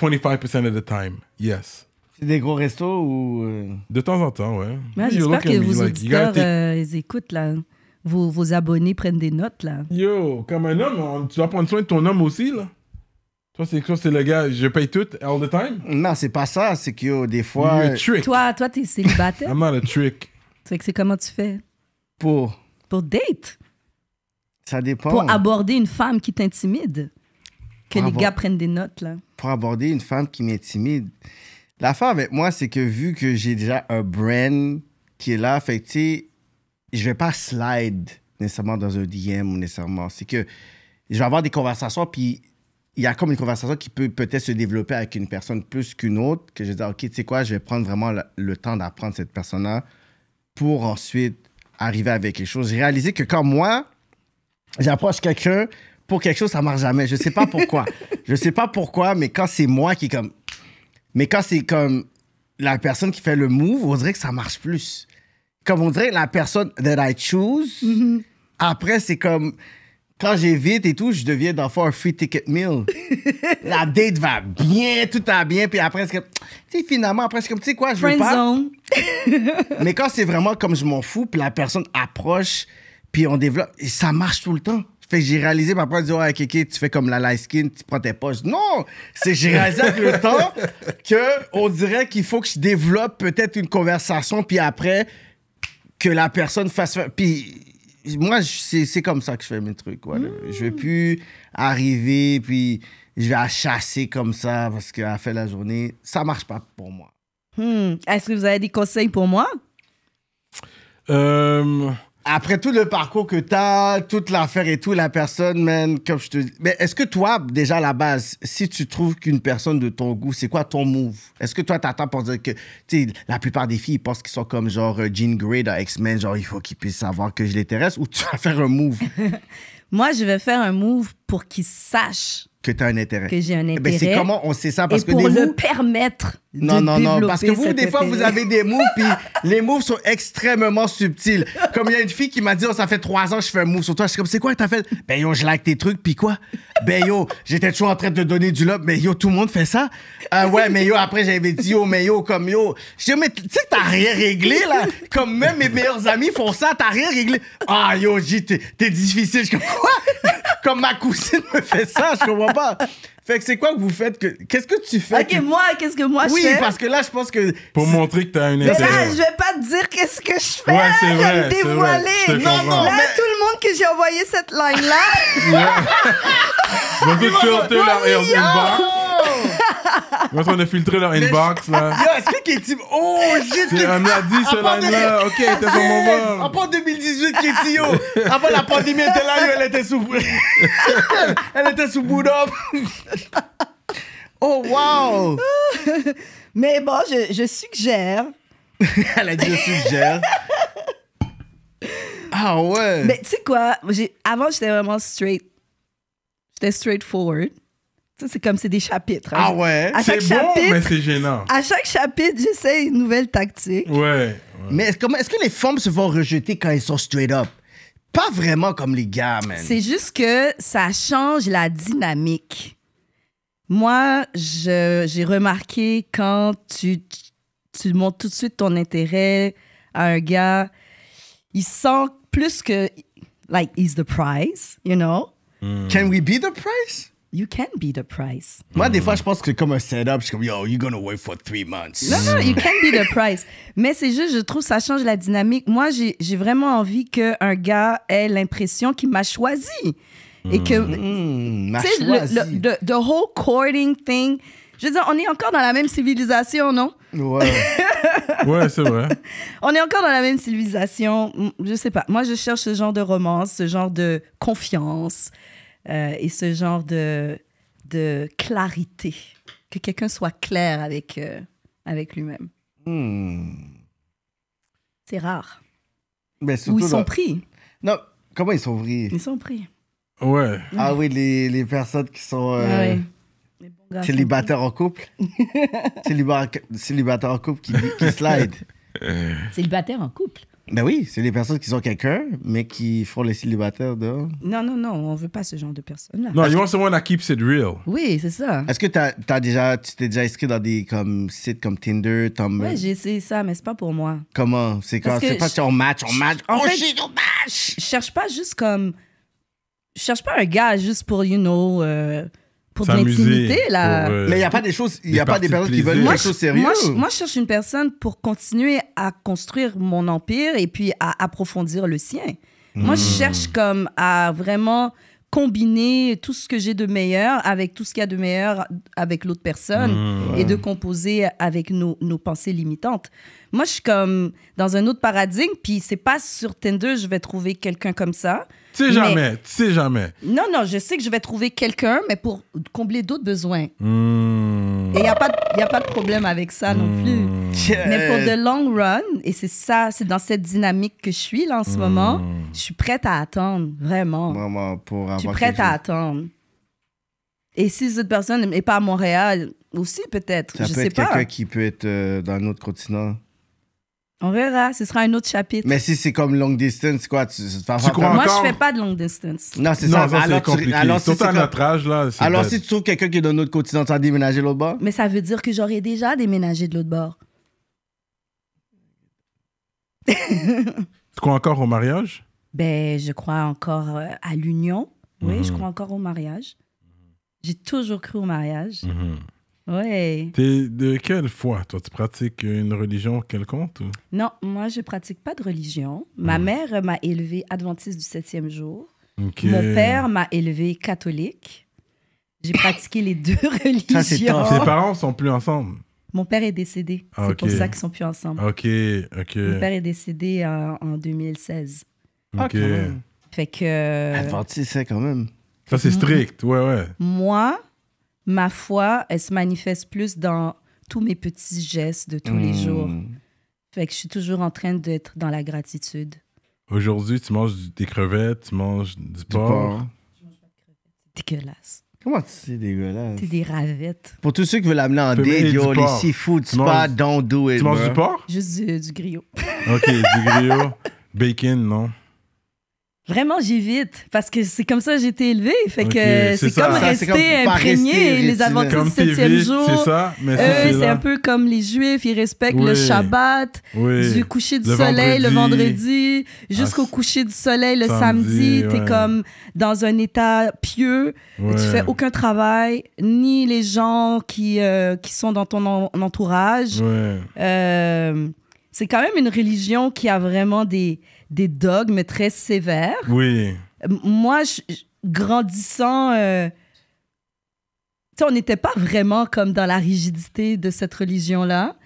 25% of the time. Yes. C'est des gros restos ou. Euh? De temps en temps, ouais. Mais J'espère que vos auditeurs euh, ils écoutent, là. Vos, vos abonnés prennent des notes, là. Yo, comme un homme, tu vas prendre soin de ton homme aussi, là. Toi, c'est c'est le gars, je paye tout, all the time. Non, c'est pas ça. C'est que des fois. Toi, toi, es célibataire? I'm not a trick. C'est que c'est comment tu fais? Pour. Pour date? Ça dépend. Pour aborder une femme qui t'intimide. Que les gars prennent des notes, là. Pour aborder une femme qui m'intimide. L'affaire avec moi, c'est que vu que j'ai déjà un brand qui est là, fait tu sais, je vais pas slide nécessairement dans un DM ou nécessairement. C'est que je vais avoir des conversations, puis il y a comme une conversation qui peut peut-être se développer avec une personne plus qu'une autre, que je vais dire, OK, tu sais quoi, je vais prendre vraiment le temps d'apprendre cette personne-là pour ensuite arriver avec les choses. J'ai réalisé que quand moi, j'approche quelqu'un pour quelque chose, ça marche jamais. Je sais pas pourquoi. je sais pas pourquoi, mais quand c'est moi qui comme. Mais quand c'est comme la personne qui fait le move, on dirait que ça marche plus. Comme on dirait la personne that I choose, mm-hmm. après, c'est comme quand j'évite et tout, je deviens dans un free ticket meal. la date va bien, tout va bien, puis après, c'est comme, tu sais, finalement, après, c'est comme, tu sais quoi, je veux pas. Mais quand c'est vraiment comme je m'en fous, puis la personne approche, puis on développe, et ça marche tout le temps. Fait que j'ai réalisé, ma après, dit, ouais, Kéké, tu fais comme la light skin, tu prends tes poches. Non! C'est j'ai réalisé avec le temps que on dirait qu'il faut que je développe peut-être une conversation, puis après, que la personne fasse. Puis moi, c'est comme ça que je fais mes trucs. Je ne mmh. Je vais plus arriver, puis je vais à chasser comme ça parce qu'à fait la journée, ça marche pas pour moi. Mmh. Est-ce que vous avez des conseils pour moi? Euh, après tout le parcours que tu as, toute l'affaire et tout, la personne, man, comme je te dis. Mais est-ce que toi, déjà à la base, si tu trouves qu'une personne de ton goût, c'est quoi ton move? Est-ce que toi, t'attends pour dire que, tu sais, la plupart des filles, pensent qu'ils sont comme genre euh, Jean Grey dans X-Men, genre il faut qu'ils puissent savoir que je l'intéresse, ou tu vas faire un move? Moi, je vais faire un move pour qu'ils sachent que tu as un intérêt. Que j'ai un eh ben, intérêt. c'est comment on sait ça parce et que pour permettre non, non, non. Parce que vous, des fois, vous avez des moves, puis les moves sont extrêmement subtils. Comme il y a une fille qui m'a dit, oh, ça fait trois ans que je fais un move sur toi. Je suis comme, c'est quoi que t'as fait? Ben yo, je like tes trucs, puis quoi? Ben yo, j'étais toujours en train de donner du love, mais yo, tout le monde fait ça? Ah ouais, mais yo, après, j'avais dit, yo, mais yo, comme yo. Je dis, mais tu sais, t'as rien réglé, là. Comme même mes meilleurs amis font ça, t'as rien réglé. Ah yo, J, t'es difficile. Je comme, quoi? Comme ma cousine me fait ça, je comprends pas. Fait que c'est quoi que vous faites que... Qu'est-ce que tu fais? Ok, moi, qu'est-ce que moi je fais? Oui, parce que là, je pense que. Pour montrer que t'as un intérêt. Mais là, je vais pas te dire qu'est-ce que je fais. Ouais, c'est vrai. Je vais me dévoiler. Non, non, là, tout le monde que j'ai envoyé cette line-là. Je vais tout la moi, on a filtré leur inbox, là. Yo, est-ce que Katie. Oh, juste. Katie. On a dit ce line-là. Ok, elle était sur mon bord. Avant 2018, Katie, Avant la pandémie, elle était là, elle était sous. elle était sous Bouddha. oh, wow. Mais bon, je, je suggère. elle a dit je suggère. ah ouais. Mais tu sais quoi, avant, j'étais vraiment straight. J'étais straightforward c'est comme c'est des chapitres. Hein. Ah ouais, c'est bon, mais c'est gênant. À chaque chapitre, j'essaie une nouvelle tactique. Ouais. Mais est-ce, comment, est-ce que les femmes se vont rejeter quand elles sont straight up? Pas vraiment comme les gars, man. C'est juste que ça change la dynamique. Moi, je, j'ai remarqué quand tu, tu montres tout de suite ton intérêt à un gars, il sent plus que, like, he's the prize, you know? Hmm. Can we be the prize? You can be the price. Moi, des fois, je pense que comme un setup. Je suis comme, yo, you're gonna wait for three months. Non, non, you can be the price. Mais c'est juste, je trouve, ça change la dynamique. Moi, j'ai vraiment envie qu'un gars ait l'impression qu'il m'a choisi. Et que. Mmh, m'a choisi. Le, le, the, whole courting thing. Je veux dire, on est encore dans la même civilisation, non? Ouais. ouais, c'est vrai. On est encore dans la même civilisation. Je sais pas. Moi, je cherche ce genre de romance, ce genre de confiance. Euh, et ce genre de, de clarité. Que quelqu'un soit clair avec, euh, avec lui-même. Hmm. C'est rare. Ou ils sont pris. Non, comment ils sont pris Ils sont pris. Ah oui, les, les personnes qui sont. Ah euh, célibataires en couple. Célibataire en couple qui, qui slide. Célibataire en couple. Ben oui, c'est les personnes qui ont quelqu'un, mais qui font les célibataires dehors. Non, non, non, on veut pas ce genre de personnes-là. Non, you want someone that keeps it real. Oui, c'est ça. Est-ce que t'as, as déjà, tu t'es déjà inscrit dans des comme, sites comme Tinder, Tumblr? Oui, j'ai essayé ça, mais c'est pas pour moi. Comment? C'est quand? C'est pas on match, on match, on oh, shit, on match! Je cherche pas juste comme... Je cherche pas un gars juste pour, you know... Euh, pour de l'intimité, là. Euh, mais il n'y a pas des choses, il y a pas des personnes qui veulent moi, chose sérieux. Moi, je cherche une personne pour continuer à construire mon empire et puis à approfondir le sien. Moi, je hmm. cherche comme à vraiment combiner tout ce que j'ai de meilleur avec tout ce qu'il y a de meilleur avec l'autre personne hmm, et de composer avec nos, nos, pensées limitantes. Moi, je suis comme dans un autre paradigme, puis c'est pas sur Tinder je vais trouver quelqu'un comme ça sais jamais, tu sais jamais. Non, non, je sais que je vais trouver quelqu'un, mais pour combler d'autres besoins. Hmm. Et il n'y a, pas de- y a pas de problème avec ça non hmm. plus. Mais pour le long run, et c'est ça, c'est dans cette dynamique que je suis là en ce moment, hmm. je suis prête à attendre, vraiment. Vraiment, pour avoir. je suis prête à attendre. Et si cette personne n'est pas à Montréal, aussi peut-être, je peut sais être quelqu'un qui peut être euh, dans un autre continent. On verra, ce sera un autre chapitre. Mais si c'est comme long distance, quoi, tu, tu, Moi, je fais pas de long distance. Non, c'est ça. ça alors, compliqué. alors, à notre âge, là. Alors, si tu trouves quelqu'un qui est de notre continent, tu vas déménager de l'autre bord? Mais ça veut dire que j'aurais déjà déménagé de l'autre bord. tu crois encore au mariage? Ben, je crois encore euh, à l'union. Oui, je mhm. crois encore au mariage. J'ai toujours cru au mariage. Mhm. Oui. De quelle foi, toi? Tu pratiques une religion quelconque? Non, moi, je pratique pas de religion. Ma ah. mère m'a élevée adventiste du septième jour. Mon père m'a élevé catholique. J'ai pratiqué les deux religions. Ses parents sont plus ensemble? Mon père est décédé. Ah, c'est pour ça qu'ils sont plus ensemble. OK, Mon père est décédé en, 2016. OK. Ah, fait que... Euh, adventiste, hein, quand même. Ça, c'est strict, ouais, ouais. Moi, ma foi, elle se manifeste plus dans tous mes petits gestes de tous les hmm. jours. Fait que je suis toujours en train d'être dans la gratitude. Aujourd'hui, tu manges des crevettes, tu manges du, du porc. porc. Je Dégueulasse. Comment c'est dégueulasse? C'est des ravettes. Pour tous ceux qui veulent l'amener en date, yo, les seafood spa, don't do it. Tu manges du porc? Juste du, du griot. OK, du griot. Bacon, non? Vraiment, j'évite, parce que c'est comme ça que j'ai été élevée. Fait que c'est comme rester imprégné les aventures du septième jour. C'est euh, c'est un peu comme les Juifs, ils respectent le Shabbat, du coucher du soleil le vendredi jusqu'au ah, coucher du soleil le samedi. T'es comme dans un état pieux, tu fais aucun travail, ni les gens qui euh, qui sont dans ton entourage. Euh, c'est quand même une religion qui a vraiment des des dogmes très sévères. Oui. Euh, moi, je, grandissant, euh, sais, on n'était pas vraiment comme dans la rigidité de cette religion-là.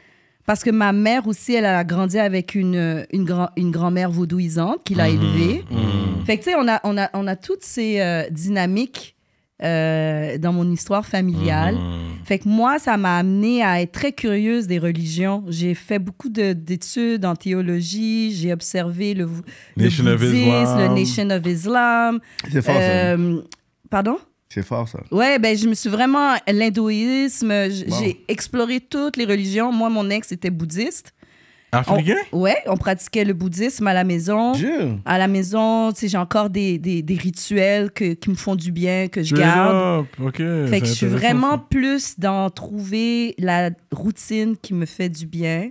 Parce que ma mère aussi, elle a grandi avec une, euh, une, grand, mère vaudouisante qui l'a mhm. élevée. Mhm. Fait tu sais, on a, on, a, toutes ces dynamiques euh, dans mon histoire familiale. Mhm. Fait que moi, ça m'a amené à être très curieuse des religions. J'ai fait beaucoup d'études en théologie, j'ai observé le, Nation le le Nation of Islam. C'est fort, ça. Euh, pardon? C'est fort, ça. Ouais, ben, je me suis vraiment. L'hindouisme, j'ai exploré toutes les religions. Moi, mon ex était bouddhiste. Oui, on, Ouais, on pratiquait le bouddhisme à la maison. À la maison, tu j'ai encore des, rituels qui me font du bien, que je garde. que je suis vraiment plus dans trouver la routine qui me fait du bien.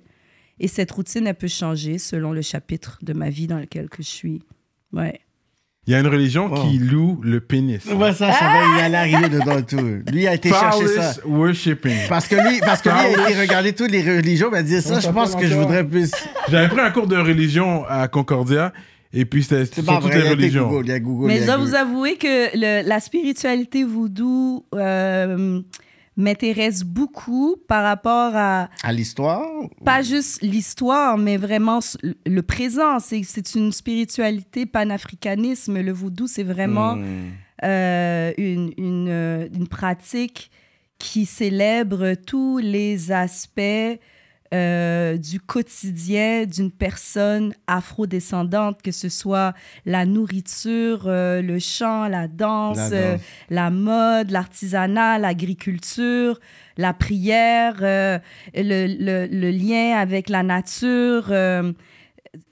Et cette routine, elle peut changer selon le chapitre de ma vie dans lequel je suis. Ouais. Il y a une religion qui oh. loue le pénis. Ouais, ça, ça va y aller arriver dedans tout. Lui a été chercher ça. Worshipping. Parce que lui, parce que lui a été regarder toutes les religions, il m'a a dit ça, je pense que je voudrais plus. J'avais pris un cours de religion à Concordia. Et puis, c'est toutes les religions. Google, Google, Mais je dois vous avouer que le, la spiritualité voodoo, euh, m'intéresse beaucoup par rapport à... À l'histoire? Pas juste l'histoire, mais vraiment le présent. C'est une spiritualité panafricanisme. Le voodoo, c'est vraiment hmm. euh, une, une, euh, une, pratique qui célèbre tous les aspects euh, du quotidien d'une personne afrodescendante, que ce soit la nourriture, euh, le chant, la euh, danse, la, mode, l'artisanat, l'agriculture, la prière, le, lien avec la nature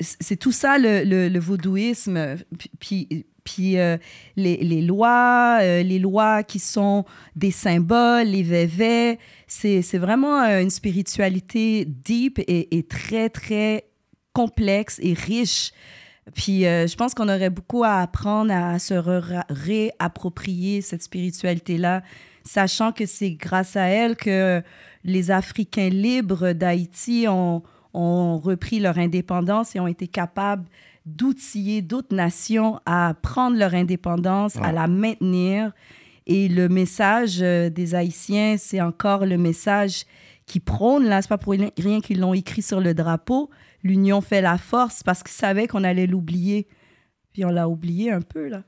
c'est tout ça le, vaudouisme. Puis, puis euh, les, lois, euh, les lois qui sont des symboles, les vévés. C'est vraiment euh, une spiritualité deep et, très, très complexe et riche. Puis je pense qu'on aurait beaucoup à apprendre à se réapproprier cette spiritualité-là, sachant que c'est grâce à elle que les Africains libres d'Haïti ont, ont repris leur indépendance et ont été capables d'outiller d'autres nations à prendre leur indépendance, à la maintenir. Et le message euh, des Haïtiens, c'est encore le message qui prône, là, c'est pas pour rien qu'ils l'ont écrit sur le drapeau, l'union fait la force, parce qu'ils savaient qu'on allait l'oublier. Puis on l'a oublié un peu, là.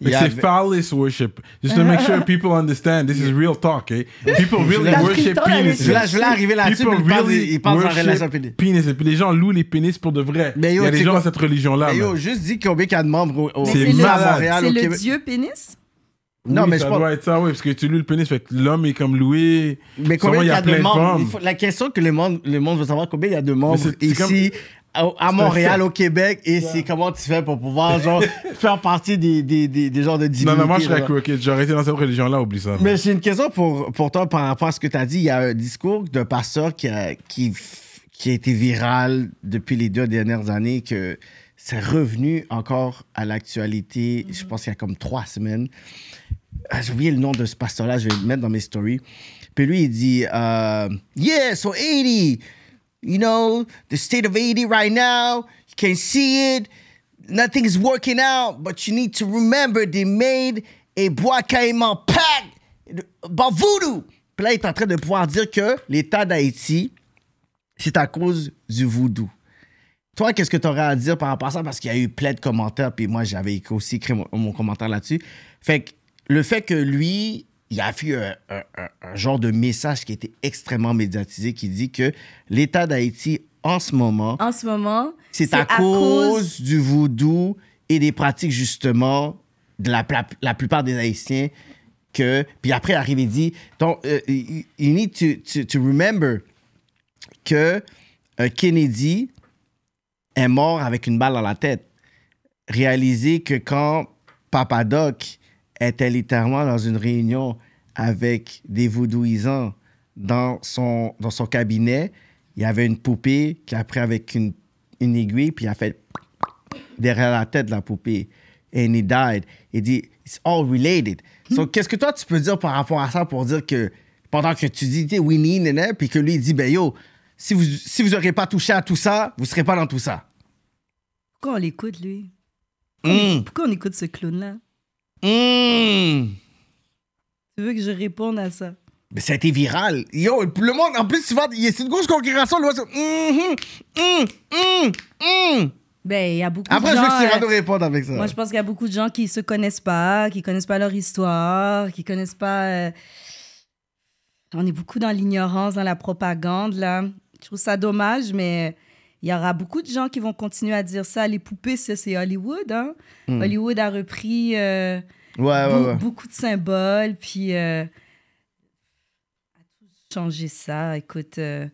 Mais c'est phallus worship, just to make sure people understand this is real talk. Eh? People really worship penis. Je voulais arriver là-dessus, mais really ils relation pénis. Penis. Et puis les gens louent les pénis pour de vrai. Il y a des gens dans cette religion-là. Mais yo, juste dis combien qu'il y a de membres au, C'est le dieu pénis non, oui, mais ça doit être ça, oui, parce que tu loues le pénis, fait que l'homme est comme loué. Mais combien il y a, de membres La question que le monde, le monde veut savoir, combien il y a de membres ici, comme à Montréal, au Québec, et c'est comment tu fais pour pouvoir genre, faire partie des, des, des, genres de divinités. Non, non, moi je serais J'aurais été dans cette religion-là, oublie ça. Mais j'ai une question pour, pour toi par rapport à ce que tu as dit. Il y a un discours d'un pasteur qui a, qui, qui a été viral depuis les deux dernières années que c'est revenu encore à l'actualité, je pense qu'il y a comme trois semaines. Ah, j'ai oublié le nom de ce pasteur-là, je vais le mettre dans mes stories. Puis lui, il dit euh, Yeah, so 80, You know, the state of Haiti right now, you can see it. Nothing is working out, but you need to remember they made a bois caïman pack about bah, voodoo. là, il est en train de pouvoir dire que l'État d'Haïti, c'est à cause du voodoo. Toi, qu'est-ce que tu aurais à dire par rapport à ça? Parce qu'il y a eu plein de commentaires, puis moi, j'avais aussi écrit mon, mon commentaire là-dessus. Fait que le fait que lui, il a fait un, genre de message qui était extrêmement médiatisé qui dit que l'État d'Haïti en ce moment. En ce moment. C'est à, cause, du voodoo et des pratiques, justement, de la, plupart des Haïtiens. Que, puis après, il arrive et dit donc, euh, you, need to, remember que euh, Kennedy est mort avec une balle dans la tête. Réaliser que quand Papadoc... Doc était littéralement dans une réunion avec des vaudouisants dans son, dans son cabinet. Il y avait une poupée qui a pris avec une, une aiguille, puis il a fait derrière la tête de la poupée. And he died. Il dit, it's all related. Donc hmm. qu'est-ce que toi, tu peux dire par rapport à ça pour dire que pendant que tu dis, We Winnie, Nene puis que lui, il dit, ben yo, si vous si vous pas touché à tout ça, vous serez pas dans tout ça. Pourquoi on l'écoute, lui? Hmm. Pourquoi on écoute ce clown-là? Hmm. Tu veux que je réponde à ça? Mais ça a été viral. Yo, le monde, en plus, c'est une grosse concurrence. Mm-hmm, mm-hmm, mm-hmm. ben, il y a beaucoup Après, de gens. Après, je veux que Cyrano euh, réponde avec ça. Moi, je pense qu'il y a beaucoup de gens qui se connaissent pas, qui connaissent pas leur histoire, qui connaissent pas. Euh, on est beaucoup dans l'ignorance, dans la propagande, là. Je trouve ça dommage, mais il y aura beaucoup de gens qui vont continuer à dire ça. Les poupées, ça, c'est Hollywood. Hein. Hmm. Hollywood a repris euh, beaucoup de symboles, puis euh, a tout changé ça. Écoute, Je euh,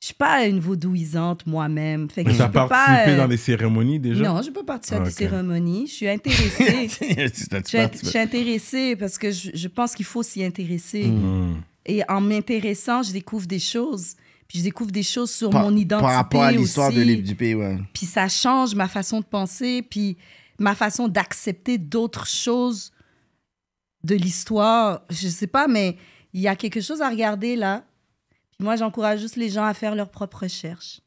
je suis pas une vaudouisante moi-même. tu as participé euh, dans des cérémonies déjà? Non, je peux participer ah, à des cérémonies. Je suis intéressée. je, suis intéressée parce que je, pense qu'il faut s'y intéresser. Hmm. Et en m'intéressant, je découvre des choses. Puis je découvre des choses sur mon identité. Par rapport à l'histoire de du pays, ouais. Puis ça change ma façon de penser, puis ma façon d'accepter d'autres choses de l'histoire. Je sais pas, mais il y a quelque chose à regarder là. Puis moi, j'encourage juste les gens à faire leur propre recherche.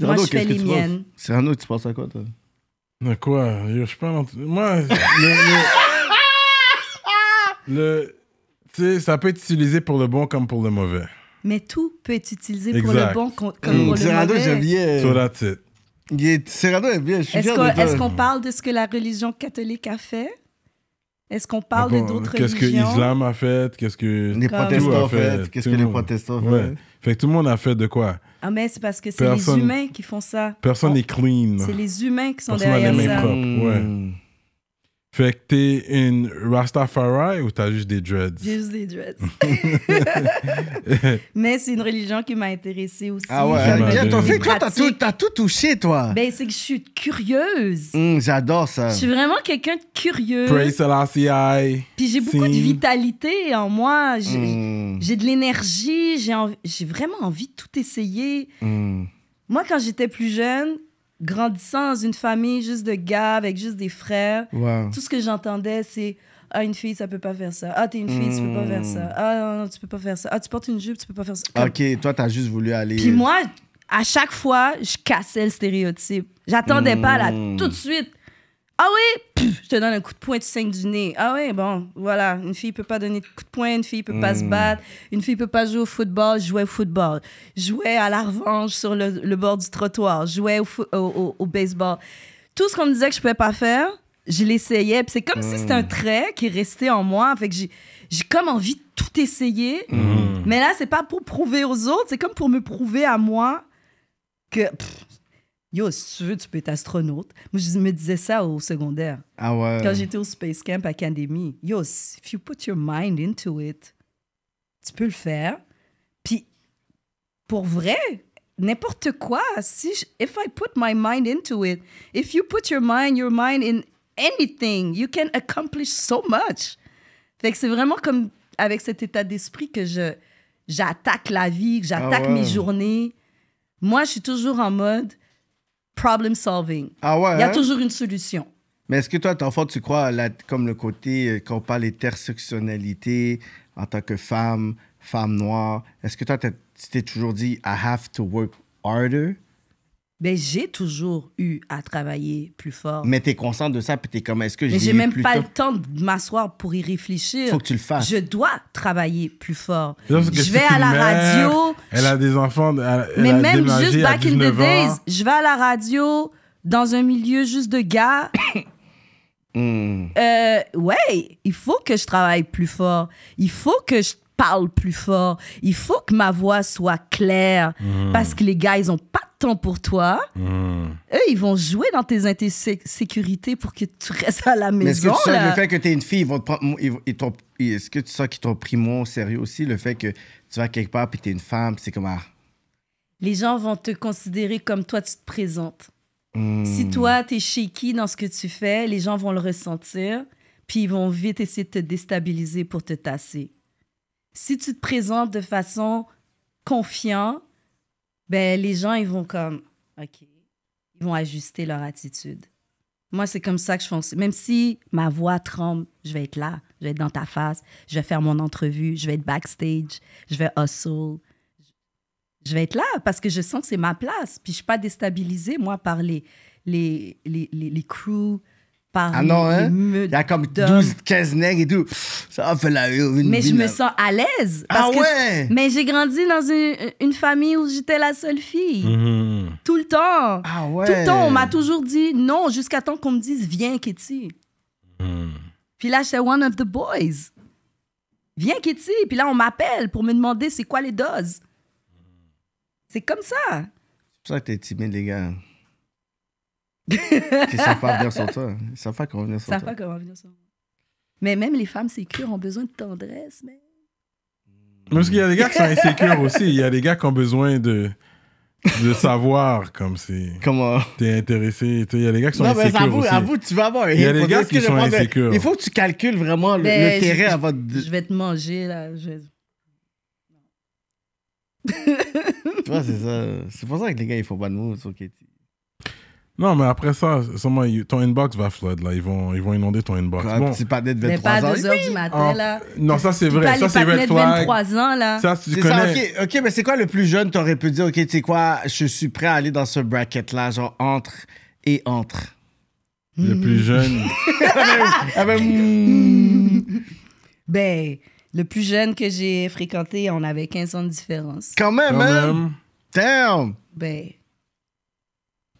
Moi, je fais les miennes. C'est un autre, tu penses à quoi, toi À quoi Je sais pas. Moi, le... Tu sais, ça peut être utilisé pour le bon comme pour le mauvais mais tout peut être utilisé pour le bon comme pour le mauvais. j'aime bien. Euh, so that's est bien. Est-ce qu'on parle de ce que la religion catholique a fait? Est-ce qu'on parle ah d'autres religions? Qu'est-ce que l'islam a fait? Qu'est-ce que les protestants ont fait? Qu'est-ce que les protestants ont fait? tout le monde a fait de quoi? Ah, mais c'est parce que c'est les humains qui font ça. Personne oh, n'est clean. C'est les humains qui sont derrière ça. ouais. Hmm. Fait que t'es une Rastafari ou t'as juste des dreads? J'ai juste des dreads. Mais c'est une religion qui m'a intéressée aussi. Ah ouais, t'as tout, as tout touché, toi. Ben, c'est que je suis curieuse. Hum, j'adore ça. Je suis vraiment quelqu'un de curieux. Puis j'ai beaucoup de vitalité en moi. J'ai hum. de l'énergie. J'ai vraiment envie de tout essayer. Hum. Moi, quand j'étais plus jeune, grandissant dans une famille juste de gars avec juste des frères, tout ce que j'entendais, c'est ah, une fille, ça peut pas faire ça. Ah, t'es une fille, tu peux pas faire ça. Hmm. Ah, non, non, tu peux pas faire ça. Ah, tu portes une jupe, tu peux pas faire ça. Ok, toi, t'as juste voulu aller. Puis euh, moi, à chaque fois, je cassais le stéréotype. J'attendais pas là hmm. tout de suite. Ah oui, je te donne un coup de poing, tu saignes du nez. Ah oui, bon, voilà. Une fille peut pas donner de coup de poing, une fille peut pas se hmm. battre, une fille peut pas jouer au football, jouais au football. jouais à la revanche sur le, bord du trottoir, jouer au, au, baseball. Tout ce qu'on me disait que je pouvais pas faire, je l'essayais. c'est comme si c'était un hmm. trait qui est restait en moi. Fait que j'ai, comme envie de tout essayer. Hmm. Mais là, c'est pas pour prouver aux autres, c'est comme pour me prouver à moi que Yo, si tu veux, tu peux être astronaute. Moi, je me disais ça au secondaire. Ah ouais. Quand j'étais au Space Camp Academy. Yo, if you put your mind into it, tu peux le faire. Puis, pour vrai, n'importe quoi, si je, if I put my mind into it, if you put your mind, your mind in anything, you can accomplish so much. Fait que c'est vraiment comme avec cet état d'esprit que je j'attaque la vie, que j'attaque ah mes journées. Moi, je suis toujours en mode problem solving. Ah Il y a hein? toujours une solution. Mais est-ce que toi, ton tu crois, comme le côté, euh, quand on parle intersectionnalité en tant que femme, femme noire, est-ce que toi, tu t'es toujours dit, I have to work harder? ben, j'ai toujours eu à travailler plus fort. Mais tu es conscient de ça, puis tu comme, est-ce que j'ai. Mais j'ai même pas le temps de m'asseoir pour y réfléchir. Faut que tu le fasses. Je dois travailler plus fort. Je vais à la radio. Elle a des enfants. mais même juste back in the days, je vais à la radio dans un milieu juste de gars. Hmm. Euh, ouais, il faut que je travaille plus fort. Il faut que je parle plus fort. Il faut que ma voix soit claire hmm. parce que les gars, ils ont pas de temps pour toi. Hmm. Eux, ils vont jouer dans tes sécurité pour que tu restes à la maison. est-ce que ça, le fait que tu es une fille, ils vont est-ce que tu sens qu'ils t'ont pris moins au sérieux aussi? Le fait que tu vas quelque part puis tu es une femme, c'est comme... Ah. Les gens vont te considérer comme toi, tu te présentes. Hmm. Si toi, tu es shaky dans ce que tu fais, les gens vont le ressentir puis ils vont vite essayer de te déstabiliser pour te tasser si tu te présentes de façon confiante, ben, les gens, ils vont comme, OK, ils vont ajuster leur attitude. Moi, c'est comme ça que je fonctionne. Même si ma voix tremble, je vais être là, je vais être dans ta face, je vais faire mon entrevue, je vais être backstage, je vais hustle. Je vais être là parce que je sens que c'est ma place. Puis je ne suis pas déstabilisée, moi, par les, les, les crews ah non, hein? Il y a comme 12, 15 nègres et tout. Ça fait la une Mais je me sens à l'aise. Ah ouais? Mais j'ai grandi dans une, famille où j'étais la seule fille. Mm-hmm. Tout le temps. Ah ouais? Tout le temps, on m'a toujours dit non jusqu'à temps qu'on me dise viens, Kitty. Mm-hmm. Puis là, j'étais one of the boys. Viens, Kitty. Puis là, on m'appelle pour me demander c'est quoi les doses. C'est comme ça. C'est pour ça que t'es timide, les gars. Ils savent pas venir sur toi. Ils savent pas comment venir sur toi. Ils savent pas venir Mais même les femmes sécures ont besoin de tendresse, mais. Parce qu'il y a des gars qui sont insécures aussi. Il y a des gars qui ont besoin de, de savoir comme si Comment t'es intéressé. Il y a des gars qui sont non, insécures avoue, Avoue, tu vas avoir Il y a des gars qui sont insécures. Il faut que tu calcules vraiment le, ben, le terrain je, avant Je vais te manger, là. Je... tu vois, c'est ça. C'est pour ça que les gars, ils font pas de mots sur Katie. Non, mais après ça, sûrement, ton inbox va flood, là. Ils vont, ils vont inonder ton inbox. Un bon. petit patinet de 23 ans. Mais pas à 2 heures du matin, ah, là. Non, ça, c'est vrai. Ça, c'est vrai, 23 ans, là. Ça, tu connais. OK, mais c'est quoi le plus jeune? T'aurais pu dire, OK, tu sais quoi, je suis prêt à aller dans ce bracket-là, genre entre et entre. Le plus jeune. Ah, ben, hmm. ben, le plus jeune que j'ai fréquenté, on avait 15 ans de différence. Quand même, Quand hein? même. Damn! Ben,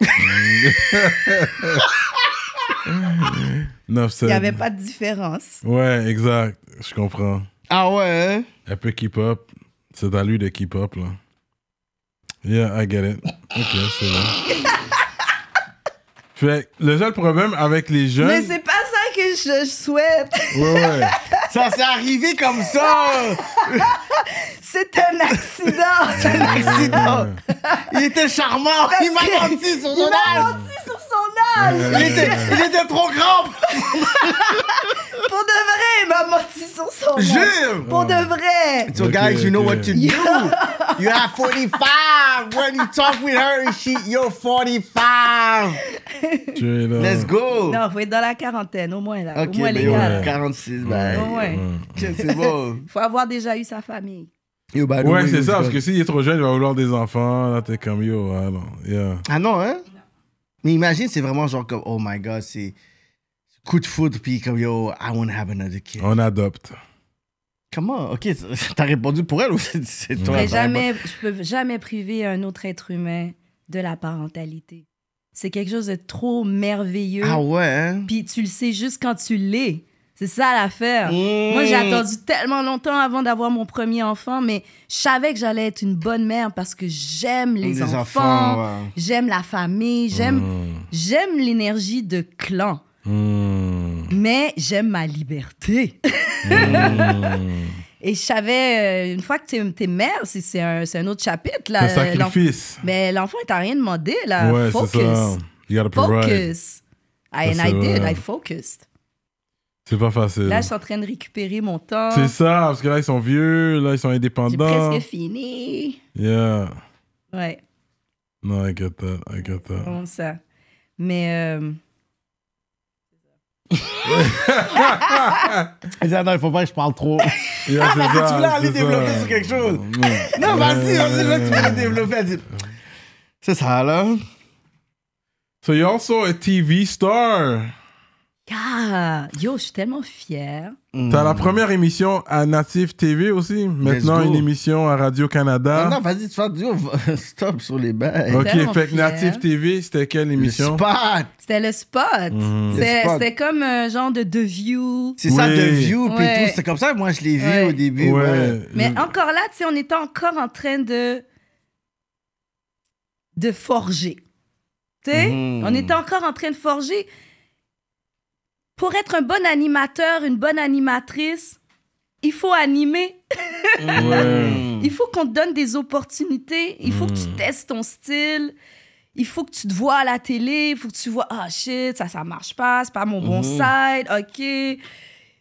Mm. Il n'y avait pas de différence. Ouais, exact. Je comprends. Ah ouais? Hein? Elle peu keep up. C'est à lui de keep up, là. Yeah, I get it. OK, c'est bon. fait le seul problème avec les jeunes... Mais c'est pas je, souhaite. Ça s'est arrivé comme ça. C'est un accident. C'est un accident. Il était charmant. il m'a menti sur son âge. Il m'a menti sur personnage il était, il était trop grand Pour de vrai, il m'a menti sur son Jure! Pour de vrai So, guys, you know what to do. You have 45. When you talk with her, she, you're 45. Let's go. Non, faut être dans la quarantaine, au moins, là. au moins, les gars. 46, bah Au moins. C'est bon. Faut avoir déjà eu sa famille. ouais, c'est ça, parce que s'il est trop jeune, il va vouloir des enfants. Là, t'es comme yo, alors. Ah, ah non, hein? Mais imagine, c'est vraiment genre comme, oh my god, c'est coup de foudre, puis comme, yo, I want to have another kid. On adopte. Comment? Ok, t'as répondu pour elle ou c'est toi? jamais, je peux jamais priver un autre être humain de la parentalité. C'est quelque chose de trop merveilleux. Ah ouais? Hein? Puis tu le sais juste quand tu l'es. C'est ça l'affaire. Moi, j'ai mmh. attendu tellement longtemps avant d'avoir mon premier enfant, mais je savais que j'allais être une bonne mère parce que j'aime les, enfants, j'aime la famille, j'aime mmh. l'énergie de clan. Mmh. Mais j'aime ma liberté. Et je savais, euh, une fois que tu es mère, c'est un, autre chapitre. Là, euh, Mais l'enfant, il t'a rien demandé. Là. Focus. Focus. and I did. I focused. C'est pas facile. Là, je suis en train de récupérer mon temps. C'est ça, parce que là, ils sont vieux, là, ils sont indépendants. C'est presque fini. Yeah. Ouais. Non, I get that, I get that. Bon, ça. Mais. Euh... Elle dit, non, il faut pas que je parle trop. ah, tu voulais aller développer sur quelque chose. Non, non vas-y, vas-y, là, tu voulais développer. C'est ça, là. So, you're also a TV star. Ah, yo, je suis tellement fière. Hmm. T'as la première émission à Native TV aussi. Maintenant, une émission à Radio-Canada. Ah non, vas-y, tu vas stop sur les bains. Ok, fait que Native TV, c'était quelle émission Le Spot C'était le hmm. Spot. C'était comme un genre de The View. C'est ça, The View, puis tout. C'est comme ça moi, je l'ai vu au début. Ouais. Mais encore là, tu sais, on était encore en train de. de forger. Tu sais, hmm. on était encore en train de forger pour être un bon animateur, une bonne animatrice, il faut animer. il faut qu'on te donne des opportunités. Il faut que tu hmm. testes ton style. Il faut que tu te vois à la télé. Il faut que tu vois, ah shit, ça, ça marche pas. C'est pas mon bon hmm. side. OK.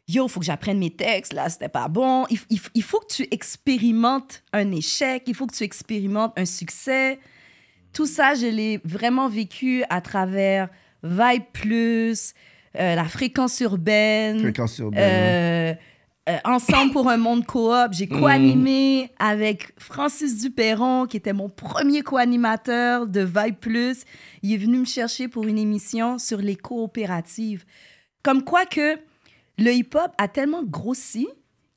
Yo, il faut que j'apprenne mes textes. Là, c'était pas bon. Il, il, faut que tu expérimentes un échec. Il faut que tu expérimentes un succès. Tout ça, je l'ai vraiment vécu à travers Vibe Plus, euh, la fréquence urbaine. Hein. Euh, euh, Ensemble pour un monde coop, j'ai mm. co-animé avec Francis Duperron, qui était mon premier co-animateur de Vibe Plus. Il est venu me chercher pour une émission sur les coopératives. Comme quoi que le hip-hop a tellement grossi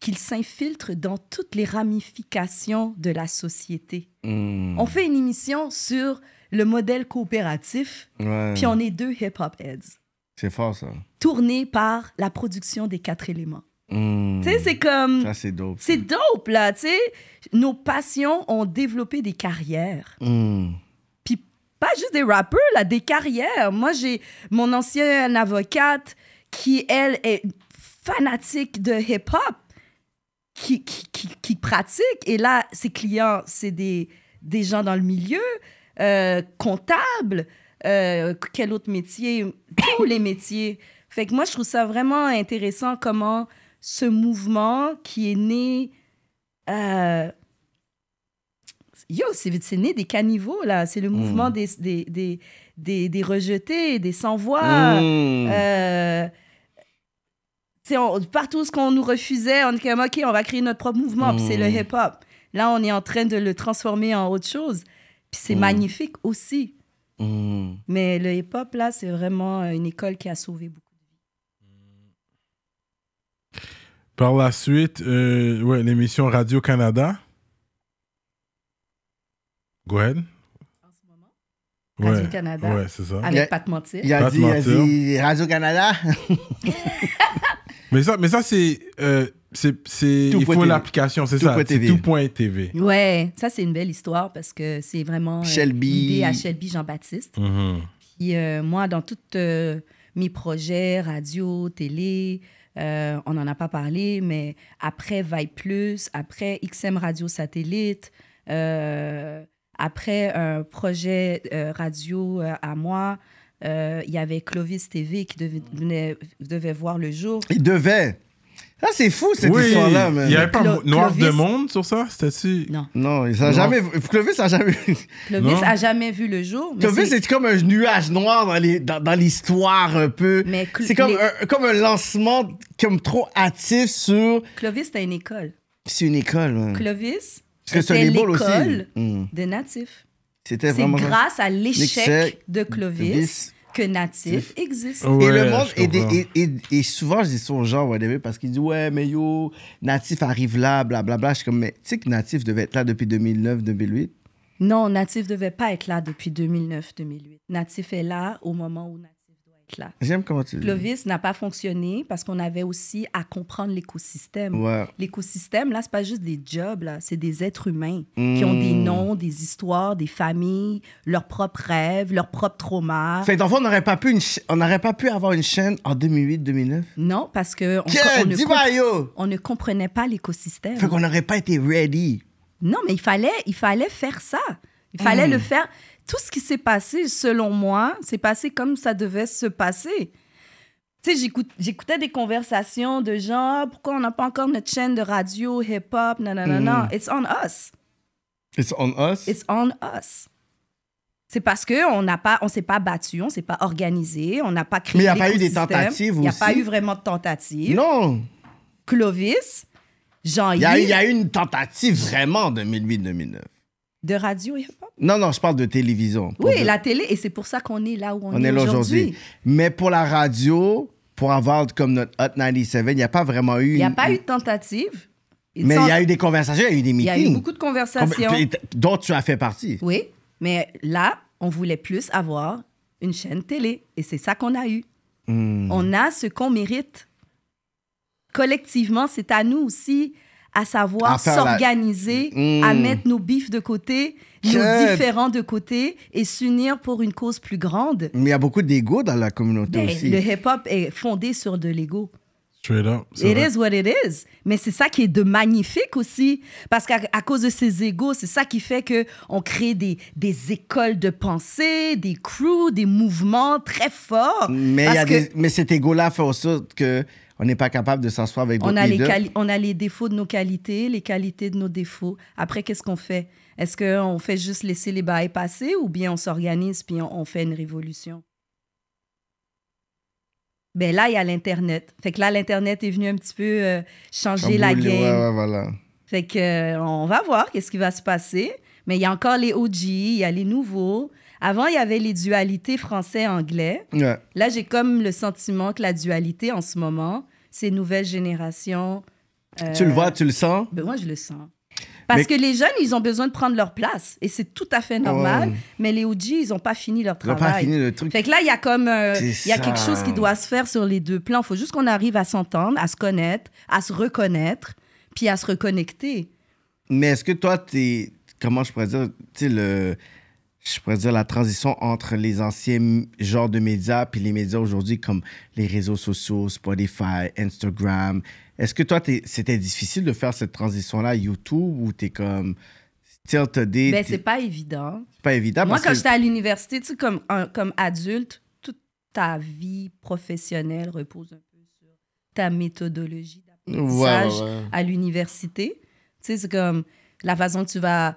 qu'il s'infiltre dans toutes les ramifications de la société. Mm. On fait une émission sur le modèle coopératif, puis on est deux hip-hop heads. C'est fort, ça. Tourné par la production des quatre éléments. Hmm. Tu sais, c'est comme. Ça, c'est dope. C'est dope, là. Tu sais, nos passions ont développé des carrières. Hmm. Puis pas juste des rappeurs, là, des carrières. Moi, j'ai mon ancienne avocate qui, elle, est fanatique de hip-hop, qui, qui, pratique. Et là, ses clients, c'est des, des gens dans le milieu, euh, comptables. Euh, quel autre métier, tous les métiers. Fait que moi, je trouve ça vraiment intéressant comment ce mouvement qui est né. Euh, yo, c'est né des caniveaux, là. C'est le mm. mouvement des des, rejetés, des sans-voix. Mm. Euh, partout ce qu'on nous refusait, on était OK, on va créer notre propre mouvement, c'est le mm. hip-hop. Là, on est en train de le transformer en autre chose. Puis c'est magnifique aussi. Mm. Mais le hip-hop, là, c'est vraiment euh, une école qui a sauvé beaucoup de vies. Par la suite, euh, ouais, l'émission Radio-Canada. Go ahead. En ce moment? Radio-Canada. Ouais, c'est ça. Avec Pat Mentir. Il a dit, Radio-Canada. mais ça, mais ça c'est... Euh, c'est, il faut l'application, c'est ça, c'est tout.tv. Ouais, ça c'est une belle histoire parce que c'est vraiment euh, Shelby. Euh, à Shelby Jean-Baptiste. Mm-hmm. Euh, moi, dans tous euh, mes projets, radio, télé, on n'en a pas parlé, mais après Vibe Plus, après XM Radio Satellite, après un projet radio à moi, il y avait Clovis TV qui devait, devait voir le jour. Il devait ah, c'est fou cette histoire-là, Il n'y avait pas Noir de Monde sur ça C'était-tu Non. Non, a jamais. Clovis a jamais. Clovis jamais vu le jour. Clovis, c'est comme un nuage noir dans l'histoire un peu. C'est comme, un, lancement comme trop hâtif sur. Clovis, c'était une école. C'est une école, Clovis, c'était l'école hmm. de natifs. C'était vraiment. C'est grâce à l'échec de Clovis que natif existe. et le monde, et, souvent, je dis ça aux gens, parce qu'ils disent Ouais, mais yo, natif arrive là, blablabla. Bla, Je suis comme Mais tu sais que natif devait être là depuis 2009, 2008 Non, natif devait pas être là depuis 2009, 2008. Natif est là au moment où J'aime comment tu dis. Clovis n'a pas fonctionné parce qu'on avait aussi à comprendre l'écosystème. L'écosystème, là, c'est pas juste des jobs, là, c'est des êtres humains qui ont des hmm. noms, des histoires, des familles, leurs propres rêves, leurs propres traumas. Fait enfin, on n'aurait pas, pu une on n'aurait pas pu avoir une chaîne en 2008-2009? Non, parce que bah, on, ne comprenait pas l'écosystème. Fait qu'on n'aurait pas été ready. Non, mais il fallait, il fallait faire ça. Il fallait hmm. le faire tout ce qui s'est passé, selon moi, s'est passé comme ça devait se passer. Tu sais, j'écoutais des conversations de gens, ah, pourquoi on n'a pas encore notre chaîne de radio, hip-hop, non, non. Mhm. It's on us. It's on us? It's on us. C'est parce qu'on n'a pas, on s'est pas battu, on s'est pas organisé, on n'a pas créé. Mais il n'y a pas eu des tentatives aussi. Il n'y a pas eu vraiment de tentatives. Non. Clovis, Jean-Yves. Il y, y, a eu une tentative vraiment de 2008-2009. De radio Non, non, je parle de télévision. Oui, la télé, et c'est pour ça qu'on est là où on, on est, aujourd'hui. Mais pour la radio, pour avoir comme notre Hot 97, il n'y a pas vraiment eu... Il n'y a pas eu de tentative. mais il y a eu des conversations, il y a eu des meetings. Il y a eu beaucoup de conversations. Dont tu as fait partie. Oui, mais là, on voulait plus avoir une chaîne télé, et c'est ça qu'on a eu. Hmm. On a ce qu'on mérite. Collectivement, c'est à nous aussi à savoir s'organiser, mm. à mettre nos bifs de côté, nos différents de côté et s'unir pour une cause plus grande. Mais il y a beaucoup d'ego dans la communauté ben, aussi. Le hip-hop est fondé sur de l'ego. Straight up. It is what it is. Mais c'est ça qui est de magnifique aussi. Parce qu'à cause de ces égos, c'est ça qui fait qu'on crée des, écoles de pensée, des crews, des mouvements très forts. Mais, mais cet égo-là fait en sorte que on n'est pas capable de s'asseoir avec on a les On a les défauts de nos qualités, les qualités de nos défauts. Après, qu'est-ce qu'on fait? Est-ce qu'on fait juste laisser les bails passer ou bien on s'organise puis on, fait une révolution? Ben là, il y a l'Internet. Fait que là, l'Internet est venu un petit peu euh, changer la game. Fait que euh, on va voir qu'est-ce qui va se passer. Mais il y a encore les OG, il y a les nouveaux. Avant, il y avait les dualités français-anglais. Là, j'ai comme le sentiment que la dualité en ce moment, ces nouvelles générations... Euh, tu le vois, tu le sens? Ben, moi, je le sens. Parce que les jeunes, ils ont besoin de prendre leur place. Et c'est tout à fait normal. Mais les OG, ils n'ont pas fini leur travail. Ils n'ont pas fini le truc. Fait que là, il y a comme... Euh, il y a quelque chose qui doit se faire sur les deux plans. Il faut juste qu'on arrive à s'entendre, à se connaître, à se reconnaître, puis à se reconnecter. Mais est-ce que toi, es Comment je pourrais dire? Tu le je pourrais dire, la transition entre les anciens genres de médias puis les médias aujourd'hui, comme les réseaux sociaux, Spotify, Instagram. Est-ce que toi, c'était difficile de faire cette transition-là YouTube ou t'es comme... Des, ben, c'est pas évident. C'est pas évident Moi, quand j'étais à l'université, tu sais, comme, comme adulte, toute ta vie professionnelle repose un peu sur ta méthodologie d'apprentissage à l'université. Tu sais, c'est comme la façon que tu vas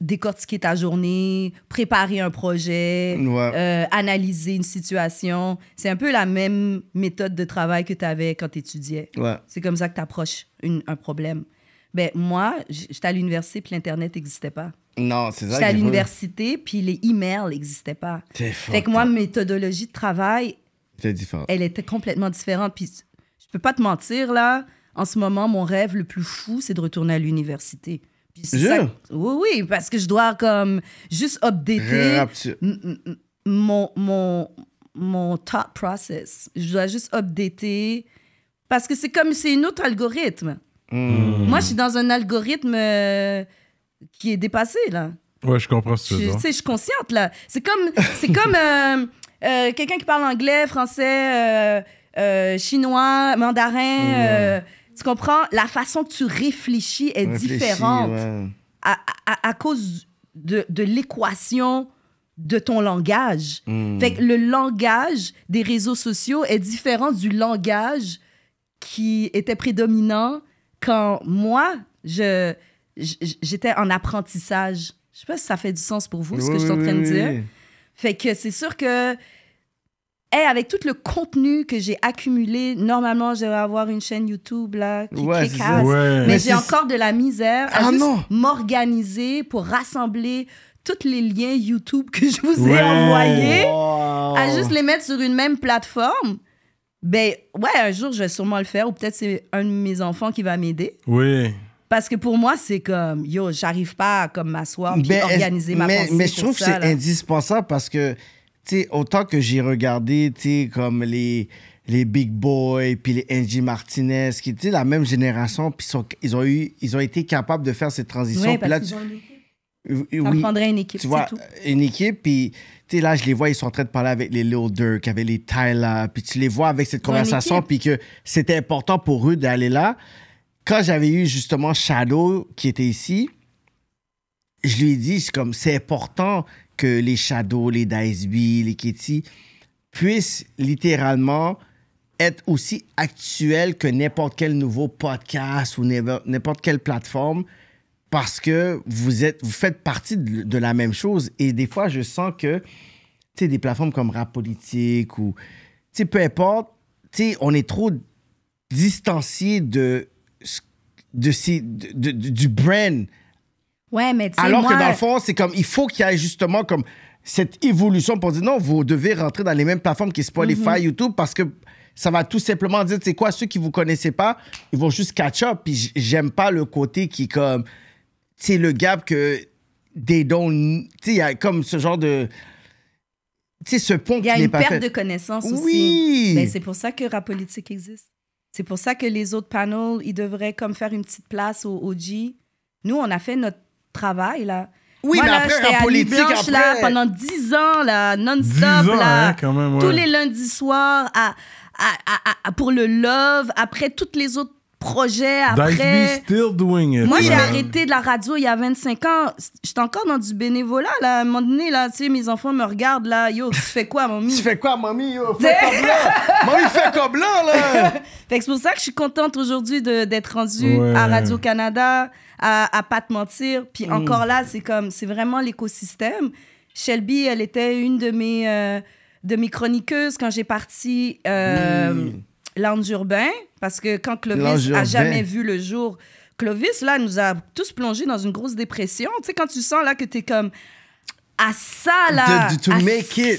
décortiquer ta journée, préparer un projet, euh, analyser une situation. C'est un peu la même méthode de travail que tu avais quand tu étudiais. C'est comme ça que tu approches un problème. Ben, moi, j'étais à l'université, puis l'Internet n'existait pas. Non, c'est ça. J'étais à l'université, puis les emails n'existaient pas. Fait que moi, ma méthodologie de travail, elle était complètement différente. Puis je peux pas te mentir, là, en ce moment, mon rêve le plus fou, c'est de retourner à l'université. Oui, oui, parce que je dois comme juste updater mon, mon, mon thought process. Je dois juste updater. Parce que c'est comme, c'est un autre algorithme. Hmm. Moi, je suis dans un algorithme euh, qui est dépassé, là. Ouais, je comprends ce que tu veux je suis consciente, là. C'est comme, c'est comme euh, euh, quelqu'un qui parle anglais, français, chinois, mandarin, tu comprends? La façon que tu réfléchis est différente à, à, à, cause de, de l'équation de ton langage. Hmm. Fait que le langage des réseaux sociaux est différent du langage qui était prédominant quand moi, je, j'étais en apprentissage. Je sais pas si ça fait du sens pour vous, ce que je suis en train de dire. Fait que c'est sûr que eh, avec tout le contenu que j'ai accumulé, normalement, je avoir une chaîne YouTube là, qui, Mais, j'ai encore de la misère à ah juste m'organiser pour rassembler tous les liens YouTube que je vous ai envoyés, à juste les mettre sur une même plateforme. Ben ouais, un jour, je vais sûrement le faire, ou peut-être c'est un de mes enfants qui va m'aider. Oui. Parce que pour moi, c'est comme, yo, j'arrive pas à comme m'asseoir, ben, organiser ma mais, Mais je trouve que c'est indispensable parce que autant que j'ai regardé, tu comme les, les Big Boy, puis les Angie Martinez, qui étaient la même génération, puis ils, ont ils ont été capables de faire cette transition. Oui, parce là, une prendrait une équipe, tu vois, une équipe, puis tu là, je les vois, ils sont en train de parler avec les Lil Durk, avec les Tyler, puis tu les vois avec cette conversation, puis que c'était important pour eux d'aller là. Quand j'avais eu justement Shadow qui était ici, je lui ai dit, comme, c'est important, que les Shadows, les Diceby, les Kitty puissent littéralement être aussi actuels que n'importe quel nouveau podcast ou n'importe quelle plateforme parce que vous, êtes, vous faites partie de, la même chose. Et des fois, je sens que des plateformes comme Rap Politique ou peu importe, on est trop distancié de, de, de, du brand Ouais, mais Alors que dans le fond, c'est comme, il faut qu'il y ait justement comme cette évolution pour dire non, vous devez rentrer dans les mêmes plateformes que Spotify, mhm. YouTube, parce que ça va tout simplement dire, c'est quoi, ceux qui vous connaissaient pas, ils vont juste catch up. Puis j'aime pas le côté qui, comme, c'est le gap que des dons, tu sais, il y a comme ce genre de. Tu sais, ce pont qui n'est pas Il y a une perte de connaissances oui. aussi. Ben, c'est pour ça que Rapolitique existe. C'est pour ça que les autres panels, ils devraient comme faire une petite place au OG. Nous, on a fait notre travail, là. Oui, mais après, en politique, Blanche, après... là, pendant 10 ans, là, non-stop, là, hein, tous les lundis soirs, à, à, à, pour le love, après tous les autres projets, après... Still doing it, Moi, j'ai arrêté de la radio il y a 25 ans. J'étais encore dans du bénévolat, là. À un moment donné, là, tu sais, mes enfants me regardent, là. Yo, tu fais quoi, mamie? tu fais quoi, mamie? Yo, comme mamie, fais comme là! fait que c'est pour ça que je suis contente aujourd'hui d'être rendue à Radio-Canada à, pas te mentir. Puis mm. encore là, c'est comme, c'est vraiment l'écosystème. Shelby, elle était une de mes, euh, de mes chroniqueuses quand j'ai parti euh, Urbain, parce que quand Clovis a jamais vu le jour, Clovis, là, nous a tous plongés dans une grosse dépression. Tu sais, quand tu sens là que es comme à ça là, de,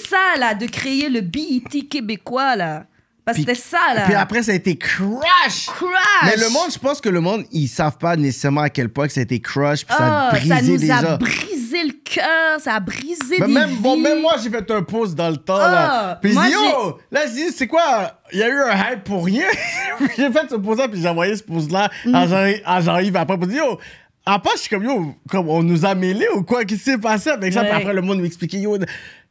ça là, de créer le B.I.T. E québécois là. Parce que c'était ça, là. Puis après, ça a été crush! Crush! Mais le monde, je pense que le monde, ils savent pas nécessairement à quel point que ça a été crush, puis ça a ah, brisé ça nous a brisé le cœur, ça a brisé des même, Bon, même moi, j'ai fait un pause dans le temps, là. Ah, puis j'ai yo, oh, là, je dis, c'est quoi? Il y a eu un hype pour rien. j'ai fait ce pause-là, puis j'ai envoyé ce pause-là mm. à Jean-Yves après pour dire, yo, oh, après, je suis comme, yo, comme on nous a mêlés ou quoi, qu'est-ce qui s'est passé avec ça? Puis après, le monde m'expliquait, yo,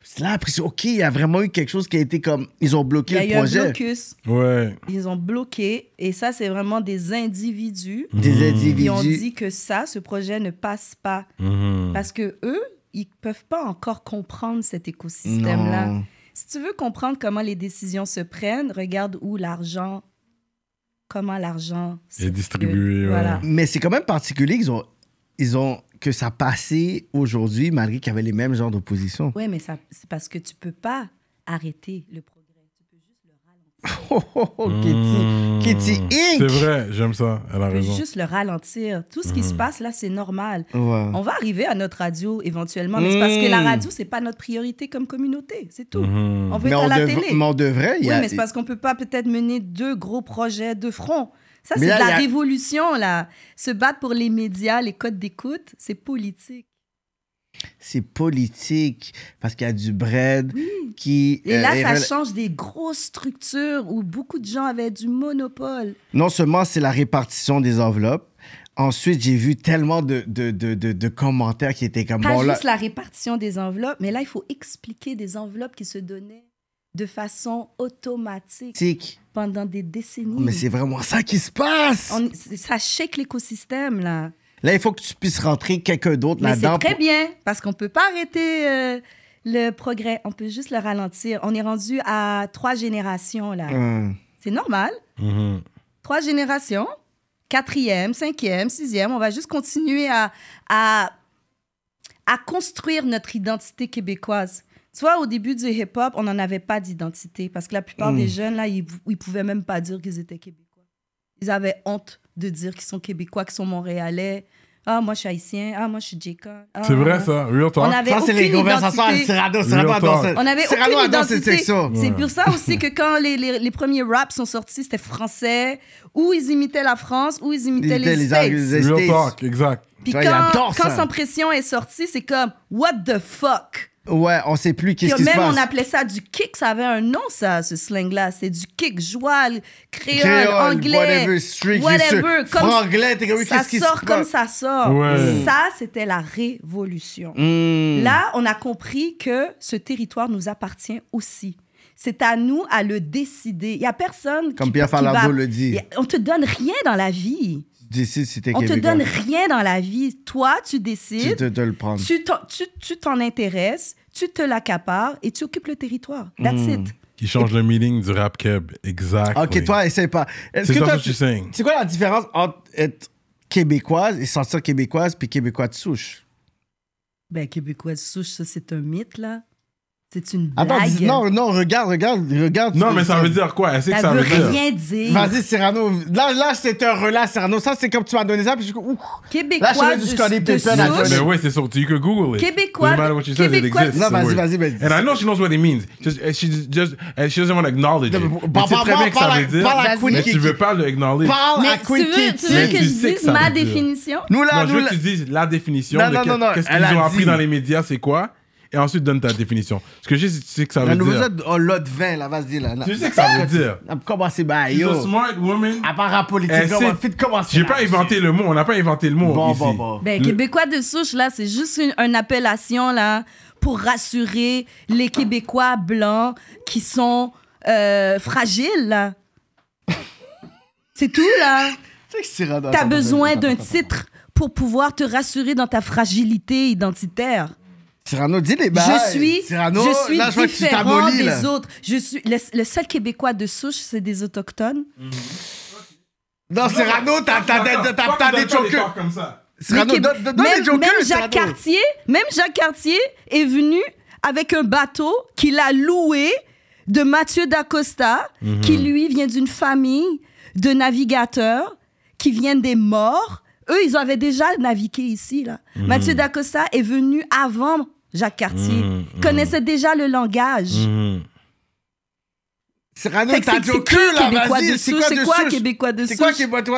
c'est là, après, OK, il y a vraiment eu quelque chose qui a été comme. Ils ont bloqué le projet. il y a eu Un blocus. Ouais. Ils ont bloqué. Et ça, c'est vraiment des individus. Des mmh. individus. Qui ont dit que ça, ce projet ne passe pas. Mmh. Parce que eux, ils peuvent pas encore comprendre cet écosystème-là. Si tu veux comprendre comment les décisions se prennent, regarde où l'argent. Comment l'argent est distribué. voilà. Mais c'est quand même particulier qu'ils ont ils ont que ça passait aujourd'hui, malgré qu'il y avait les mêmes genres d'opposition. Oui, mais c'est parce que tu peux pas arrêter le progrès. Tu peux juste le ralentir. Oh, oh, oh, Kitty, hmm. C'est vrai, j'aime ça. Elle a Peux juste le ralentir. Tout ce qui se hmm. passe là, c'est normal. On va arriver à notre radio éventuellement, mais c'est parce que la hmm. radio, c'est pas notre priorité comme communauté. C'est tout. On veut à la télé. Mais on devrait. mais c'est parce qu'on peut pas peut-être mener deux gros projets de front. Ça, c'est la révolution, là. Se battre pour les médias, les codes d'écoute, c'est politique. C'est politique parce qu'il y a du bread qui. Et là, euh, ça change des grosses structures où beaucoup de gens avaient du monopole. Non seulement c'est la répartition des enveloppes, ensuite j'ai vu tellement de, de, commentaires qui étaient comme. Pas juste la répartition des enveloppes, mais là, il faut expliquer des enveloppes qui se donnaient de façon automatique pendant des décennies. Mais c'est vraiment ça qui se passe. ça shake l'écosystème, là. Là, il faut que tu puisses rentrer quelqu'un d'autre là-dedans. C'est très bien, parce qu'on ne peut pas arrêter euh, le progrès. On peut juste le ralentir. On est rendu à trois générations, là. Hum. C'est normal. Mm-hmm. Trois générations, quatrième, cinquième, sixième. On va juste continuer à, à, à construire notre identité québécoise Soit au début du hip-hop, on n'en avait pas d'identité parce que la plupart des mm. jeunes, là, ils, ne pouvaient même pas dire qu'ils étaient québécois. Ils avaient honte de dire qu'ils sont québécois, qu'ils sont montréalais. Ah, moi, je suis haïtien. Ah, moi, je suis Jacob. Ah, c'est vrai, ah. ça. On ça, c'est les On avait aucune identité. C'est pour ça aussi que quand les, premiers raps sont sortis, c'était français. Ou ils imitaient la France, ou ils imitaient, les, Real exact. Puis quand, quand Sans Pression est sorti, c'est comme « What the fuck ?» Ouais, on sait plus qu'est-ce qui se passe. Même on appelait ça du kick, ça avait un nom ça, ce slang-là. C'est du kick, joual, créole, créole anglais, whatever, street, whatever, comme t'es comme ça qui sort comme ça sort. Ça, c'était la révolution. Hmm. Là, on a compris que ce territoire nous appartient aussi. C'est à nous à le décider. Il y a personne. Comme qui, Pierre Falardeau le dit. on te donne rien dans la vie si On te donne rien dans la vie. Toi, tu décides. Tu de, le prendre. Tu t'en intéresses, tu te l'accapares et tu occupes le territoire. Hmm. That's it. Qui change le meaning du rap keb. Exact. Ok, toi, essaye pas. C'est quoi la différence entre être québécoise et sentir québécoise puis québécois de souche? Ben, québécois souche, ça, c'est un mythe, là. C'est une blague. Attends, dis- non, non, regarde, regarde, regarde. Non, mais ça veut dire quoi? Est-ce que ça, ça veut dire? rien dire. Vas-y, Cyrano. Là, là c'est un relais, Cyrano. Ça, c'est comme tu m'as donné ça, puis je suis Québécois Là, je suis de- du Mais oui, c'est sorti. You could Google it. Québécois- Doesn't matter what she says, it Québécois- exists. Non, vas-y, vas-y, vas-y. And I know she knows what it means. Just, uh, she just, and uh, she doesn't want to acknowledge it. Non, mais tu sais très bien que ça veut dire. Queen mais tu veux pas le acknowledge. Parle Mais à tu Queen veux, tu veux que je dise ma définition? Nous, là, Non, je nous, veux que tu dises la définition. Non, de non, non, Qu'est-ce qu'ils ont appris dans les médias, c'est quoi? et ensuite donne ta définition. Ce que je sais que ça veut dire. La nouvelle oh, l'autre 20, là, vas-y, là. Tu sais que ça veut dire. On bah yo. a smart À part politique, J'ai pas inventé le mot, on n'a pas inventé le mot. ici. bon, Ben, Québécois de souche, là, c'est juste une, appellation, là, pour rassurer les Québécois blancs qui sont euh, fragiles, c'est tout, là. T'as besoin d'un titre pour pouvoir te rassurer dans ta fragilité identitaire. Cyrano, dis les bails. Je suis, Cyrano, je suis je différent des autres. Je suis le, seul Québécois de souche, c'est des autochtones. Mm-hmm. Non, Cyrano, t'as des chokers. Cyrano, donne, les jokers, même Jacques Cartier, même Jacques Cartier est venu avec un bateau qu'il a loué de Mathieu D'Acosta, mm-hmm. qui lui vient d'une famille de navigateurs qui viennent des morts. Eux, ils avaient déjà navigué ici. Là. Mm-hmm. Mathieu D'Acosta est venu avant Jacques Cartier, mm, mm. connaissait déjà le langage. Mm. C'est quoi t'as dit au C'est quoi, Québécois de souche? C'est quoi, Québécois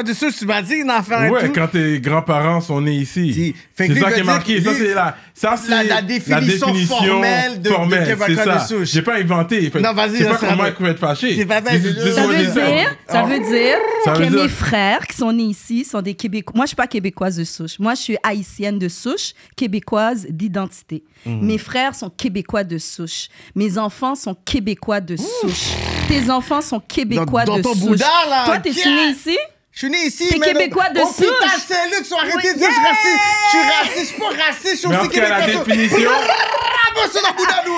de souche? Tu m'as dit une affaire Ouais, quand tes grands-parents sont nés ici. C'est ça qui est marqué. ça, c'est la, ça, c'est la, définition formelle de, formelle, de Québécois de souche. J'ai pas inventé. Fait, non, vas-y. C'est pas comment elle être fâché. Ça veut dire, ça veut ah. dire que mes frères qui sont nés ici sont des Québécois. Moi, je suis pas québécoise de souche. Moi, je suis haïtienne de souche, québécoise d'identité. Mhm. Mes frères sont québécois de souche. Mes enfants sont québécois de souche. Tes enfants sont québécois de souche. Boudard, là, Toi, t'es né ici? Je suis né ici, T'es québécois de oh, souche. Putain, c'est Luc, sont arrêtés de dire je suis raciste. Je suis raciste, je suis pas raciste, je suis aussi québécois. la définition.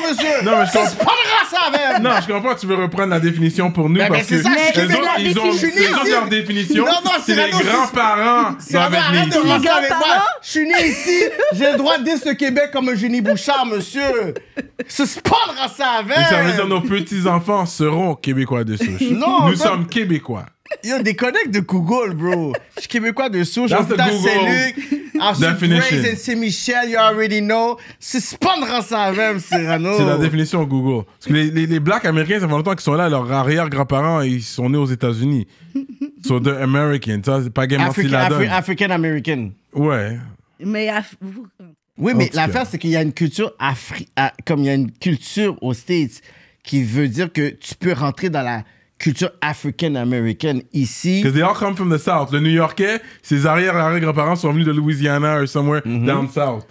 monsieur monsieur. Non, mais je comprends. C'est pas de race même. Non, je comprends. Tu veux reprendre la définition pour nous ben, ben, parce que Mais les autres, ils ont, leur définition. Non, non, c'est les grands-parents. C'est arrête de rentrer avec moi. Je suis né ici. J'ai le droit de dire ce Québec comme un génie Bouchard, monsieur. C'est pas de race avec. Ça veut dire nos petits enfants seront québécois de souche. Nous ben- sommes québécois. Yo, déconnecte de Google, bro. Je suis québécois de souche. Je suis ah, c'est Luc. Definition. c'est Michel, you already know. C'est pas de ça même, Cyrano. C'est la définition Google. Parce que les, les, les blacks américains, ça fait longtemps qu'ils sont là. Leurs arrière-grands-parents, ils sont nés aux États-Unis. so they're American. Ça, c'est pas game of Afri African American. Ouais. Mais. oui, mais l'affaire, c'est qu'il y a une culture Afri ah, comme il y a une culture aux States qui veut dire que tu peux rentrer dans la culture africaine-américaine ici. Because they all come from the South. Le New Yorkais, ses arrière-arrière-grands-parents sont venus de Louisiana or somewhere mm-hmm. down South.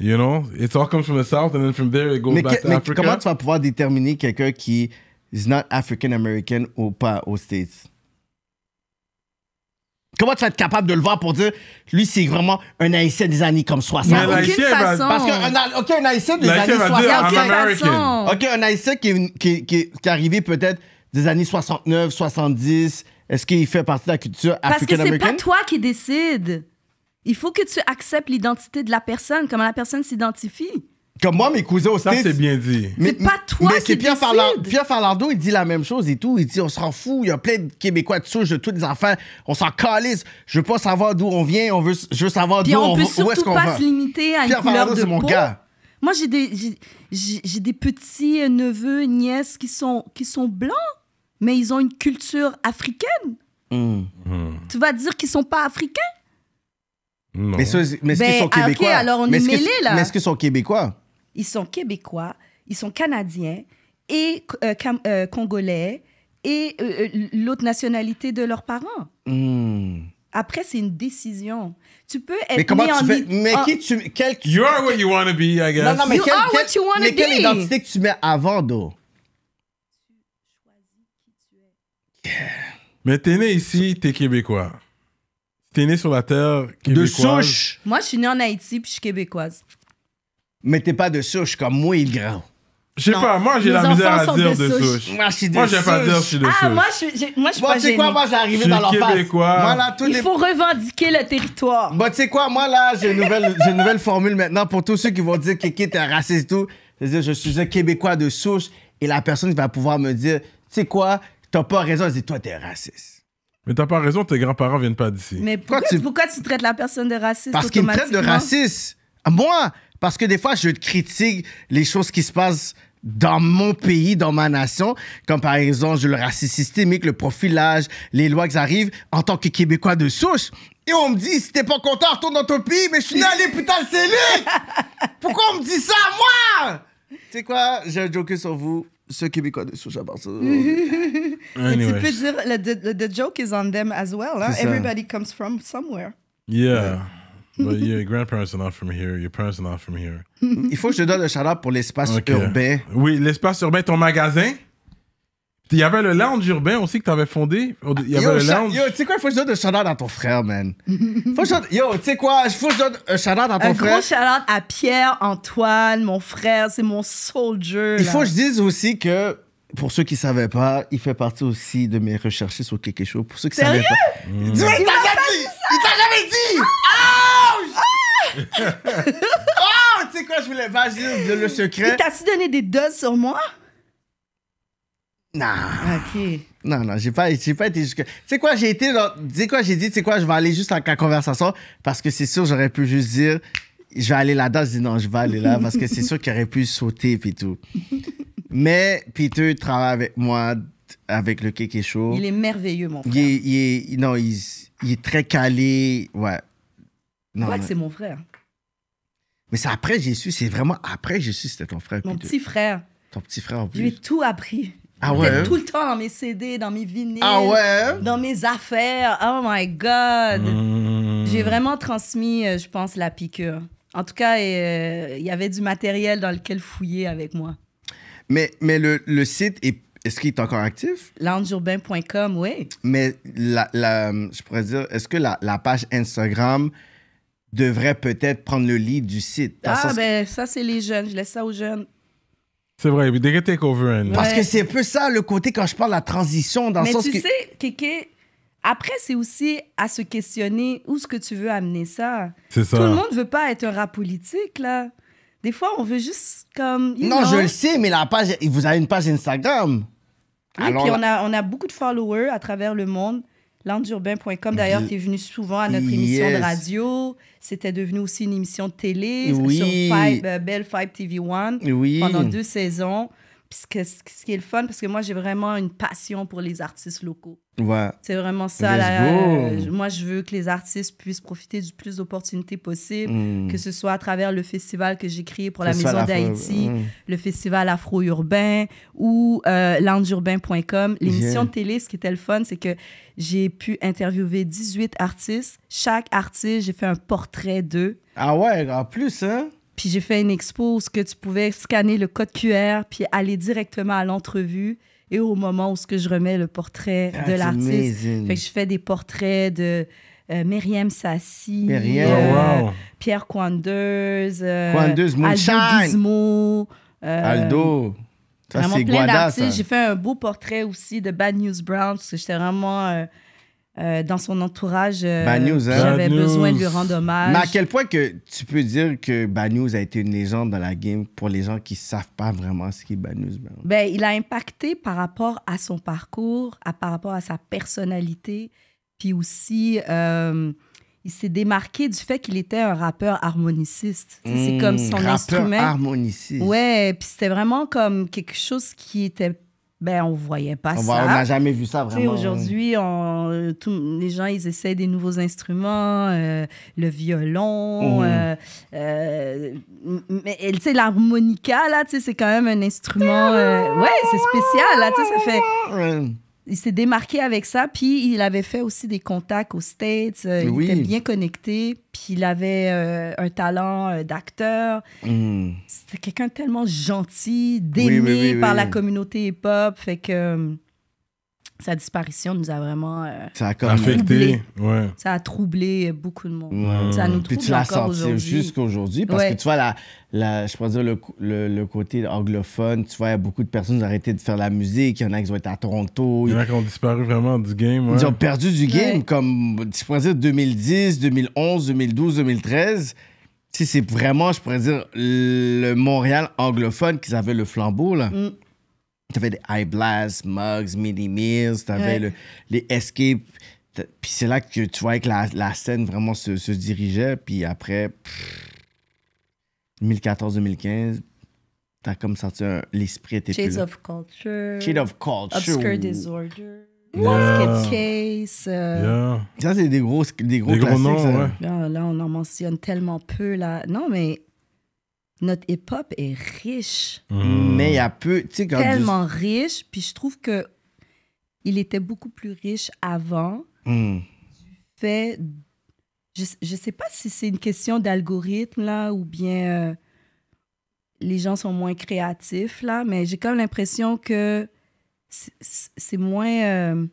You know, it all comes from the South and then from there it goes back to to mais Comment tu vas pouvoir déterminer quelqu'un qui is not African-American ou pas aux States? Comment tu vas être capable de le voir pour dire, lui, c'est vraiment un haïtien des années comme 60? Mais aucune façon. Parce qu'un okay, un haïtien des années 60. ok, un haïtien qui, qui, qui est arrivé peut-être des années 69, 70? Est-ce qu'il fait partie de la culture africaine Parce que c'est pas toi qui décides. Il faut que tu acceptes l'identité de la personne, comment la personne s'identifie. Comme moi, mes cousins Ça, c'est bien dit. Mais pas toi qui Pierre Pierre Farlardo il dit la même chose et tout. Il dit on s'en fout, il y a plein de Québécois de souche, de tous les enfants. On s'en calisse. Je veux pas savoir d'où on vient, on veut, je veux savoir d'où on, on, peut pas se limiter à une de mon Moi, j'ai des, j'ai des petits neveux, nièces qui sont, qui sont blancs mais ils ont une culture africaine. Mm. Mm. Tu vas dire qu'ils sont pas africains? Non. Mais, est-ce qu'ils sont québécois? Mais est-ce qu'ils sont québécois? Ils sont québécois, ils sont canadiens et euh, euh, congolais et euh, l'autre nationalité de leurs parents. Mm. Après, c'est une décision. Tu peux être mais comment tu fais, Mais qui tu quel, You are what you want to be, I guess. Non, non, you are what you mais quelle identité que tu mets avant, d'eau Mais t'es né ici, t'es québécois. T'es né sur la terre québécoise. De souche. Moi, je suis né en Haïti, puis je suis québécoise. Mais t'es pas de souche comme moi, il grand. Je sais pas, moi j'ai la misère à dire de, souche. Moi je suis de Moi j'ai pas dire je suis de ah, souche. Ah, moi je suis moi, bon, pas quoi, moi j'arrive dans leur face. Il faut revendiquer le territoire. Bon, tu sais quoi, moi là j'ai une, nouvelle, une nouvelle formule maintenant pour tous ceux qui vont dire que t'es un raciste et tout. cest dire je suis un Québécois de souche et la personne va pouvoir me dire, tu sais quoi, T'as pas raison. Elle dit, toi, t'es raciste. Mais t'as pas raison, tes grands-parents viennent pas d'ici. Mais pourquoi, tu... traites la personne de raciste Parce qu'ils me traitent de raciste. Ah, moi, parce que des fois, je critique les choses qui se passent dans mon pays, dans ma nation, comme par exemple le racisme systémique, le profilage, les lois qui arrivent, en tant que Québécois de souche. Et on me dit, si t'es pas content, retourne dans ton pays, mais je suis né à l'hôpital lui Pourquoi on me dit ça, moi? Tu sais quoi? J'ai un joker sur vous ce Québécois de souche à part ça. Mais tu peux dire, le, the joke is on them as well. Hein? Everybody comes from somewhere. Yeah. But your grandparents are not from here. Your parents are not from here. Il faut que je te donne le shout pour l'espace urbain. Oui, l'espace urbain, ton magasin. Il y avait le lounge urbain aussi que tu avais fondé. Il y avait le lounge. Yo, tu sais quoi, il faut que je donne un shout-out à ton frère, man. Faut que je... Yo, tu sais quoi, il faut que je donne un shout-out à ton frère. Un gros shout-out à Pierre, Antoine, mon frère, c'est mon soldier. Il faut que je dise aussi que, pour ceux qui ne savaient pas, il fait partie aussi de mes recherches sur quelque Show. Pour ceux qui Sérieux? savaient pas. Mmh. il t'a jamais dit! Il t'a jamais dit! Ah! Oh! oh! Tu sais quoi, je voulais pas dire le secret. Il t'a-tu donné des doses sur moi? Non. OK. Non, non, j'ai pas, j'ai pas été jusque. Tu sais quoi, j'ai été. Tu sais quoi, j'ai dit, tu sais quoi, je vais aller juste à la conversation parce que c'est sûr, j'aurais pu juste dire, je vais aller là-dedans. Je dis non, je vais aller là parce que c'est sûr qu'il aurait pu sauter puis tout. Mais Peter travaille avec moi, avec le kéké Show. Il est merveilleux, mon frère. Il, est, non, il, est très calé. Ouais. Non, Je que c'est mon frère. Mais c'est après Jésus c'est vraiment après Jésus, c'était ton frère. Mon petit frère. Ton petit frère en plus. Je lui ai tout appris. Ah ouais? tout le temps dans mes CD, dans mes vinyles, ah dans mes affaires. Oh my God! Mmh. J'ai vraiment transmis, euh, je pense, la piqûre. En tout cas, euh, il y avait du matériel dans lequel fouiller avec moi. Mais, mais le, le site, est, ce qu'il est encore actif? Landurbain.com, oui. Mais la, je pourrais dire, est-ce que la, la page Instagram devrait peut-être prendre le lead du site? Ah, ben ça, c'est les jeunes. Je laisse ça aux jeunes. C'est vrai, mais can take over. And... Parce que c'est un peu ça le côté quand je parle de la transition dans le sens tu sais, Kéké, après, c'est aussi à se questionner où est-ce que tu veux amener ça. C'est ça. Tout le monde veut pas être un rat politique, là. Des fois, on veut juste comme. Non, je le sais, mais la page, vous avez une page Instagram. Oui, puis on a, on a beaucoup de followers à travers le monde landurbain.com. D'ailleurs, tu es venu souvent à notre émission de radio. C'était devenu aussi une émission de télé sur euh, Bell TV One pendant deux saisons. ce qui est le fun, parce que moi, j'ai vraiment une passion pour les artistes locaux. C'est vraiment ça. Euh, moi, je veux que les artistes puissent profiter du plus d'opportunités possibles, hmm. que ce soit à travers le festival que j'ai créé pour la Maison d'Haïti, hmm. le festival afro-urbain ou euh, landurbain.com. L'émission de télé, ce qui était le fun, c'est que j'ai pu interviewer 18 artistes. Chaque artiste, j'ai fait un portrait d'eux. Ah ouais, en plus, hein? Puis j'ai fait une expo que tu pouvais scanner le code QR puis aller directement à l'entrevue et au moment où ce que je remets le portrait ah, de l'artiste. que je fais des portraits de euh, Myriam Sassi, euh, Pierre Quandeuse, euh, euh, Aldo Ça, vraiment plein d'artistes. J'ai fait un beau portrait aussi de Bad News Brown parce que j'étais vraiment euh, euh, dans son entourage. J'avais euh, hein? besoin de lui rendre hommage. Mais à quel point que tu peux dire que Bad News a été une légende dans la game pour les gens qui ne savent pas vraiment ce qu'est Bad News? Ben? ben, il a impacté par rapport à son parcours, à, par rapport à sa personnalité, puis aussi... Euh, il s'est démarqué du fait qu'il était un rappeur harmoniciste. c'est comme hmm, son rappeur instrument. Harmoniciste. Ouais, puis c'était vraiment comme quelque chose qui était ben on voyait pas ça. On n'a jamais vu ça vraiment. Aujourd'hui, les gens ils essaient des nouveaux instruments, euh, le violon, mmh. euh, euh, mais tu sais l'harmonica là, tu sais c'est quand même un instrument, ouais c'est spécial là, ça fait il s'est démarqué avec ça. Puis il avait fait aussi des contacts aux States. Euh, il était bien connecté. Puis il avait euh, un talent euh, d'acteur. Hmm. C'était quelqu'un tellement gentil, d'aimé par la communauté hip-hop. Fait que sa disparition nous a vraiment euh, ça a affecté ouais. ça a troublé beaucoup de monde ça nous puis tu l'as jusqu'aujourd'hui parce que tu vois je pourrais dire le, côté anglophone tu vois il y a beaucoup de personnes qui ont arrêté de faire la musique il y en a qui ont été à Toronto il y en a qui ont disparu vraiment du game ils ont perdu du game comme je pourrais dire 2010 2011 2012 2013 tu c'est vraiment je pourrais dire le Montréal anglophone qui avait le flambeau là mm. T'avais des High Blast, Mugs, Mini Meals, t'avais le, les Escape. Puis c'est là que tu vois que la, la scène vraiment se, se dirigeait. Puis après, 2014-2015, t'as comme senti un... l'esprit était plus of Culture. Shades of Culture. Obscure Disorder. Yeah. Case. Euh. Ça, c'est des gros, des gros, noms, ah, là, on en mentionne tellement peu. Non, mais notre hip-hop est riche. Mm. Mais il y a peu, Tellement riche, puis je trouve que il était beaucoup plus riche avant. Mm. Fait, je, ne sais pas si c'est une question d'algorithme, là, ou bien euh, les gens sont moins créatifs, là, mais j'ai comme l'impression que c'est moins... Euh,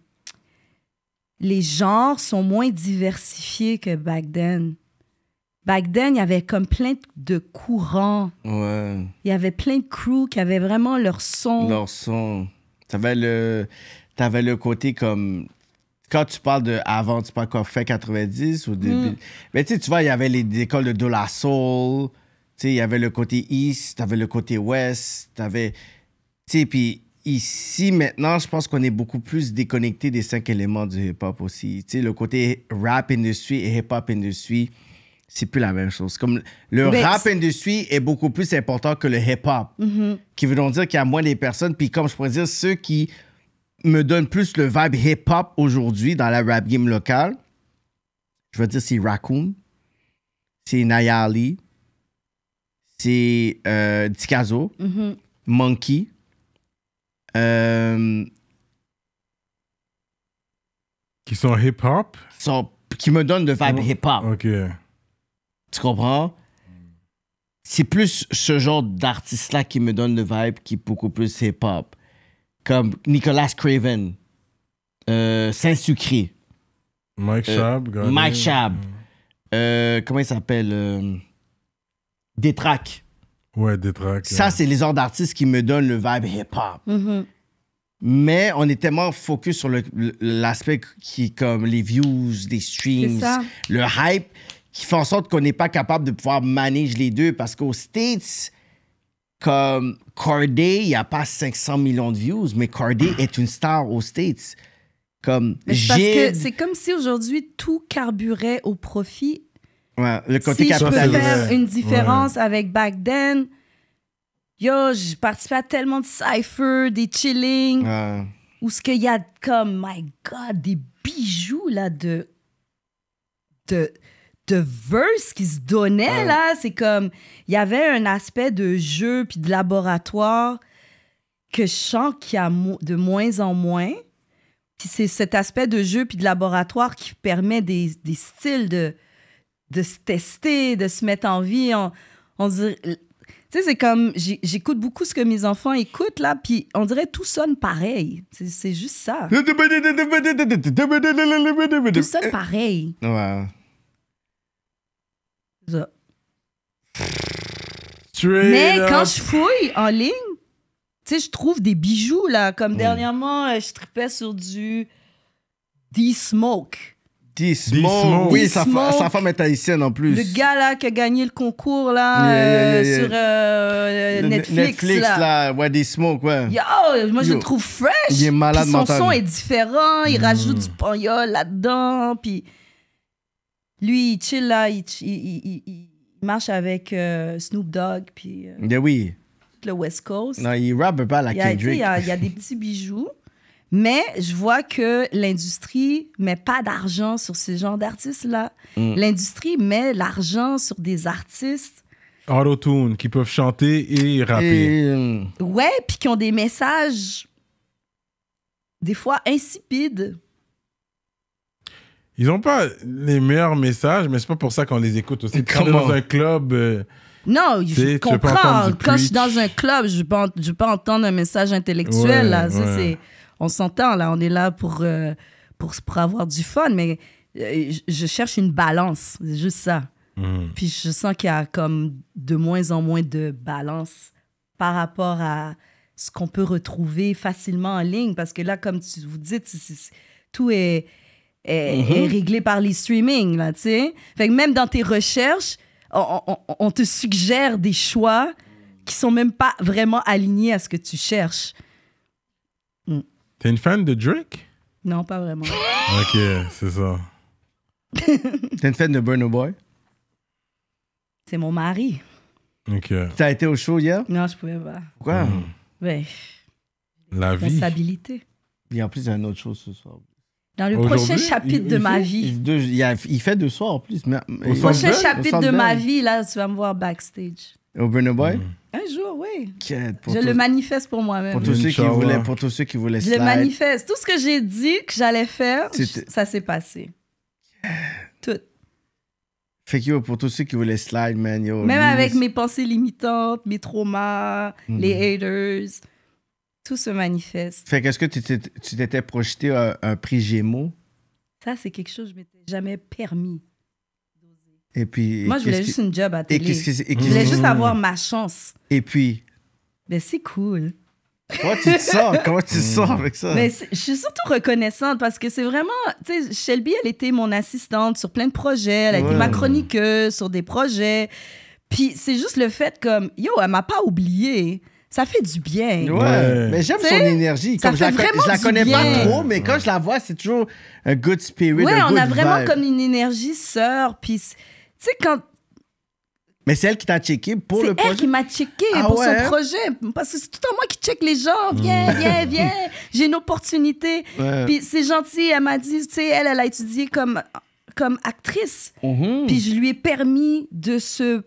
les genres sont moins diversifiés que back then back then, il y avait comme plein de courants. Ouais. Il y avait plein de crews qui avaient vraiment leur son. Leur son. T'avais le, avais le côté comme. Quand tu parles de avant, tu parles quoi fait 90 ou début. Mm. Mais tu tu vois, il y avait les écoles de De La Soul. Tu sais, il y avait le côté East, t'avais le côté West, t'avais. Tu sais, puis ici, maintenant, je pense qu'on est beaucoup plus déconnecté des cinq éléments du hip-hop aussi. Tu sais, le côté rap industry et hip-hop industry c'est plus la même chose. Comme le ben, rap industry est beaucoup plus important que le hip-hop, mm-hmm. qui veut dire qu'il y a moins de personnes. Puis comme je pourrais dire, ceux qui me donnent plus le vibe hip-hop aujourd'hui dans la rap game locale, je veux dire, c'est Raccoon, c'est Nayali, c'est euh, mm-hmm. Monkey. Euh, qui sont hip-hop? Qui me donnent le vibe mm-hmm. hip-hop. OK. Tu comprends? C'est plus ce genre d'artiste-là qui me donne le vibe qui est beaucoup plus hip-hop. Comme Nicolas Craven, euh, Saint-Sucré. Mike euh, Shab, Mike Shab. Mm. Euh, comment il s'appelle? Détrac. Ouais, Détrac. Ça, c'est les genres d'artistes qui me donnent le vibe hip-hop. Mm-hmm. Mais on est tellement focus sur l'aspect qui comme les views, les streams, le hype, qui font en sorte qu'on n'est pas capable de pouvoir manager les deux parce qu'aux States, comme Corday, il n'y a pas 500 millions de views, mais Corday est une star aux States. Comme c'est comme si aujourd'hui tout carburait au profit. Ouais, le côté si peux faire une différence avec back then, yo, je participé à tellement de cypher, des chillings, ou où ce qu'il y a comme, my God, des bijoux là de, de de verse qui se donnait, là. C'est comme, il y avait un aspect de jeu puis de laboratoire que je sens qu'il y a de moins en moins. Puis c'est cet aspect de jeu puis de laboratoire qui permet des, styles de, de se tester, de se mettre en vie. On, dirait, tu sais, c'est comme, j'écoute beaucoup ce que mes enfants écoutent, là, puis on dirait tout sonne pareil. C'est juste ça. tout sonne pareil. Ouais. Mais quand je fouille en ligne, tu sais, je trouve des bijoux, là. Comme mm. dernièrement, euh, je tripais sur du D-Smoke. D-Smoke. Oui, sa, femme est haïtienne en plus. Le gars là qui a gagné le concours là euh, sur euh, Netflix, Netflix. là. ouais, D-Smoke, ouais. Yo, moi je le trouve fresh. Il est malade mental. Son son est différent, il mm. rajoute du pagnol là-dedans. Puis lui, il chill là, il, marche avec euh, Snoop Dogg, puis. Euh, eh oui. Le West Coast. Non, il rappe pas la Kendrick. Il y, a, des petits bijoux. Mais je vois que l'industrie met pas d'argent sur ce genre d'artistes-là. Mm. L'industrie met l'argent sur des artistes. Auto-tune, qui peuvent chanter et rapper. Oui, euh, ouais, puis qui ont des messages, des fois insipides. Ils n'ont pas les meilleurs messages, mais c'est pas pour ça qu'on les écoute aussi. Quand dans un club. Euh, non, je comprends. Quand je suis dans un club, je ne veux pas entendre un message intellectuel. là. On s'entend, là. On est là pour, euh, pour, pour, avoir du fun, mais euh, je cherche une balance. C'est juste ça. Hmm. Puis je sens qu'il y a comme de moins en moins de balance par rapport à ce qu'on peut retrouver facilement en ligne. Parce que là, comme tu vous dites, tout est est, mm-hmm. réglé par les streamings, là, tu sais. Fait que même dans tes recherches, on, on, te suggère des choix qui sont même pas vraiment alignés à ce que tu cherches. Mm. T'es une fan de Drake? Non, pas vraiment. ok, c'est ça. T'es une fan de Burno Boy? C'est mon mari. Ok. T'as été au show hier? Non, je pouvais pas. Pourquoi? Mm. Ben, la vie. Stabilité. Et en plus, il y a une autre chose ce soir. Dans le prochain chapitre de ma vie. Il, fait deux soirs en plus. Mais, prochain chapitre de ma vie, là, tu vas me voir backstage. Au Boy? Mm. Un jour, oui. je le manifeste pour moi-même. Pour, tous ceux qui voulaient, pour tous ceux qui voulaient Je slide. le manifeste. Tout ce que j'ai dit que j'allais faire, ça s'est passé. Tout. Fait que pour tous ceux qui voulaient slide, man, Même avec mes pensées limitantes, mes traumas, mm. les haters tout se manifeste. Fait qu'est-ce que tu t'étais projeté un prix Gémeaux? Ça, c'est quelque chose que je m'étais jamais permis. Et puis. Moi, je voulais juste une job à télé. Je voulais juste avoir ma chance. Et puis. mais ben, c'est cool. Comment tu te sens? Comment tu te avec ça? Mais ben, je suis surtout reconnaissante parce que c'est vraiment. Tu sais, Shelby, elle était mon assistante sur plein de projets. Elle a été ma chroniqueuse sur des projets. Puis c'est juste le fait comme, yo, elle m'a pas oublié ça fait du bien. Mais j'aime son énergie. Comme je, la, connais pas trop, mais quand je la vois, c'est toujours un good spirit. Ouais, on a vraiment comme une énergie sœur. Puis, tu sais, quand. Mais c'est elle qui t'a checké pour le projet. C'est elle qui m'a checké ah pour son hein? projet. Parce que c'est tout en moi qui check les gens. Hmm. Viens, viens, viens. J'ai une opportunité. Puis c'est gentil. Elle m'a dit, tu sais, elle, elle a étudié comme, comme actrice. Mhm. Puis je lui ai permis de se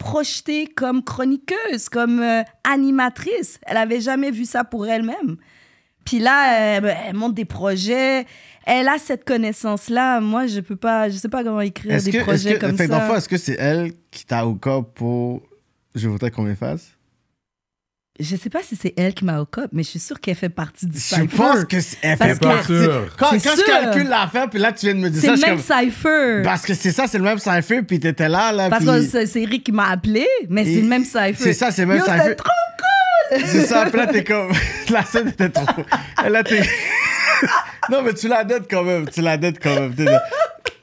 projetée comme chroniqueuse, comme euh, animatrice. Elle avait jamais vu ça pour elle-même. Puis là, elle, monte des projets. Elle a cette connaissance-là. Moi, je peux pas, je sais pas comment écrire des projets comme ça. Est-ce que c'est elle qui t'a au corps pour Je voudrais qu'on m'efface je sais pas si c'est elle qui m'a au mais je suis sûre qu'elle fait partie du cypher. Je pense qu'elle fait partie. Quand, quand je calcule l'affaire, puis là, tu viens de me dire ça. C'est le même comme... cypher. Parce que c'est ça, c'est le même cypher, puis t'étais là. là parce que c'est Eric qui m'a appelé, mais c'est le même cypher. C'est ça, c'est le même Yo, cypher. trop cool! C'est ça, puis là, t'es comme. la scène était trop. là, t'es. non, mais tu la quand même. Tu la quand même.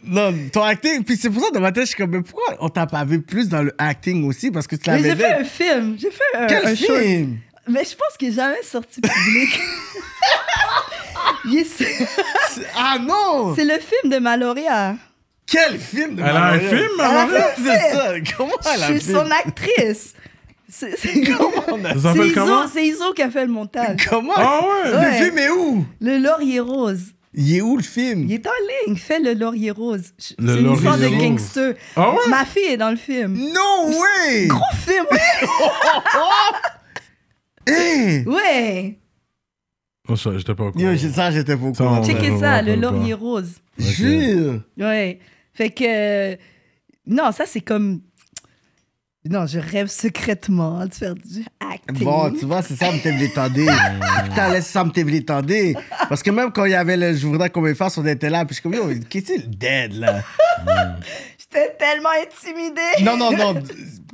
Non, ton acting. Puis c'est pour ça, dans ma tête, je suis comme, mais pourquoi on t'a pas vu plus dans le acting aussi? Parce que tu l'avais. Mais j'ai fait un film. J'ai fait un, Quel film? Mais je pense qu'il est jamais sorti public. Ah non! C'est le film de Maloria. Quel film de Maloria? Elle a un film, C'est ça. Comment elle a Je suis son actrice. C'est comment C'est Iso, qui a fait le montage. Comment? Ah ouais. ouais. Le film est où? Le Laurier Rose. Il est où le film? Il est en ligne, fait le Laurier Rose. C'est une histoire de gangster. Ah Ma fille est dans le film. No way! Gros film, Hé hein? Ouais! Oh, ça, j'étais pas au courant. ça, j'étais pas au courant. Checkez ça, le Laurier Rose. Jure! Ouais. Fait que. Euh, non, ça, c'est comme non, je rêve secrètement de faire du acting. Bon, tu vois, c'est ça me l'étendue. Putain, laisse ça me l'étendue. Parce que même quand il y avait le Je voudrais qu'on on était là. Puis je suis comme, yo, qu'est-ce dead, là? J'étais tellement intimidée. Non, non, non.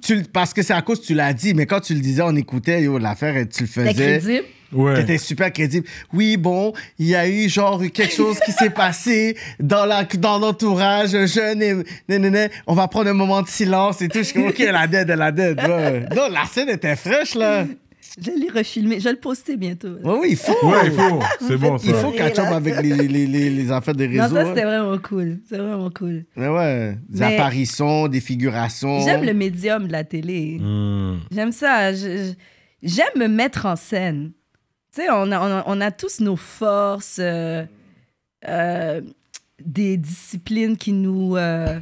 Tu, parce que c'est à cause que tu l'as dit, mais quand tu le disais, on écoutait, yo, l'affaire, tu le faisais. crédible. Ouais. T'étais super crédible. Oui, bon, il y a eu genre quelque chose qui s'est passé dans la dans l'entourage jeune et on va prendre un moment de silence et tout. Je suis comme, OK, la dead, la dead. Non, la scène était fraîche, là. Je l'ai refilmé, je vais le poster bientôt. Oui, oui, il faut. Oui, il faut. C'est bon, ça. Il faut catch up avec les, les, les, les, affaires des réseaux. Non, ça, c'était hein. vraiment cool. C'est vraiment cool. Mais ouais, des apparitions, des figurations. J'aime le médium de la télé. Hmm. J'aime ça. J'aime me mettre en scène on a, on, a, tous nos forces, euh, euh, des disciplines qui nous. Euh,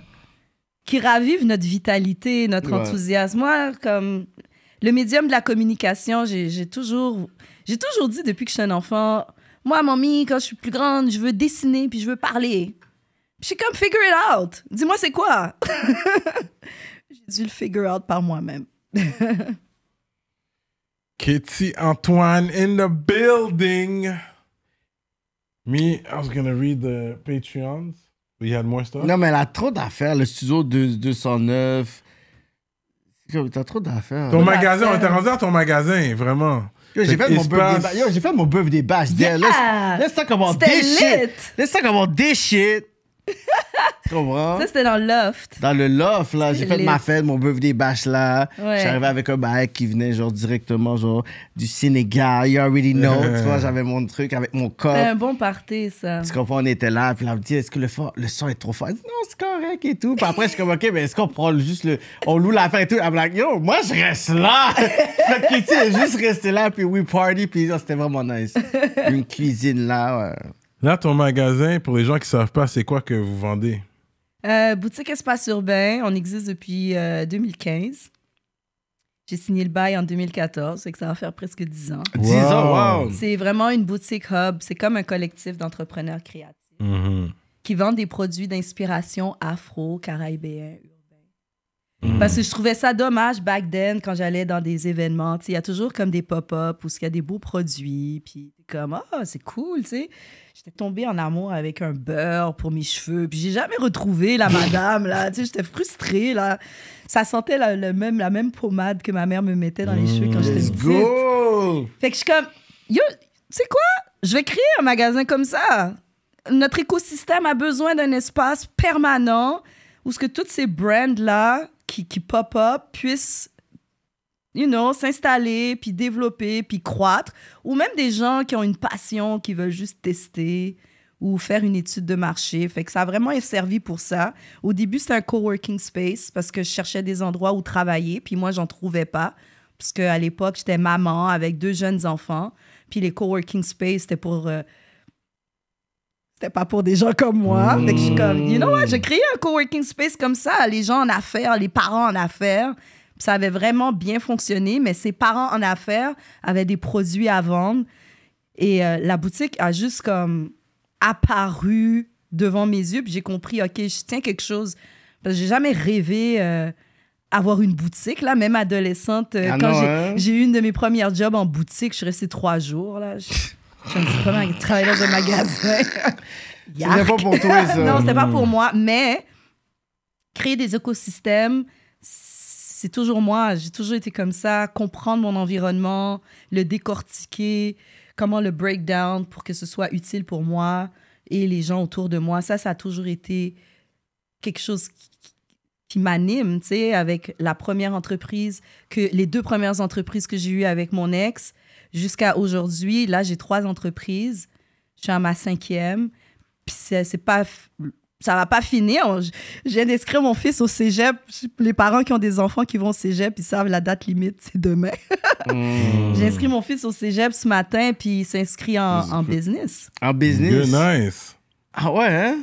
qui ravivent notre vitalité, notre enthousiasme. Moi, comme le médium de la communication, j'ai toujours, toujours dit depuis que je suis un enfant, moi, mamie, quand je suis plus grande, je veux dessiner puis je veux parler. je suis comme, figure it out. Dis-moi, c'est quoi? j'ai dû le figure out par moi-même. Kitty Antoine in the building. Me, I was gonna read the Patreons. We had more stuff. Non, mais elle a trop d'affaires. Le studio 209. T'as trop d'affaires. Ton magasin, on t'a rendu à ton magasin, vraiment. Yo, j'ai fait, mon bœuf des j'ai fait mon bœuf des bâches. Laisse, ça des shit. Let's Laisse ça this des shit comprends? Ça, c'était dans le loft. Dans le loft, là. J'ai fait ma fête, mon birthday bash, là. J'arrivais avec un mec qui venait, genre, directement, genre, du Sénégal. You already know. tu vois, j'avais mon truc avec mon corps. C'était un bon party, ça. Tu comprends? On était là. Puis là, on me dit, est-ce que le, le son est trop fort? non, c'est correct et tout. Puis après, je suis comme, OK, mais est-ce qu'on prend juste le. On loue la fête et tout. Elle me like, yo, moi, je reste là. fait que, tu juste rester là. Puis we party. Puis c'était vraiment nice. Une cuisine, là. Là, ton magasin, pour les gens qui ne savent pas, c'est quoi que vous vendez? Euh, boutique Espace Urbain, on existe depuis 2015. Euh, J'ai signé le bail en 2014, c'est que ça va faire presque 10 ans. 10 ans, wow! C'est vraiment une boutique hub. C'est comme un collectif d'entrepreneurs créatifs mm-hmm. qui vendent des produits d'inspiration afro, caraïbéen urbain. Mm. Parce que je trouvais ça dommage back then quand j'allais dans des événements. Il y a toujours comme des pop-up où il y a des beaux produits. Puis comme, ah, c'est cool, tu sais. J'étais tombée en amour avec un beurre pour mes cheveux. Puis j'ai jamais retrouvé la madame, là. Tu sais, j'étais frustrée, là. Ça sentait la, même, la même pommade que ma mère me mettait dans les cheveux quand j'étais petite. Go! Fait que je suis comme, tu sais quoi? Je vais créer un magasin comme ça. Notre écosystème a besoin d'un espace permanent où ce que toutes ces brands-là qui, qui pop-up puissent you know, s'installer, puis développer, puis croître, ou même des gens qui ont une passion, qui veulent juste tester ou faire une étude de marché. Fait que ça a vraiment servi pour ça. Au début, c'était un coworking space parce que je cherchais des endroits où travailler, puis moi, j'en trouvais pas. Parce à l'époque, j'étais maman avec deux jeunes enfants, puis les coworking space, c'était pour... Euh, c'était pas pour des gens comme moi. Hmm. Fait je suis comme, you know what, j'ai créé un coworking space comme ça, les gens en affaires, les parents en affaires. Ça avait vraiment bien fonctionné, mais ses parents en affaires avaient des produits à vendre. Et euh, la boutique a juste comme apparu devant mes yeux. Puis j'ai compris, OK, je tiens quelque chose. Parce que j'ai jamais rêvé d'avoir euh, avoir une boutique, là, même adolescente. Euh, ah quand hein? j'ai eu une de mes premières jobs en boutique, je suis restée trois jours, là. Je, me suis pas travailler dans un magasin. c'était pas pour toi, ça. non, c'était pas pour hmm. moi. Mais créer des écosystèmes, c'est toujours moi. J'ai toujours été comme ça. Comprendre mon environnement, le décortiquer, comment le breakdown pour que ce soit utile pour moi et les gens autour de moi. Ça, ça a toujours été quelque chose qui, m'anime, tu sais, avec la première entreprise, que les deux premières entreprises que j'ai eues avec mon ex jusqu'à aujourd'hui. Là, j'ai trois entreprises. Je suis à ma cinquième. Puis c'est pas ça va pas finir. Je viens d'inscrire mon fils au cégep. Les parents qui ont des enfants qui vont au cégep, ils savent la date limite, c'est demain. Hmm. J'inscris mon fils au cégep ce matin, puis il s'inscrit en, business. En business? nice. Ah ouais, hein?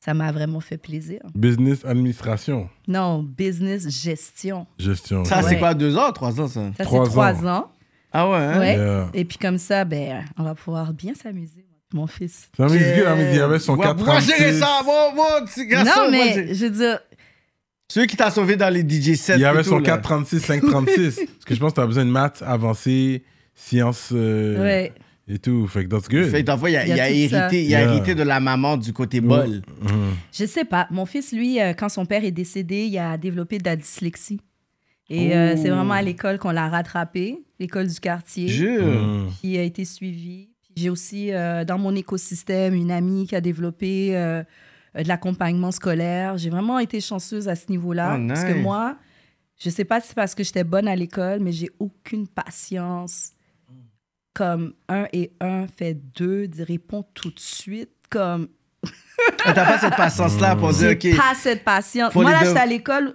Ça m'a vraiment fait plaisir. Business administration? Non, business gestion. Gestion. Ça, c'est quoi, deux ans, trois ans, ça? Ça, c'est trois ans. Ah ouais, hein? Et puis comme ça, ben, on va pouvoir bien s'amuser mon fils. Ça il avait son 4 gérer Non, mais je veux dire. Celui qui t'a sauvé dans les DJ sets. Il avait son 436, 536. parce que je pense que as besoin de maths avancées, sciences. Euh, et tout, fait que that's good. Fait que fois, il a, hérité, il a hérité de la maman du côté bol. Mm-hmm. Je sais pas. Mon fils, lui, euh, quand son père est décédé, il a développé de la dyslexie. Et euh, c'est oh. vraiment à l'école qu'on l'a rattrapé, l'école du quartier. Mm. Qui a été suivie. J'ai aussi euh, dans mon écosystème une amie qui a développé euh, de l'accompagnement scolaire. J'ai vraiment été chanceuse à ce niveau-là. Oh, parce que moi, je ne sais pas si c'est parce que j'étais bonne à l'école, mais j'ai aucune patience. Comme un et un fait deux, ils répondent tout de suite. Comme. Ah, t'as pas cette patience-là pour dire, OK. Pas cette patience. Moi, là, j'étais à l'école.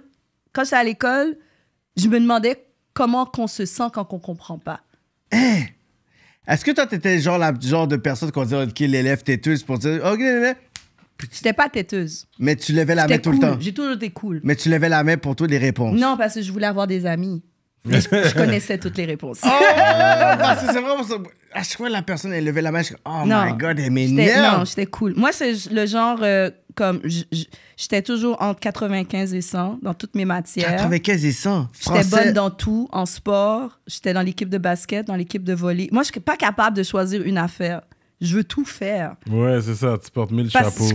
Quand j'étais à l'école, je me demandais comment qu'on se sent quand on comprend pas. Eh! Est-ce que toi, t'étais genre la genre de personne qu'on dirait, OK, l'élève têteuse pour dire, OK, l'élève. J'étais pas têteuse. Mais tu levais la main tout le temps. J'ai toujours été cool. Mais tu levais la main pour toutes les réponses. Non, parce que je voulais avoir des amis. je, connaissais toutes les réponses. Oh! ah parce que c'est vraiment ça. À chaque fois, la personne, elle levait la main, je oh my God, elle m'énerve. Non, j'étais cool. Moi, c'est le genre. Euh, comme j'étais toujours entre 95 et 100 dans toutes mes matières. 95 et 100. J'étais bonne dans tout, en sport, j'étais dans l'équipe de basket, dans l'équipe de volley. Moi, je suis pas capable de choisir une affaire. Je veux tout faire. Ouais, c'est ça, tu portes mille chapeaux.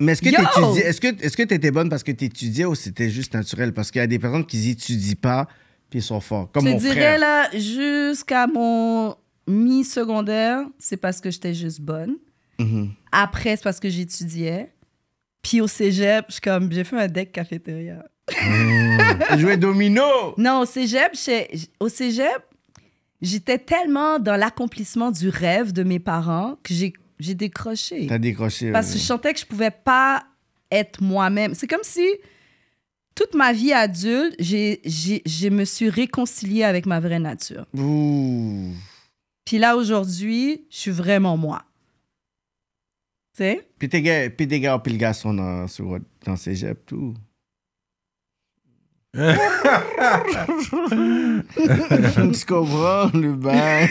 mais est-ce que tu est-ce que est-ce que t'étais bonne parce que tu étudiais ou c'était juste naturel parce qu'il y a des personnes qui n'étudient pas puis sont forts comme je mon dirais, là jusqu'à mon mi-secondaire, c'est parce que j'étais juste bonne. Mm-hmm. Après, c'est parce que j'étudiais. Puis au cégep, comme, j'ai fait un deck cafétéria. Mmh. jouer domino! Non, au cégep, au cégep, j'étais tellement dans l'accomplissement du rêve de mes parents que j'ai, j'ai décroché. T'as décroché. Parce que je sentais que je pouvais pas être moi-même. C'est comme si toute ma vie adulte, je me suis réconciliée avec ma vraie nature. Puis là, aujourd'hui, je suis vraiment moi. Puis t'es gars, puis des gars, puis le garçon dans, sur, dans cégep, tout. tu comprends le bail?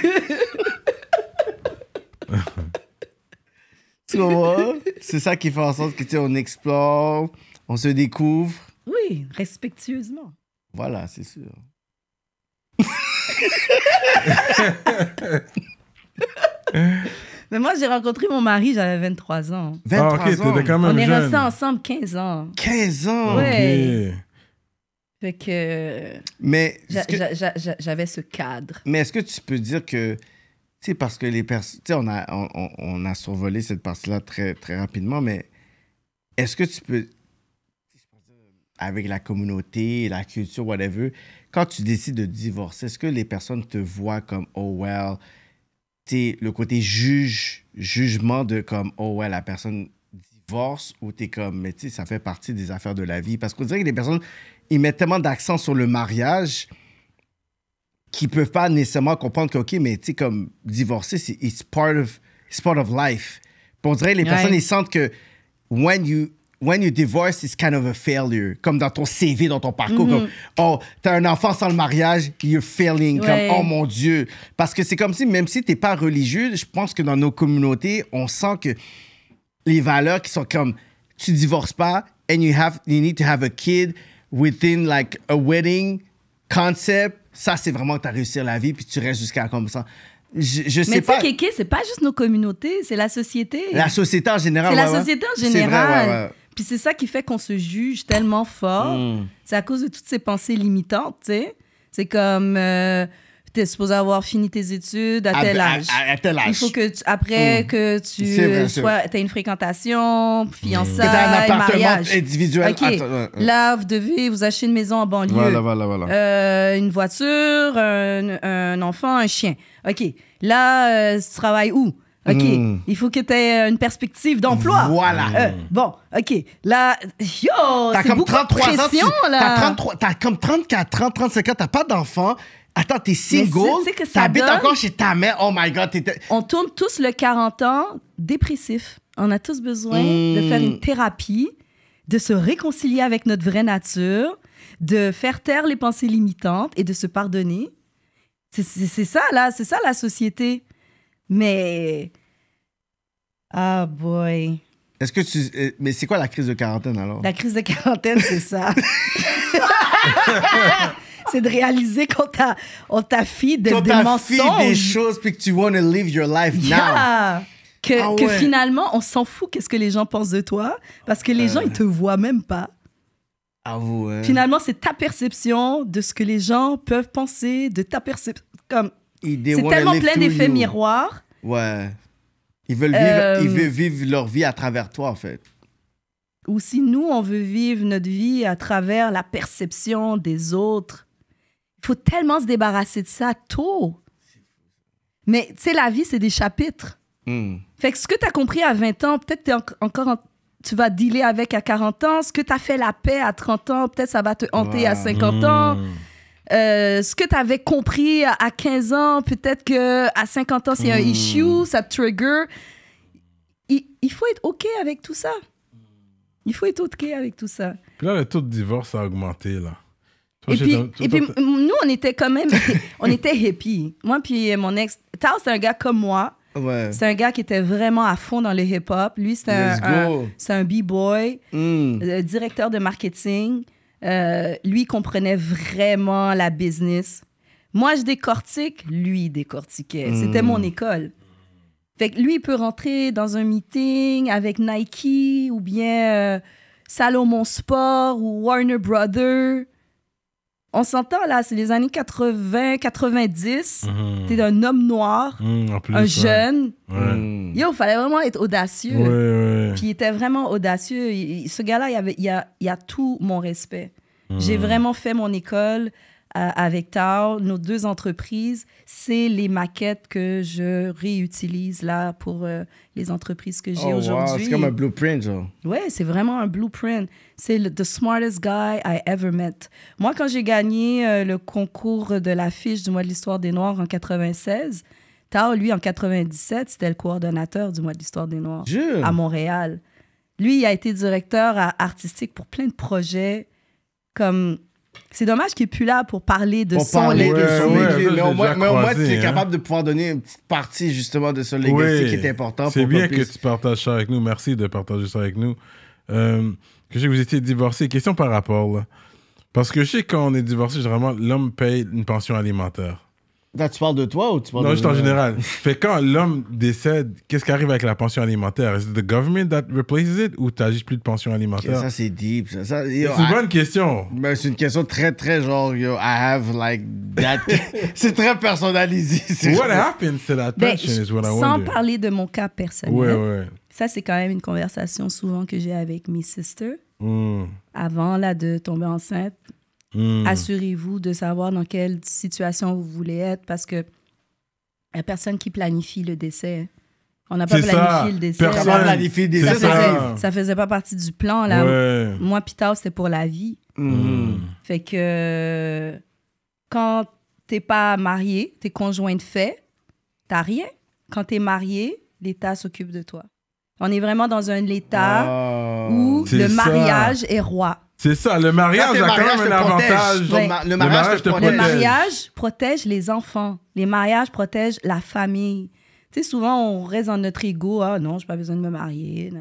tu comprends? C'est ça qui fait en sorte que, tu sais, on explore, on se découvre. Oui, respectueusement. Voilà, c'est sûr. moi, j'ai rencontré mon mari, j'avais 23 ans. 23 ah, ans quand même On est restés ensemble 15 ans. 15 ans? Oui Fait que. Mais. J'avais ce cadre. Mais est-ce que tu peux dire que. c'est parce que les personnes. Tu sais, on a, on, on a survolé cette partie-là très, très rapidement, mais est-ce que tu peux. Avec la communauté, la culture, whatever, quand tu décides de divorcer, est-ce que les personnes te voient comme, oh well, t'es le côté juge, jugement de comme, oh ouais, la personne divorce ou t'es comme, mais tu sais, ça fait partie des affaires de la vie. Parce qu'on dirait que les personnes, ils mettent tellement d'accent sur le mariage qu'ils peuvent pas nécessairement comprendre que, OK, mais tu sais, comme divorcer, c'est part of, part life. on dirait que les personnes, ils sentent que when you when you divorce, it's kind of a failure. Comme dans ton CV, dans ton parcours. oh tu Comme, mm-hmm. oh, t'as un enfant sans le mariage, you're failing. Comme, oh mon Dieu. Parce que c'est comme si, même si t'es pas religieux, je pense que dans nos communautés, on sent que les valeurs qui sont comme, tu divorces pas, and you, have, you need to have a kid within like a wedding concept, ça, c'est vraiment que t'as réussi la vie, puis tu restes jusqu'à comme ça. Je, je sais Mais pas. Mais Kéké, c'est pas juste nos communautés, c'est la société. La société en général. C'est la société en général. Puis c'est ça qui fait qu'on se juge tellement fort. Hmm. C'est à cause de toutes ces pensées limitantes, tu sais. C'est comme, euh, tu supposé avoir fini tes études à, ah, tel ben, âge. Il faut que, après que tu hmm. sois, une fréquentation, fiançailles, mm. un mariage. individuel. Euh, euh. Là, vous devez vous acheter une maison en banlieue. Voilà, voilà, voilà. Euh, une voiture, un, enfant, un chien. OK. Là, euh, tu travailles où? OK, hmm. il faut que tu aies euh, une perspective d'emploi. Voilà. Euh, bon, OK. Là, yo, c'est comme beaucoup 33 de pression, ans, tu, là. T'as, t'as comme 34 ans, 35 ans, t'as pas d'enfant. Attends, t'es single, t'habites encore chez ta mère. Oh my God. On tourne tous le 40 ans dépressif. On a tous besoin de faire hmm. une thérapie, de se réconcilier avec notre vraie nature, de faire taire les pensées limitantes et de se pardonner. c'est ça, là. C'est ça, la société. Mais. Ah, boy. Est-ce que tu. Euh, mais c'est quoi la crise de quarantaine alors? La crise de quarantaine, c'est ça. c'est de réaliser qu'on t'a, on mensonges. de, t'a mensonges. des choses puis que tu veux vivre your life maintenant. now. Que, ah que, finalement, on s'en fout qu'est-ce que les gens pensent de toi parce que les euh. gens, ils te voient même pas. Ah Finalement, c'est ta perception de ce que les gens peuvent penser, de ta perception. Comme c'est tellement plein d'effets miroirs. Ouais. Ils veulent, vivre, ils euh, vivre leur vie à travers toi, en fait. Ou si nous, on veut vivre notre vie à travers la perception des autres. Il faut tellement se débarrasser de ça tôt. Mais tu sais, la vie, c'est des chapitres. Hmm. Fait que ce que tu as compris à 20 ans, peut-être en encore tu vas dealer avec à 40 ans. Ce que tu as fait la paix à 30 ans, peut-être ça va te hanter à 50 ans. Hmm. Euh, ce que tu avais compris à 15 ans, peut-être que à 50 ans, c'est un hmm. issue, ça trigger. Il, faut être OK avec tout ça. Il faut être OK avec tout ça. Puis là, le taux de divorce a augmenté, là. et puis, et puis nous, on était quand même... on était happy Moi, puis mon ex... Tao, c'est un gars comme moi. C'est un gars qui était vraiment à fond dans le hip-hop. Lui, c'est un, un, b-boy, hmm. euh, directeur de marketing. Euh, lui comprenait vraiment la business. Moi, je décortique, lui décortiquait. Hmm. C'était mon école. Fait que lui, il peut rentrer dans un meeting avec Nike ou bien euh, Salomon Sport ou Warner Brother. On s'entend là, c'est les années 80, 90. c'était T'es un homme noir, hmm, un jeune. Hmm. Yo, il fallait vraiment être audacieux. Puis il était vraiment audacieux. ce gars-là, il, avait, a tout mon respect. J'ai hmm. vraiment fait mon école euh, avec Tao, nos deux entreprises. C'est les maquettes que je réutilise là pour euh, les entreprises que j'ai oh, aujourd'hui. Wow, c'est comme un blueprint, genre. Ouais, c'est vraiment un blueprint. C'est the smartest guy I ever met. Moi, quand j'ai gagné euh, le concours de l'affiche du mois de l'histoire des Noirs en 96, Tao, lui, en 97, c'était le coordonnateur du mois de l'histoire des Noirs à Montréal. Lui, il a été directeur artistique pour plein de projets comme c'est dommage qu'il n'est plus là pour parler de son mais, au moins, tu es hein. capable de pouvoir donner une petite partie justement de ce legacy qui est important. C'est bien que tu partages ça avec nous. Merci de partager ça avec nous. Euh, que je sais que vous étiez divorcé. Question par rapport, Parce que je sais quand on est divorcé, généralement, l'homme paye une pension alimentaire tu parles de toi ou tu parles non, juste en général. fait quand l'homme décède, qu'est-ce qui arrive avec la pension alimentaire Is ce the government that replaces it ou t'as juste plus de pension alimentaire Ça, c'est deep. c'est une bonne question. Mais ben, c'est une question très, très genre, I have like that. c'est très personnalisé. What happens to that pension is what I wonder. Sans parler de mon cas personnel. Ouais, ouais. Ça, c'est quand même une conversation souvent que j'ai avec mes sisters. Hmm. Avant, de tomber enceinte, Hmm. Assurez-vous de savoir dans quelle situation vous voulez être parce que n'y a personne qui planifie le décès. On n'a pas planifié le décès. Personne n'a planifié le décès. Ça faisait, faisait pas partie du plan. Là. Moi, Pita, c'était pour la vie. Hmm. Fait que quand tu t'es pas marié, es conjoint de fait, n'as rien. Quand tu es marié, l'État s'occupe de toi. On est vraiment dans un État où le mariage est roi. C'est ça, le mariage a quand même un avantage. Le, mariage protège. le mariage protège les enfants. Les mariages protègent la famille. Tu sais, souvent, on reste dans notre ego. Ah non, j'ai pas besoin de me marier.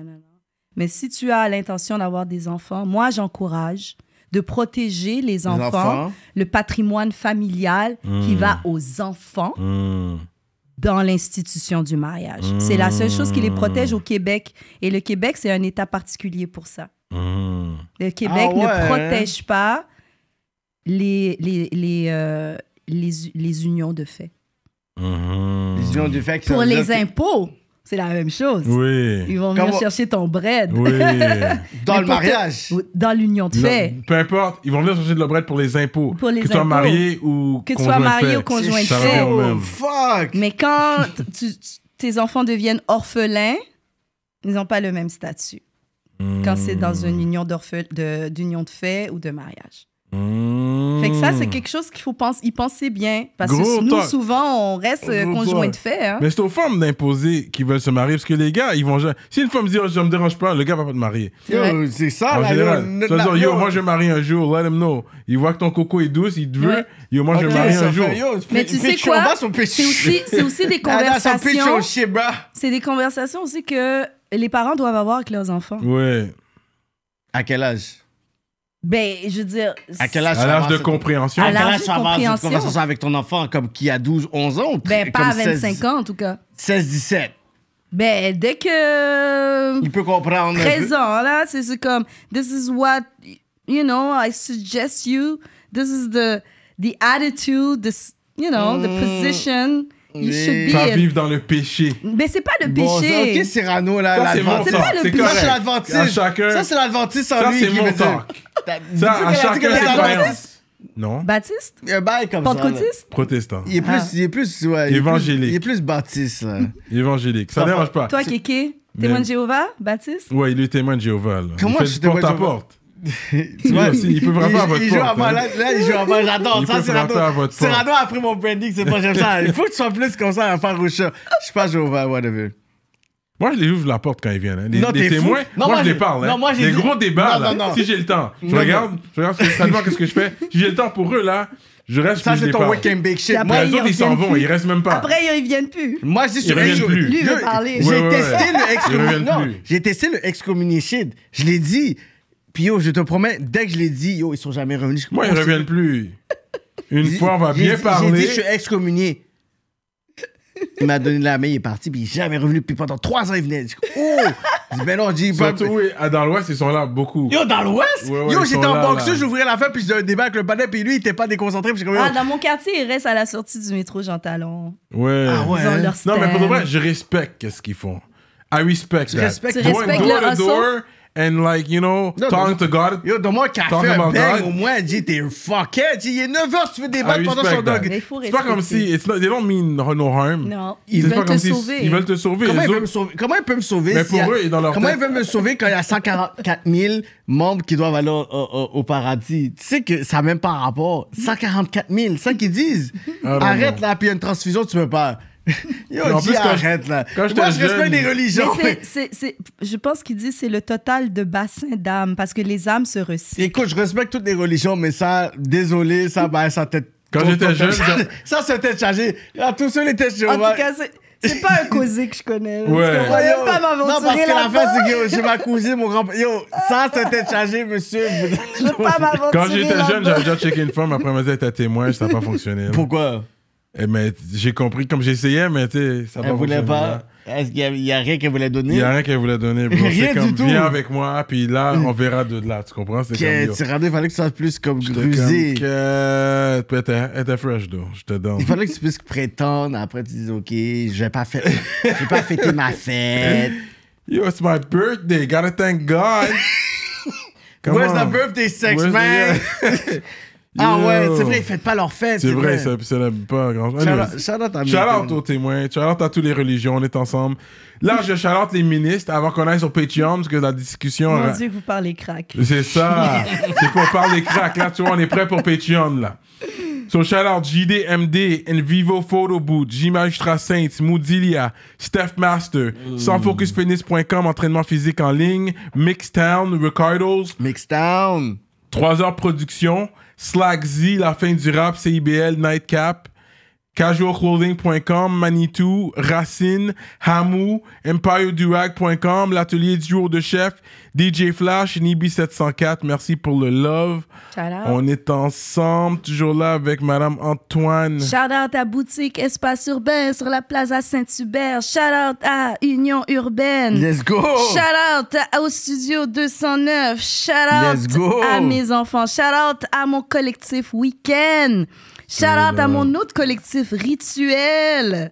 Mais si tu as l'intention d'avoir des enfants, moi, j'encourage de protéger les enfants, le patrimoine familial qui hmm. va aux enfants hmm. dans l'institution du mariage. C'est la seule chose qui les hmm. protège au Québec. Et le Québec, c'est un État particulier pour ça. Mmh. Le Québec ah ne protège pas les, les, les, euh, les, unions de fait. Mmh. Les unions de fait Pour les impôts. C'est la même chose. Oui. Ils vont venir chercher ton bread. dans le mariage. Dans l'union de fait. peu importe. Ils vont venir chercher de le bread pour les impôts. Pour les que tu sois marié ou Que conjoint de fait. fuck. Mais quand tes enfants deviennent orphelins, ils n'ont pas le même statut quand c'est dans une hmm. union de, d'union de fait ou de mariage. Hmm. Fait que ça, c'est quelque chose qu'il faut pense, y penser bien. Parce que nous, souvent, on reste euh, conjoint de fait. Hein. Mais c'est aux femmes d'imposer qu'ils veulent se marier. Parce que les gars, ils vont Si une femme dit, oh, je me dérange pas, le gars va pas te marier. C'est ça, en général. Yo, moi, je vais marier un jour. Let him know. Il voit que ton coco est douce, il te veut. Yo, moi, je vais marier un jour. Mais tu sais quoi? C'est aussi, aussi des ah, conversations. Oh, bah. c'est des conversations aussi que les parents doivent avoir avec leurs enfants. Oui. À quel âge? Ben, je veux dire. À quel âge, à l'âge de compréhension? À, quel âge tu avoir une conversation avec ton enfant, comme qui a 12, 11 ans? Ou ben, pas à 25 ans, en tout cas. 16, 17. Ben, dès que. Euh, Il peut comprendre. 13 ans, là, c'est comme. This is what, you know, I suggest you. This is the, the attitude, you know, the mm. position. You should vivre dans le péché. Mais c'est pas le péché. là, c'est Ça, c'est Ça, c'est mon Ça, à chacun c'est Non. Baptiste? Euh, ben, Protestant. Il est plus, ah. plus, ouais, Évangélique. Il plus baptiste, Évangélique. Ça dérange pas. Toi, Kéké? Témoin de Jéhovah? Baptiste? Ouais, il est témoin de Jéhovah. porte tu vois, il peut vraiment il, à votre il joue porte, hein. là, là, il joue avant, j'adore ça. Cyrano a pris mon branding, c'est pas j'aime ça. Il faut que tu sois plus comme ça à faire au chat. Je sais pas, je vais whatever. Moi, je les ouvre la porte quand ils viennent. Hein. Les, témoins, moi, je les parle. Hein. Non, gros débats, là, si j'ai le temps. Je regarde, je regarde qu'est-ce que je fais. Si j'ai le temps pour eux, là, je reste Ça, c'est ton week-end big shit. Après, les autres, ils s'en vont, ils restent même pas. Après, ils viennent plus. Moi, je dis sur je Lui, J'ai testé, Lui, J'ai testé le excommunicide. Je l'ai dit. Puis yo, je te promets, dès que je l'ai dit, yo, ils sont jamais revenus. Moi, ils reviennent plus. Une fois, on va bien parler. J'ai dit, je suis excommunié. Il m'a donné de la main, il est parti, puis il est jamais revenu. Puis pendant trois ans, il venait. Oh! Je dis, oh! Je ben non, Surtout, oui, dans l'Ouest, ils sont là beaucoup. Yo, dans l'Ouest? yo, j'étais en boxe, j'ouvrais la fenêtre, puis j'ai un débat avec le panel, puis lui, il était pas déconcentré. ah, dans mon quartier, il reste à la sortie du métro Jean Talon. Ouais. Ah ouais. non, mais pour le vrai, je respecte ce qu'ils font. I ah, respect Je respecte. tu le, and like you know yo, talking to God. Yo, donne-moi un café, un bang, au moins J'ai dit t'es fuckhead. Il est 9h, tu veux des battes pendant son dog. C'est pas comme si it's not, don't mean no harm. Non, ils veulent te sauver. ils veulent te sauver. Comment ils, me sauver? comment ils peuvent me sauver Mais pour eux, Comment ils veulent me sauver quand il y a 144 000 membres qui doivent aller au, paradis Tu sais que ça n'a même pas rapport. 144 000, ça qu'ils disent. Arrête là, puis une transfusion, tu peux pas. Yo, en plus, arrête, là. Moi, je respecte les religions. je pense qu'il dit c'est le total de bassin d'âme parce que les âmes se recyclent. Écoute, je respecte toutes les religions, mais ça, désolé, ça, ben, ça tête Quand j'étais jeune... Ça, ça c'était chargé. Là, ah, tous était les En tout cas, c'est... pas un causé que je connais. Ouais. Que pas m'aventurer Non, parce que la fin, c'est que j'ai ma cousine, mon grand-père. Yo, ça, c'était chargé, monsieur. Je pas m'aventurer. Quand j'étais jeune, j'avais déjà checké une forme. Après, elle m'a dit, témoin, ça n'a pas fonctionné. Pourquoi? Et eh, mais j'ai compris comme j'essayais, mais tu ça Elle voulait pas. Est-ce qu'il y, a rien qu'elle voulait donner Il y a rien qu'elle voulait donner. Bro. rien comme, du tout. Viens avec moi, puis là, on verra de là. Tu comprends C'est comme. Tu rendais, il fallait que tu sois plus comme grusé. Que... Elle était fresh, donc Je te donne. Il fallait que tu puisses prétendre. Après, tu dis, OK, j'ai pas fait, pas fêté ma fête. Yo, it's my birthday. Gotta thank God. Where's the birthday sex, man ah ouais, c'est vrai, ils fêtent pas leur fête. C'est vrai, ça n'aime pas grand chose. Shout-out aux témoins, shout-out à toutes les religions, on est ensemble. Là, je shout les ministres avant qu'on aille sur Patreon, parce que la discussion. Mon Dieu, vous parlez crack. C'est ça, c'est qu'on parle des crack. Là, tu vois, on est prêt pour Patreon, là. So shout-out JDMD, Envivo Photo Boot, J Magistra Saints, Moodilia, Steph Master, mm. entraînement physique en ligne, Mixtown, Ricardo's. Mixtown. 3 heures production. Slack Z, La fin du rap, CIBL, Nightcap casualclothing.com, Manitou, Racine, Hamou, EmpireDurag.com, l'atelier du jour de chef, DJ Flash, Nibi704, merci pour le love. On est ensemble, toujours là avec Madame Antoine. Shout out à Boutique Espace Urbain sur la Plaza Saint-Hubert. Shout out à Union Urbaine. Let's go! Shout out au Studio 209. Shout out à mes enfants. Shout out à mon collectif Weekend. Shout out à euh, mon autre collectif rituel.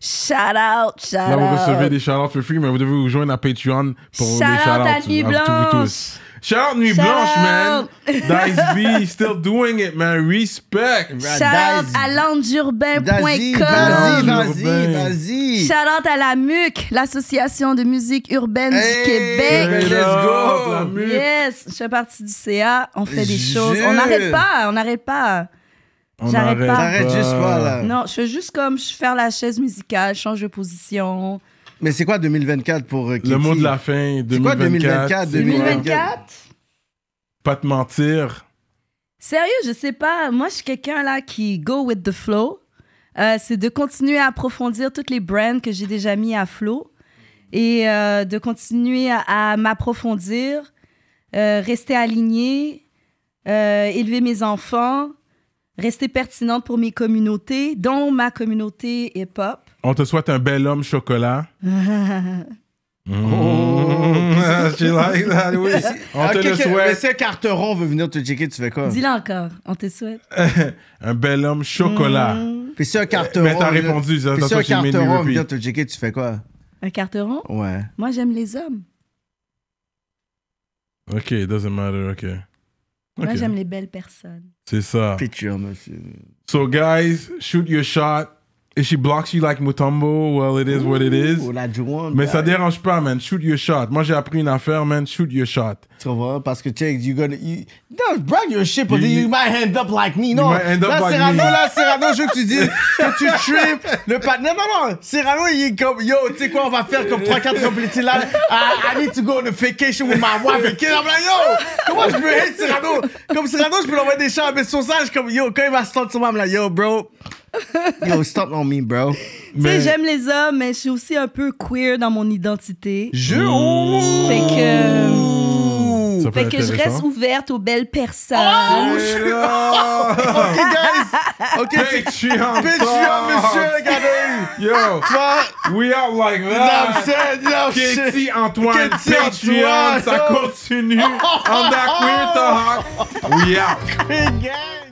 Shout out, shout Là, vous recevez des shout outs for free, mais vous devez vous joindre à Patreon pour shout des shout outs à, Nuit Blanche. Shout out Nuit Blanche, man. Dice B, still doing it, man. Respect. Shout out à landurbain.com. Vas-y, vas-y, vas-y. Shout out à la MUC, l'Association de musique urbaine du Québec. let's go. La MUC. Yes, je fais partie du CA. On fait des choses. On n'arrête pas, on n'arrête pas. J'arrête pas. T'arrêtes juste pas, là. Non, je fais juste comme je faire la chaise musicale, changer change de position. Mais c'est quoi 2024 pour euh, Le mot de la fin, C'est quoi 2024? 2024? Pas te mentir. Sérieux, je sais pas. Moi, je suis quelqu'un là qui go with the flow. Euh, c'est de continuer à approfondir toutes les brands que j'ai déjà mis à flot et euh, de continuer à, m'approfondir, rester aligné, élever mes enfants, rester pertinente pour mes communautés, dont ma communauté hip-hop. On te souhaite un bel homme chocolat. Oh, mm. mm. ah, she like that, oui. On te ah, le souhaite. Mais si Carteron veut venir te checker, tu fais quoi? Dis-le encore, on te souhaite. un bel homme chocolat. Mmh. Puis un Carteron. Mais t'as répondu, Puis si un Carteron veut venir te checker, tu fais quoi? Un Carteron? Ouais. Moi, j'aime les hommes. Ok, it doesn't matter, ok. Moi, j'aime les belles personnes. C'est ça. Picture, monsieur. So, guys, shoot your shot. Et she blocks you like Mutombo, well, it is what it is. Mais ça dérange pas, man. Shoot your shot. Moi, j'ai appris une affaire, man. Shoot your shot. Tu vois, Parce que, check, you're gonna... You, brag your shit, but you, you, might end up like me. Non, là, like Serrano, là, Serrano, je veux que tu dis que tu trip le partenaire. Non, non, Serrano, il est comme, yo, tu sais quoi, on va faire comme 3-4 complétés là. I, I, need to go on a vacation with my wife. I'm like, yo, comment je peux hate Serrano? Comme Serrano, je peux l'envoyer des chats à mes sausages. Comme, yo, quand il va se tendre sur moi, I'm like, yo, bro... Yo, stop on me, bro. T'sais, j'aime les hommes, mais je suis aussi un peu queer dans mon identité. Je. Fait que. fait que je reste hein? ouverte aux belles oh, personnes. Oh, je... ok, guys. Ok, Patreon. Patreon, monsieur, regardez. Yo. Toi. We out like that. You know Katie, Antoine, Patreon, ça continue. On that queer talk. We out.